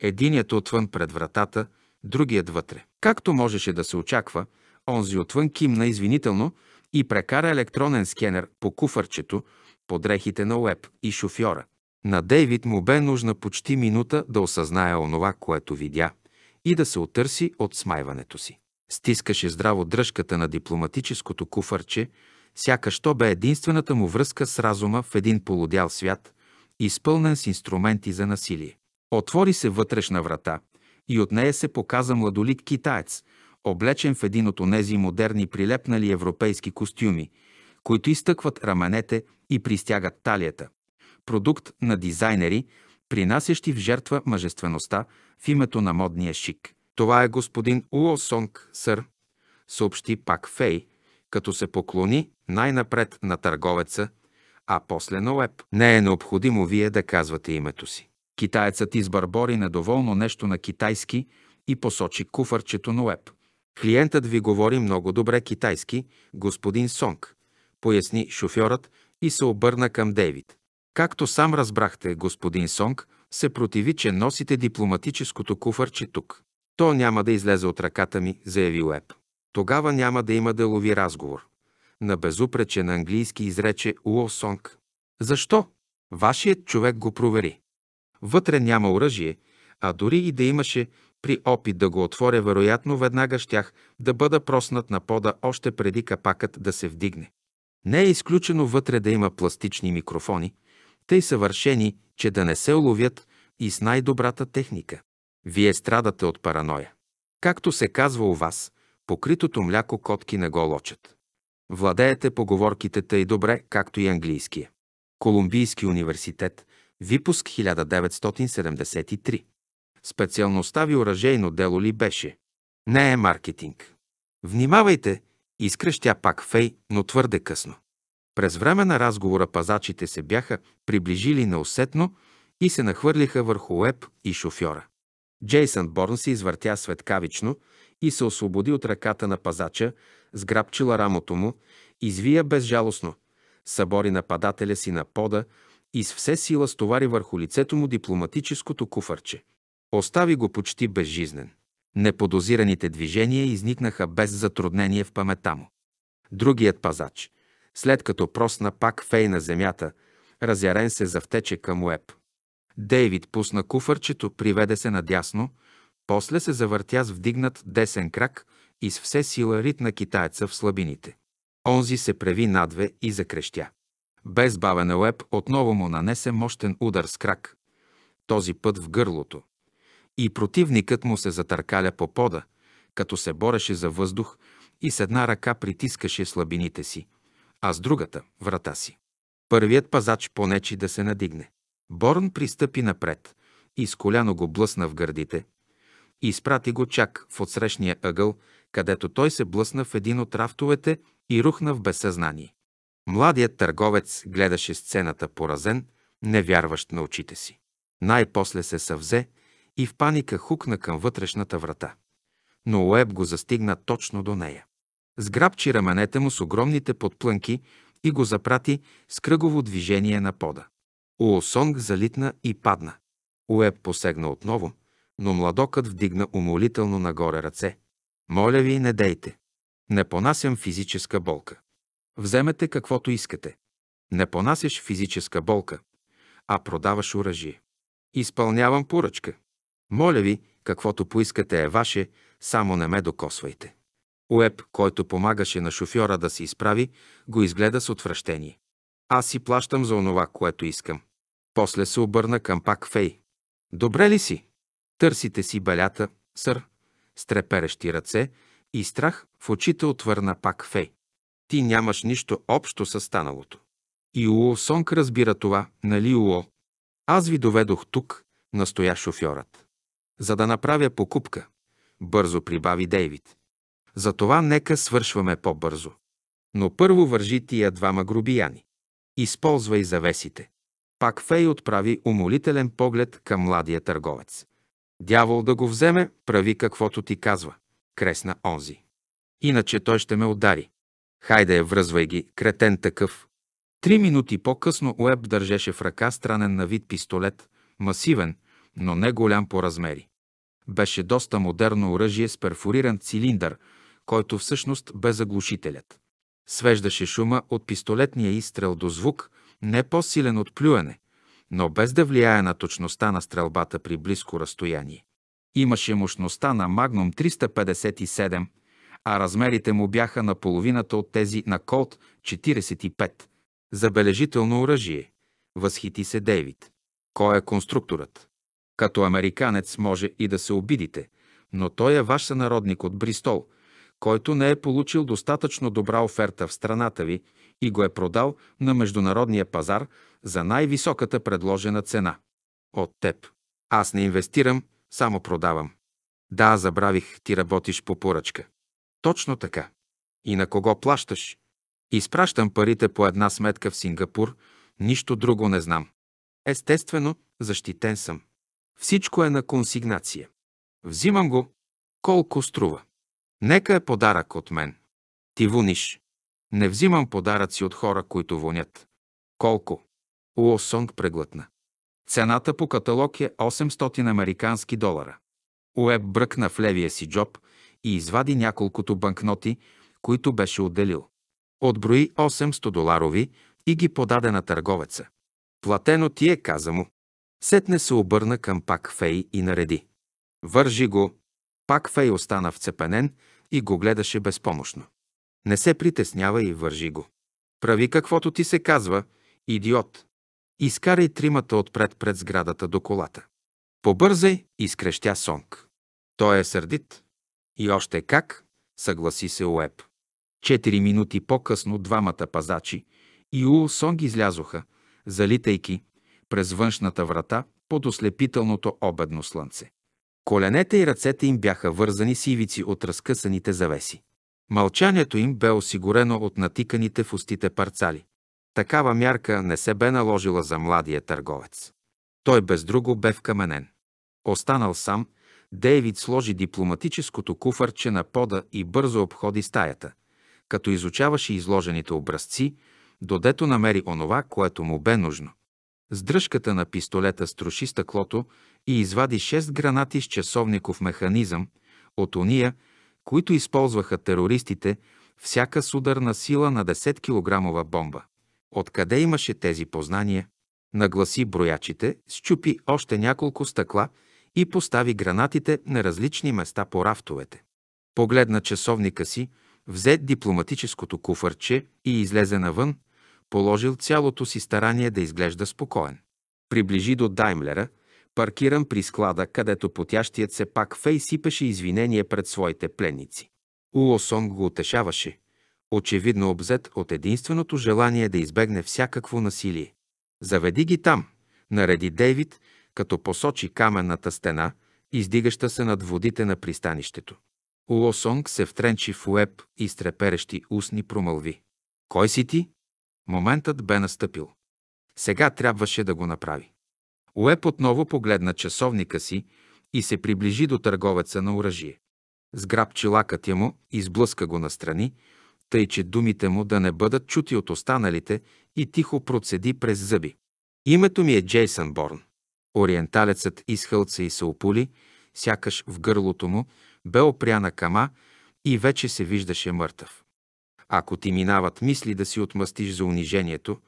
Единият отвън пред вратата, другият вътре. Както можеше да се очаква, онзи отвън кимна извинително и прекара електронен скенер по куфарчето, по дрехите на Уеб и шофьора – на Дейвид му бе нужна почти минута да осъзнае онова, което видя, и да се отърси от смайването си. Стискаше здраво дръжката на дипломатическото куфарче, сякаш то бе единствената му връзка с разума в един полудял свят, изпълнен с инструменти за насилие. Отвори се вътрешна врата и от нея се показа младолит китаец, облечен в един от онези модерни прилепнали европейски костюми, които изтъкват раменете и пристягат талията, продукт на дизайнери, принасящи в жертва мъжествеността в името на модния шик. Това е господин Уо Сонг Сър, съобщи пак Фей, като се поклони най-напред на търговеца, а после на Уеб. Не е необходимо вие да казвате името си. Китаецът избърбори недоволно нещо на китайски и посочи куфарчето на Уеб. Клиентът ви говори много добре китайски, господин Сонг, поясни шофьорът и се обърна към Дейвид. Както сам разбрахте, господин Сонг се противи, че носите дипломатическото куфарче тук. То няма да излезе от ръката ми, заяви Уеб. Тогава няма да има делови разговор. На безупречен английски изрече Уо Сонг. Защо? Вашият човек го провери. Вътре няма оръжие, а дори и да имаше, при опит да го отворя, вероятно веднага щях да бъда проснат на пода още преди капакът да се вдигне. Не е изключено вътре да има пластични микрофони – тъй съвършени, че да не се уловят и с най-добрата техника. Вие страдате от параноя. Както се казва у вас, покритото мляко котки не го лочат. Владеете поговорките тъй добре, както и английския. Колумбийски университет, випуск 1973. Специалността ви оръжейно дело ли беше? Не е маркетинг. Внимавайте, изкръщя пак Фей, но твърде късно. През време на разговора пазачите се бяха приближили неусетно и се нахвърлиха върху Уеб и шофьора. Джейсън Борн се извъртя светкавично и се освободи от ръката на пазача, сграбчила рамото му, извия безжалостно, събори нападателя си на пода и с все сила стовари върху лицето му дипломатическото куфарче. Остави го почти безжизнен. Неподозираните движения изникнаха без затруднение в памета му. Другият пазач, след като просна пак фей на земята, разярен се завтече към Уеб. Дейвид пусна куфърчето, приведе се надясно, после се завъртя с вдигнат десен крак и с все сила ритна китаеца в слабините. Онзи се преви надве и закрещя. Без бавен Уеб отново му нанесе мощен удар с крак, този път в гърлото. И противникът му се затъркаля по пода, като се бореше за въздух и с една ръка притискаше слабините си, а с другата – врата си. Първият пазач понечи да се надигне. Борн пристъпи напред и с коляно го блъсна в гърдите и изпрати го чак в отсрещния ъгъл, където той се блъсна в един от рафтовете и рухна в безсъзнание. Младият търговец гледаше сцената поразен, невярващ на очите си. Най-после се съвзе и в паника хукна към вътрешната врата. Но Уеб го застигна точно до нея сграбчи раменете му с огромните подплънки и го запрати с кръгово движение на пода. Уосонг залитна и падна. Уеб посегна отново, но младокът вдигна умолително нагоре ръце. Моля ви, не дейте. Не понасям физическа болка. Вземете каквото искате. Не понасяш физическа болка, а продаваш оръжие. Изпълнявам поръчка. Моля ви, каквото поискате е ваше, само не ме докосвайте. Уеб, който помагаше на шофьора да се изправи, го изгледа с отвращение. Аз си плащам за онова, което искам. После се обърна към пак Фей. Добре ли си? Търсите си белята, сър, с треперещи ръце и страх в очите отвърна пак Фей. Ти нямаш нищо общо с станалото. И Уо Сонг разбира това, нали Уо? Аз ви доведох тук, настоя шофьорът. За да направя покупка, бързо прибави Дейвид. Затова нека свършваме по-бързо. Но първо вържи тия двама грубияни. Използвай завесите. Пак Фей отправи умолителен поглед към младия търговец. Дявол да го вземе, прави каквото ти казва, кресна онзи. Иначе той ще ме удари. Хайде, връзвай ги, кретен такъв. Три минути по-късно Уеб държеше в ръка странен на вид пистолет, масивен, но не голям по размери. Беше доста модерно оръжие с перфориран цилиндър, който всъщност бе заглушителят. Свеждаше шума от пистолетния изстрел до звук, не по-силен от плюене, но без да влияе на точността на стрелбата при близко разстояние. Имаше мощността на Магнум 357, а размерите му бяха на половината от тези на Колт 45. Забележително оръжие. Възхити се Дейвид. Кой е конструкторът? Като американец може и да се обидите, но той е ваш сънародник от Бристол, който не е получил достатъчно добра оферта в страната ви и го е продал на международния пазар за най-високата предложена цена. От теб. Аз не инвестирам, само продавам. Да, забравих, ти работиш по поръчка. Точно така. И на кого плащаш? Изпращам парите по една сметка в Сингапур, нищо друго не знам. Естествено, защитен съм. Всичко е на консигнация. Взимам го, колко струва. Нека е подарък от мен. Ти вониш. Не взимам подаръци от хора, които вонят. Колко? Уосонг преглътна. Цената по каталог е 800 американски долара. Уеб бръкна в левия си джоб и извади няколкото банкноти, които беше отделил. Отброи 800 доларови и ги подаде на търговеца. Платено ти е, каза му. Сетне се обърна към Пак Фей и нареди. Вържи го. Пак Фей остана вцепенен и го гледаше безпомощно. Не се притеснява и вържи го. Прави каквото ти се казва, идиот. Изкарай тримата отпред пред сградата до колата. Побързай, изкрещя Сонг. Той е сърдит. И още как, съгласи се Уеб. Четири минути по-късно двамата пазачи и Ул Сонг излязоха, залитайки през външната врата под ослепителното обедно слънце. Коленете и ръцете им бяха вързани с ивици от разкъсаните завеси. Мълчанието им бе осигурено от натиканите в устите парцали. Такава мярка не се бе наложила за младия търговец. Той без друго бе вкаменен. Останал сам, Дейвид сложи дипломатическото куфарче на пода и бързо обходи стаята, като изучаваше изложените образци, додето намери онова, което му бе нужно. С дръжката на пистолета струши стъклото и извади шест гранати с часовников механизъм от ония, които използваха терористите, всяка с ударна сила на 10-килограмова бомба. Откъде имаше тези познания? Нагласи броячите, счупи още няколко стъкла и постави гранатите на различни места по рафтовете. Погледна часовника си, взе дипломатическото куфарче и излезе навън, положил цялото си старание да изглежда спокоен. Приближи до Даймлера, Паркиран при склада, където потящият се пак фей сипеше извинение пред своите пленници. Улосон го утешаваше, очевидно обзет от единственото желание да избегне всякакво насилие. Заведи ги там, нареди Дейвид, като посочи каменната стена, издигаща се над водите на пристанището. Улосонг се втренчи в уеб и с треперещи устни промълви. Кой си ти? Моментът бе настъпил. Сега трябваше да го направи. Уеб отново погледна часовника си и се приближи до търговеца на оръжие. Сграбчи лакътя му и сблъска го настрани, тъй че думите му да не бъдат чути от останалите и тихо процеди през зъби. Името ми е Джейсън Борн. Ориенталецът изхълца и се опули, сякаш в гърлото му бе опряна кама и вече се виждаше мъртъв. Ако ти минават мисли да си отмъстиш за унижението,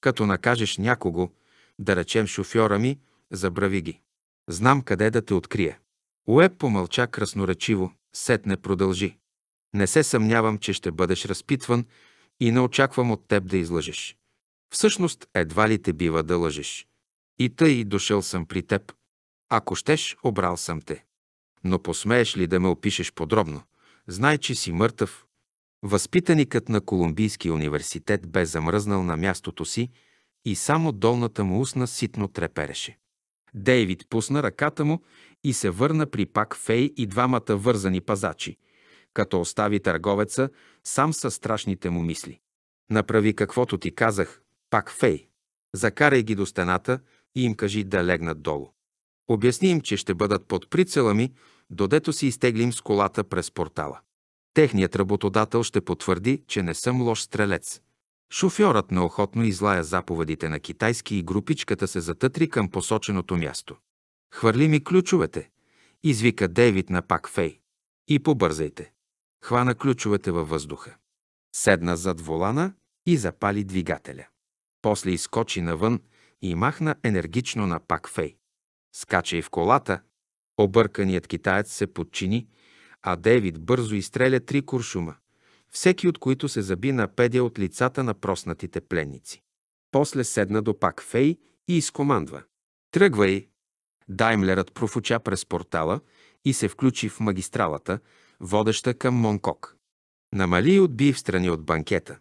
като накажеш някого – да речем шофьора ми, забрави ги. Знам къде да те открия. Уеб помълча красноречиво, сетне продължи. Не се съмнявам, че ще бъдеш разпитван и не очаквам от теб да излъжеш. Всъщност, едва ли те бива да лъжеш. И тъй дошъл съм при теб. Ако щеш, обрал съм те. Но посмееш ли да ме опишеш подробно? Знай, че си мъртъв. Възпитаникът на Колумбийския университет бе замръзнал на мястото си и само долната му устна ситно трепереше. Дейвид пусна ръката му и се върна при пак Фей и двамата вързани пазачи, като остави търговеца сам със страшните му мисли. Направи каквото ти казах, пак Фей. Закарай ги до стената и им кажи да легнат долу. Обясни им, че ще бъдат под прицела ми, додето си изтеглим с колата през портала. Техният работодател ще потвърди, че не съм лош стрелец, Шофьорът неохотно излая заповедите на китайски и групичката се затътри към посоченото място. «Хвърли ми ключовете!» извика Дейвид на пак Фей. «И побързайте!» Хвана ключовете във въздуха. Седна зад волана и запали двигателя. После изкочи навън и махна енергично на пак Фей. Скача и в колата. Обърканият китаец се подчини, а Дейвид бързо изстреля три куршума всеки от които се заби на педя от лицата на проснатите пленници. После седна до пак Фей и изкомандва. Тръгвай! Даймлерът профуча през портала и се включи в магистралата, водеща към Монкок. Намали и отби в страни от банкета.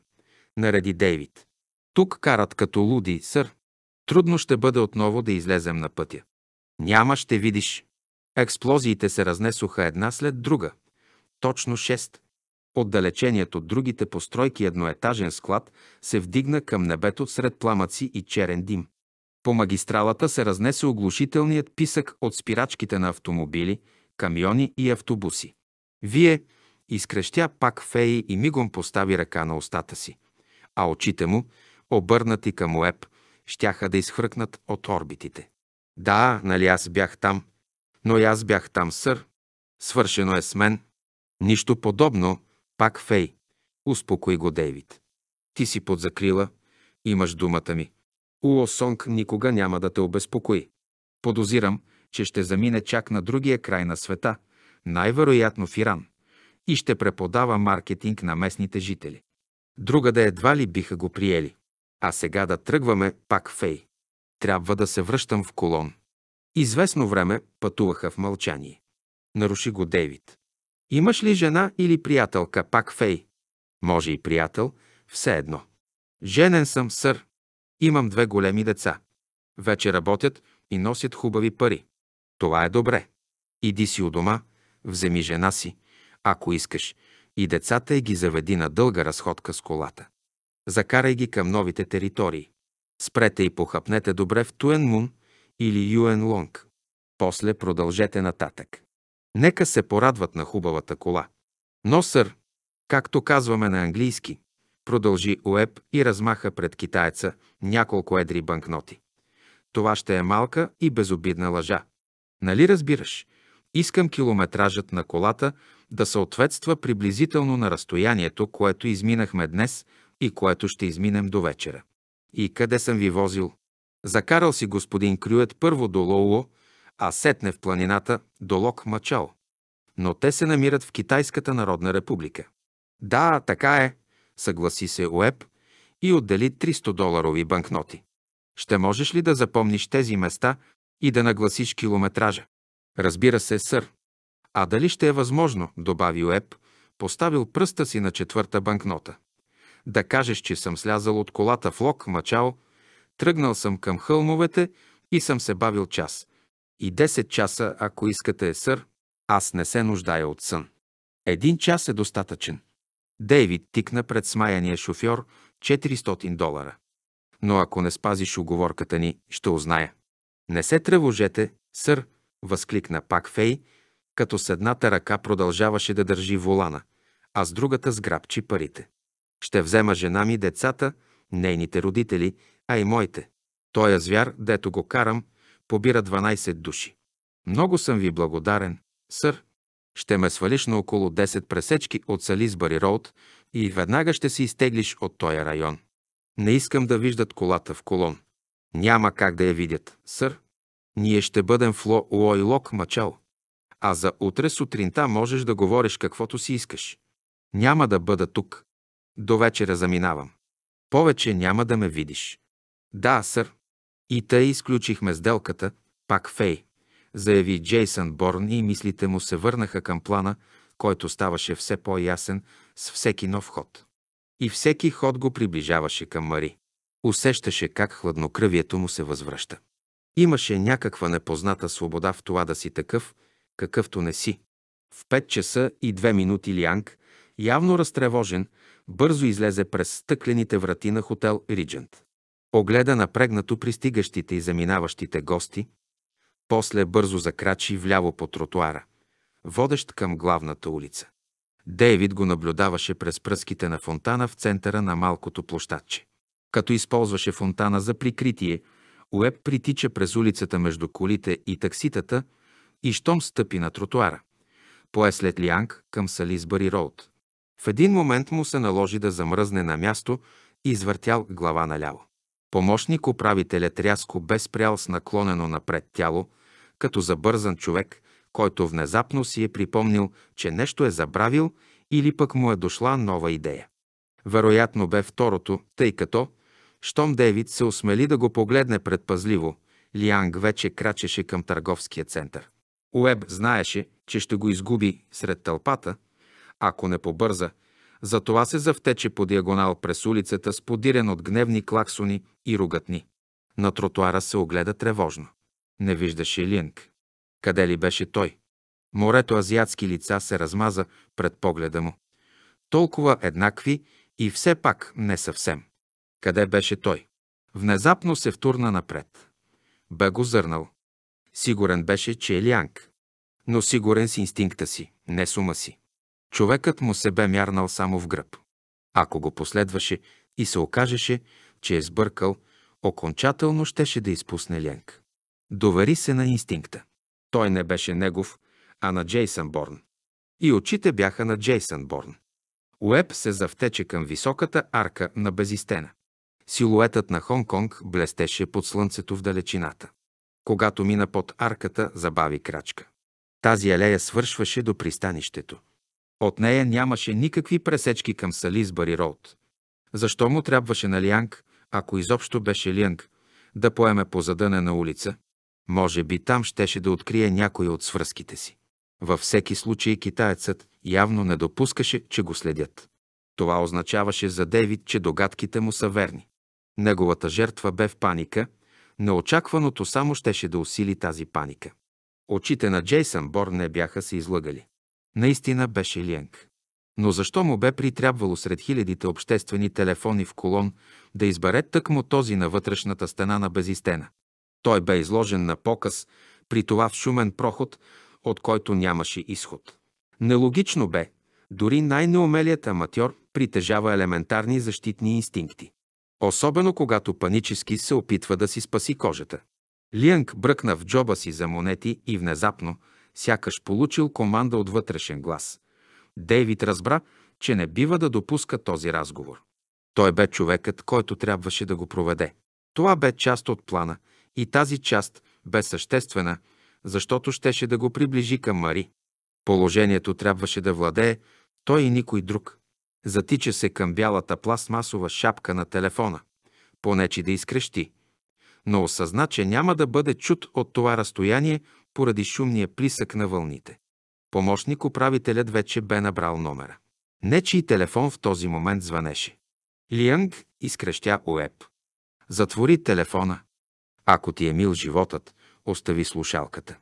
Нареди Дейвид. Тук карат като луди, сър. Трудно ще бъде отново да излезем на пътя. Няма, ще видиш. Експлозиите се разнесоха една след друга. Точно шест. Отдалеченият от другите постройки едноетажен склад се вдигна към небето сред пламъци и черен дим. По магистралата се разнесе оглушителният писък от спирачките на автомобили, камиони и автобуси. Вие, изкрещя пак Феи и мигом постави ръка на устата си, а очите му, обърнати към Уеб, щяха да изхръкнат от орбитите. Да, нали аз бях там, но и аз бях там, сър. Свършено е с мен. Нищо подобно, пак Фей. Успокои го, Дейвид. Ти си под закрила, имаш думата ми. Уо Сонг никога няма да те обезпокои. Подозирам, че ще замине чак на другия край на света, най-вероятно в Иран, и ще преподава маркетинг на местните жители. Другаде едва ли биха го приели. А сега да тръгваме пак Фей. Трябва да се връщам в колон. Известно време пътуваха в мълчание. Наруши го Дейвид. Имаш ли жена или приятелка, пак фей? Може и приятел, все едно. Женен съм, сър. Имам две големи деца. Вече работят и носят хубави пари. Това е добре. Иди си у дома, вземи жена си, ако искаш, и децата й ги заведи на дълга разходка с колата. Закарай ги към новите територии. Спрете и похапнете добре в Туен Мун или Юен Лонг. После продължете нататък. Нека се порадват на хубавата кола. Но, сър, както казваме на английски, продължи Уеб и размаха пред китаеца няколко едри банкноти. Това ще е малка и безобидна лъжа. Нали разбираш? Искам километражът на колата да съответства приблизително на разстоянието, което изминахме днес и което ще изминем до вечера. И къде съм ви возил? Закарал си господин Крюет първо до Лоуо, а сетне в планината Долок Мачал. Но те се намират в Китайската народна република. Да, така е, съгласи се Уеб и отдели 300 доларови банкноти. Ще можеш ли да запомниш тези места и да нагласиш километража? Разбира се, сър. А дали ще е възможно, добави Уеб, поставил пръста си на четвърта банкнота. Да кажеш, че съм слязал от колата в Лок, Мачао, тръгнал съм към хълмовете и съм се бавил час, и 10 часа, ако искате е сър. Аз не се нуждая от сън. Един час е достатъчен. Дейвид тикна пред смаяния шофьор 400 долара. Но ако не спазиш оговорката ни, ще узная. Не се тревожете, сър, възкликна пак Фей, като с едната ръка продължаваше да държи волана, а с другата сграбчи парите. Ще взема жена ми децата, нейните родители, а и моите. Той е звяр, дето го карам, побира 12 души. Много съм ви благодарен, сър. Ще ме свалиш на около 10 пресечки от Салисбари Роуд и веднага ще се изтеглиш от този район. Не искам да виждат колата в колон. Няма как да я видят, сър. Ние ще бъдем в Ло лок Мачал. А за утре сутринта можеш да говориш каквото си искаш. Няма да бъда тук. До вечера заминавам. Повече няма да ме видиш. Да, сър. И тъй изключихме сделката, пак фей, заяви Джейсън Борн и мислите му се върнаха към плана, който ставаше все по-ясен с всеки нов ход. И всеки ход го приближаваше към Мари. Усещаше как хладнокръвието му се възвръща. Имаше някаква непозната свобода в това да си такъв, какъвто не си. В 5 часа и 2 минути Лианг, явно разтревожен, бързо излезе през стъклените врати на хотел Риджент. Огледа напрегнато пристигащите и заминаващите гости, после бързо закрачи вляво по тротуара, водещ към главната улица. Дейвид го наблюдаваше през пръските на фонтана в центъра на малкото площадче. Като използваше фонтана за прикритие, Уеб притича през улицата между колите и такситата и щом стъпи на тротуара. Пое след Лианг към Салисбари Роуд. В един момент му се наложи да замръзне на място и извъртял глава наляво. Помощник управителят рязко бе спрял с наклонено напред тяло, като забързан човек, който внезапно си е припомнил, че нещо е забравил или пък му е дошла нова идея. Вероятно бе второто, тъй като, щом Дейвид се осмели да го погледне предпазливо, Лианг вече крачеше към търговския център. Уеб знаеше, че ще го изгуби сред тълпата, ако не побърза, затова се завтече по диагонал през улицата, сподирен от гневни клаксони и ругатни. На тротуара се огледа тревожно. Не виждаше Линк. Къде ли беше той? Морето азиатски лица се размаза пред погледа му. Толкова еднакви и все пак не съвсем. Къде беше той? Внезапно се втурна напред. Бе го зърнал. Сигурен беше, че е Лянг. Но сигурен с инстинкта си, не с ума си човекът му се бе мярнал само в гръб. Ако го последваше и се окажеше, че е сбъркал, окончателно щеше да изпусне Ленк. Довери се на инстинкта. Той не беше негов, а на Джейсън Борн. И очите бяха на Джейсън Борн. Уеб се завтече към високата арка на Безистена. Силуетът на Хонг-Конг блестеше под слънцето в далечината. Когато мина под арката, забави крачка. Тази алея свършваше до пристанището – от нея нямаше никакви пресечки към Бари Роуд. Защо му трябваше на Лианг, ако изобщо беше Лианг, да поеме по на улица? Може би там щеше да открие някой от свръзките си. Във всеки случай китаецът явно не допускаше, че го следят. Това означаваше за Дейвид, че догадките му са верни. Неговата жертва бе в паника, неочакваното само щеше да усили тази паника. Очите на Джейсън Бор не бяха се излъгали. Наистина беше Ленг. Но защо му бе притрябвало сред хилядите обществени телефони в колон да избере тъкмо този на вътрешната стена на Безистена? Той бе изложен на показ, при това в шумен проход, от който нямаше изход. Нелогично бе, дори най-неумелият аматьор притежава елементарни защитни инстинкти. Особено когато панически се опитва да си спаси кожата. Лианг бръкна в джоба си за монети и внезапно – сякаш получил команда от вътрешен глас. Дейвид разбра, че не бива да допуска този разговор. Той бе човекът, който трябваше да го проведе. Това бе част от плана и тази част бе съществена, защото щеше да го приближи към Мари. Положението трябваше да владее той и никой друг. Затича се към бялата пластмасова шапка на телефона, понече да изкрещи, но осъзна, че няма да бъде чут от това разстояние поради шумния плисък на вълните. Помощник управителят вече бе набрал номера. Нечий телефон в този момент звънеше. Лианг изкрещя Уеб. Затвори телефона. Ако ти е мил животът, остави слушалката.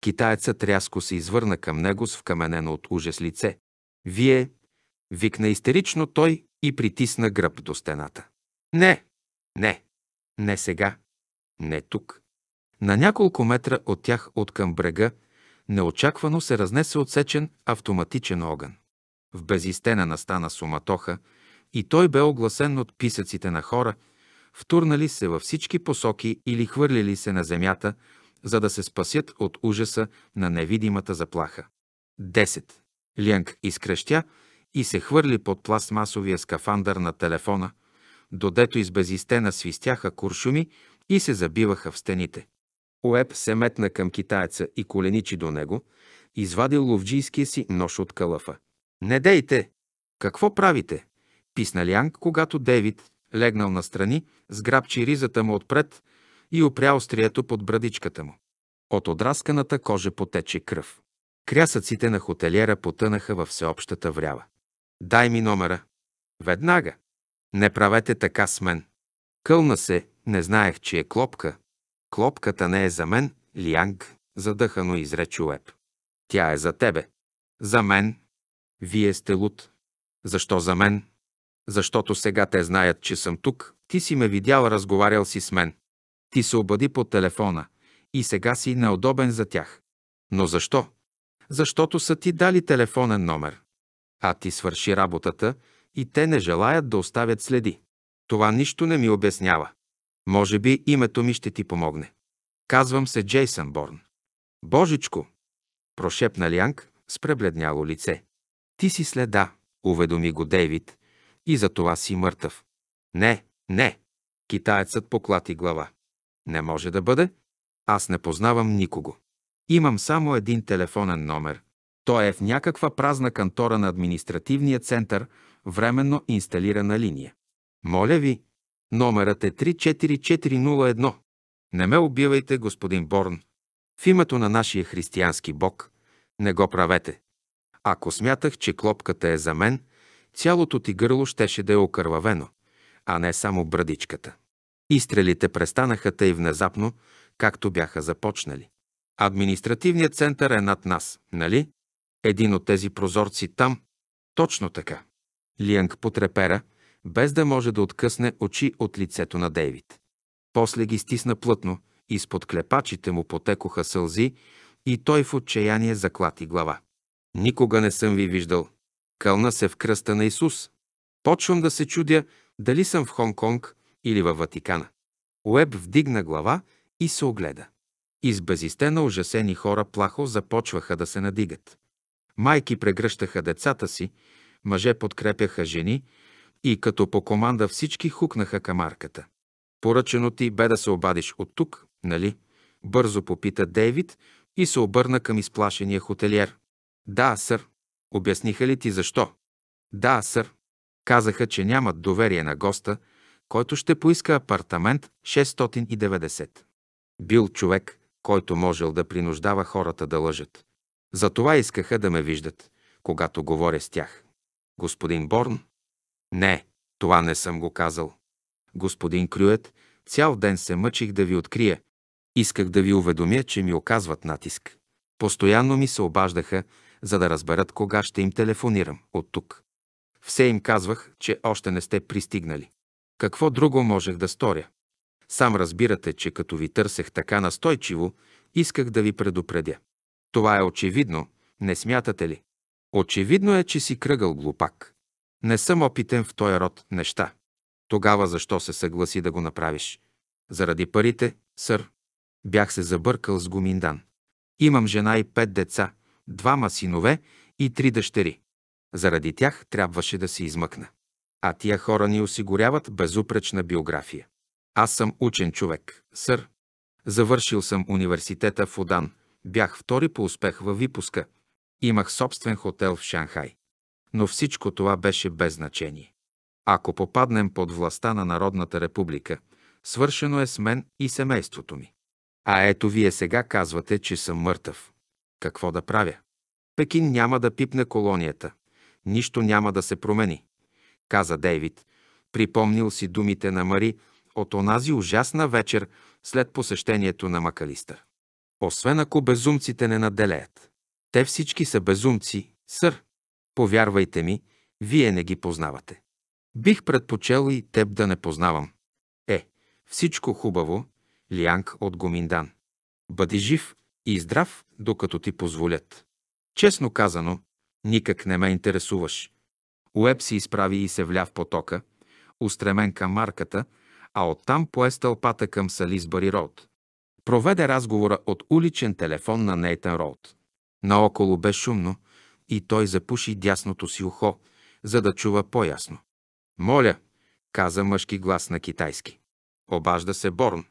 Китаецът рязко се извърна към него с вкаменено от ужас лице. Вие, викна истерично той и притисна гръб до стената. Не, не, не сега, не тук. На няколко метра от тях от към брега неочаквано се разнесе отсечен автоматичен огън. В безистена настана суматоха и той бе огласен от писъците на хора, втурнали се във всички посоки или хвърлили се на земята, за да се спасят от ужаса на невидимата заплаха. 10. Лянг изкръщя и се хвърли под пластмасовия скафандър на телефона, додето из безистена свистяха куршуми и се забиваха в стените. Оеб се метна към китаеца и коленичи до него, извадил ловджийския си нож от калъфа. «Не дейте!» «Какво правите?» писна Лянг, когато Дейвид, легнал настрани, сграбчи ризата му отпред и опря острието под брадичката му. От отрасканата кожа потече кръв. Крясъците на хотелиера потънаха във всеобщата врява. «Дай ми номера!» «Веднага!» «Не правете така с мен!» Кълна се, не знаех, че е клопка, Клопката не е за мен, Лианг, задъхано изрече Уеб. Тя е за тебе. За мен. Вие сте луд. Защо за мен? Защото сега те знаят, че съм тук. Ти си ме видял, разговарял си с мен. Ти се обади по телефона и сега си неудобен за тях. Но защо? Защото са ти дали телефонен номер. А ти свърши работата и те не желаят да оставят следи. Това нищо не ми обяснява. Може би името ми ще ти помогне. Казвам се Джейсън Борн. Божичко! Прошепна Лянг с пребледняло лице. Ти си следа, уведоми го Дейвид, и за това си мъртъв. Не, не! Китаецът поклати глава. Не може да бъде. Аз не познавам никого. Имам само един телефонен номер. Той е в някаква празна кантора на административния център, временно инсталирана линия. Моля ви, Номерът е 34401. Не ме убивайте, господин Борн. В името на нашия християнски Бог не го правете. Ако смятах, че клопката е за мен, цялото ти гърло щеше да е окървавено, а не само брадичката. Изстрелите престанаха тъй внезапно, както бяха започнали. Административният център е над нас, нали? Един от тези прозорци там. Точно така. Лианг потрепера, без да може да откъсне очи от лицето на Дейвид. После ги стисна плътно, изпод клепачите му потекоха сълзи и той в отчаяние заклати глава. Никога не съм ви виждал. Кълна се в кръста на Исус. Почвам да се чудя дали съм в Хонг-Конг или във Ватикана. Уеб вдигна глава и се огледа. Из безистена ужасени хора плахо започваха да се надигат. Майки прегръщаха децата си, мъже подкрепяха жени, и като по команда всички хукнаха към Поръчено ти бе да се обадиш от тук, нали? Бързо попита Дейвид и се обърна към изплашения хотелиер. Да, сър. Обясниха ли ти защо? Да, сър. Казаха, че нямат доверие на госта, който ще поиска апартамент 690. Бил човек, който можел да принуждава хората да лъжат. Затова искаха да ме виждат, когато говоря с тях. Господин Борн, не, това не съм го казал. Господин Крюет, цял ден се мъчих да ви открия. Исках да ви уведомя, че ми оказват натиск. Постоянно ми се обаждаха, за да разберат кога ще им телефонирам от тук. Все им казвах, че още не сте пристигнали. Какво друго можех да сторя? Сам разбирате, че като ви търсех така настойчиво, исках да ви предупредя. Това е очевидно, не смятате ли? Очевидно е, че си кръгъл глупак. Не съм опитен в този род неща. Тогава защо се съгласи да го направиш? Заради парите, сър. Бях се забъркал с Гуминдан. Имам жена и пет деца, двама синове и три дъщери. Заради тях трябваше да се измъкна. А тия хора ни осигуряват безупречна биография. Аз съм учен човек, сър. Завършил съм университета в Одан. Бях втори по успех във випуска. Имах собствен хотел в Шанхай но всичко това беше без значение. Ако попаднем под властта на Народната република, свършено е с мен и семейството ми. А ето вие сега казвате, че съм мъртъв. Какво да правя? Пекин няма да пипне колонията. Нищо няма да се промени, каза Дейвид. Припомнил си думите на Мари от онази ужасна вечер след посещението на Макалистър. Освен ако безумците не наделеят. Те всички са безумци, сър, Повярвайте ми, вие не ги познавате. Бих предпочел и теб да не познавам. Е, всичко хубаво, Лианг от Гоминдан. Бъди жив и здрав, докато ти позволят. Честно казано, никак не ме интересуваш. Уеб се изправи и се вля в потока, устремен към марката, а оттам пое стълпата към Салисбъри Роуд. Проведе разговора от уличен телефон на Нейтан Роуд. Наоколо бе шумно, и той запуши дясното си ухо, за да чува по-ясно. «Моля!» каза мъжки глас на китайски. Обажда се Борн.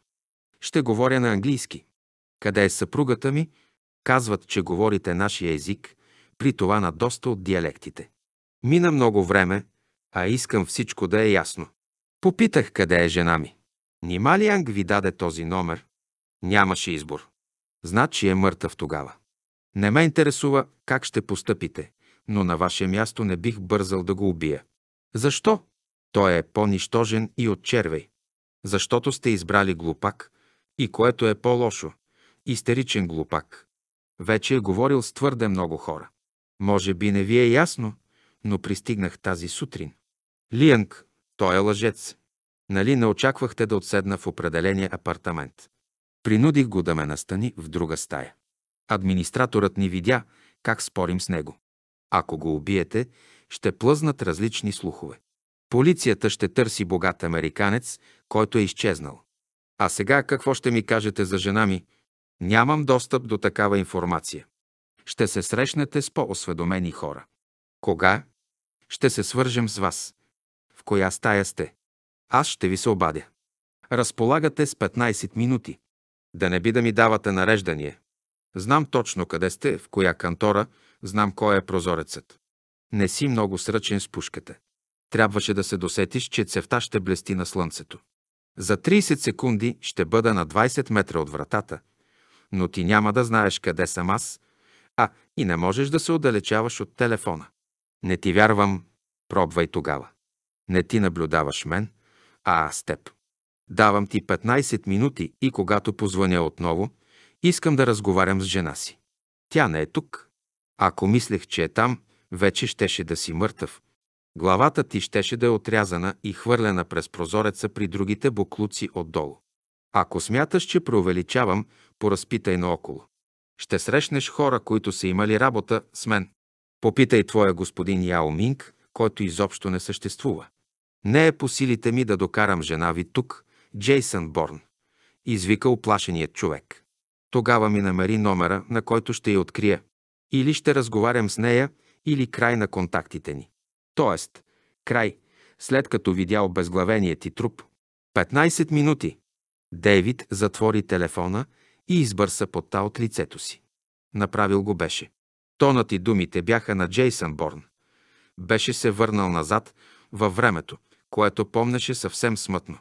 Ще говоря на английски. Къде е съпругата ми? Казват, че говорите нашия език, при това на доста от диалектите. Мина много време, а искам всичко да е ясно. Попитах къде е жена ми. Нима ли Анг ви даде този номер? Нямаше избор. Значи е мъртъв тогава. Не ме интересува как ще постъпите, но на ваше място не бих бързал да го убия. Защо? Той е по-нищожен и от червей. Защото сте избрали глупак, и което е по-лошо – истеричен глупак. Вече е говорил с твърде много хора. Може би не ви е ясно, но пристигнах тази сутрин. Лиянг, той е лъжец. Нали не очаквахте да отседна в определения апартамент? Принудих го да ме настани в друга стая. Администраторът ни видя как спорим с него. Ако го убиете, ще плъзнат различни слухове. Полицията ще търси богат американец, който е изчезнал. А сега какво ще ми кажете за жена ми? Нямам достъп до такава информация. Ще се срещнете с по-осведомени хора. Кога? Ще се свържем с вас. В коя стая сте? Аз ще ви се обадя. Разполагате с 15 минути. Да не би да ми давате нареждание. Знам точно къде сте, в коя кантора, знам кой е прозорецът. Не си много сръчен с пушката. Трябваше да се досетиш, че цевта ще блести на слънцето. За 30 секунди ще бъда на 20 метра от вратата, но ти няма да знаеш къде съм аз, а и не можеш да се отдалечаваш от телефона. Не ти вярвам, пробвай тогава. Не ти наблюдаваш мен, а аз теб. Давам ти 15 минути и когато позвъня отново, Искам да разговарям с жена си. Тя не е тук. Ако мислех, че е там, вече щеше да си мъртъв. Главата ти щеше да е отрязана и хвърлена през прозореца при другите буклуци отдолу. Ако смяташ, че преувеличавам, поразпитай наоколо. Ще срещнеш хора, които са имали работа с мен. Попитай твоя господин Яо Минг, който изобщо не съществува. Не е по силите ми да докарам жена ви тук, Джейсън Борн, извика оплашеният човек. Тогава ми намери номера, на който ще я открия. Или ще разговарям с нея, или край на контактите ни. Тоест, край, след като видя обезглавения ти труп. 15 минути. Дейвид затвори телефона и избърса пота от лицето си. Направил го беше. Тонът и думите бяха на Джейсън Борн. Беше се върнал назад във времето, което помнеше съвсем смътно.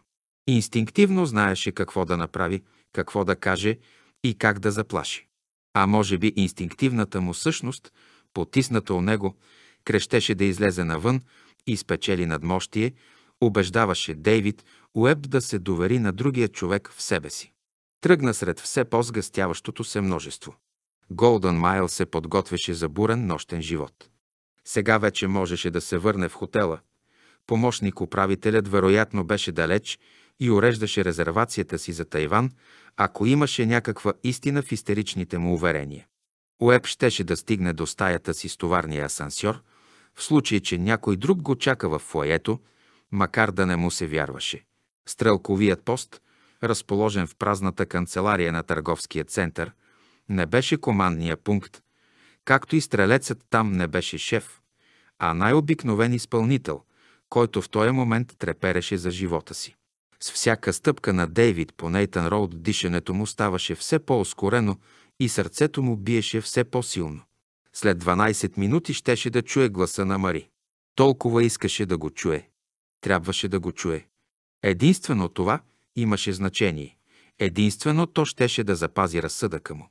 Инстинктивно знаеше какво да направи, какво да каже и как да заплаши. А може би инстинктивната му същност, потисната у него, крещеше да излезе навън и спечели надмощие, убеждаваше Дейвид Уеб да се довери на другия човек в себе си. Тръгна сред все по-сгъстяващото се множество. Голдън Майл се подготвяше за бурен нощен живот. Сега вече можеше да се върне в хотела. Помощник управителят вероятно беше далеч и уреждаше резервацията си за Тайван, ако имаше някаква истина в истеричните му уверения. Уеб щеше да стигне до стаята си с товарния асансьор, в случай, че някой друг го чака в фоето, макар да не му се вярваше. Стрелковият пост, разположен в празната канцелария на търговския център, не беше командния пункт, както и стрелецът там не беше шеф, а най-обикновен изпълнител, който в този момент трепереше за живота си. С всяка стъпка на Дейвид по Нейтан Роуд дишането му ставаше все по-ускорено и сърцето му биеше все по-силно. След 12 минути щеше да чуе гласа на Мари. Толкова искаше да го чуе. Трябваше да го чуе. Единствено това имаше значение. Единствено то щеше да запази разсъдъка му.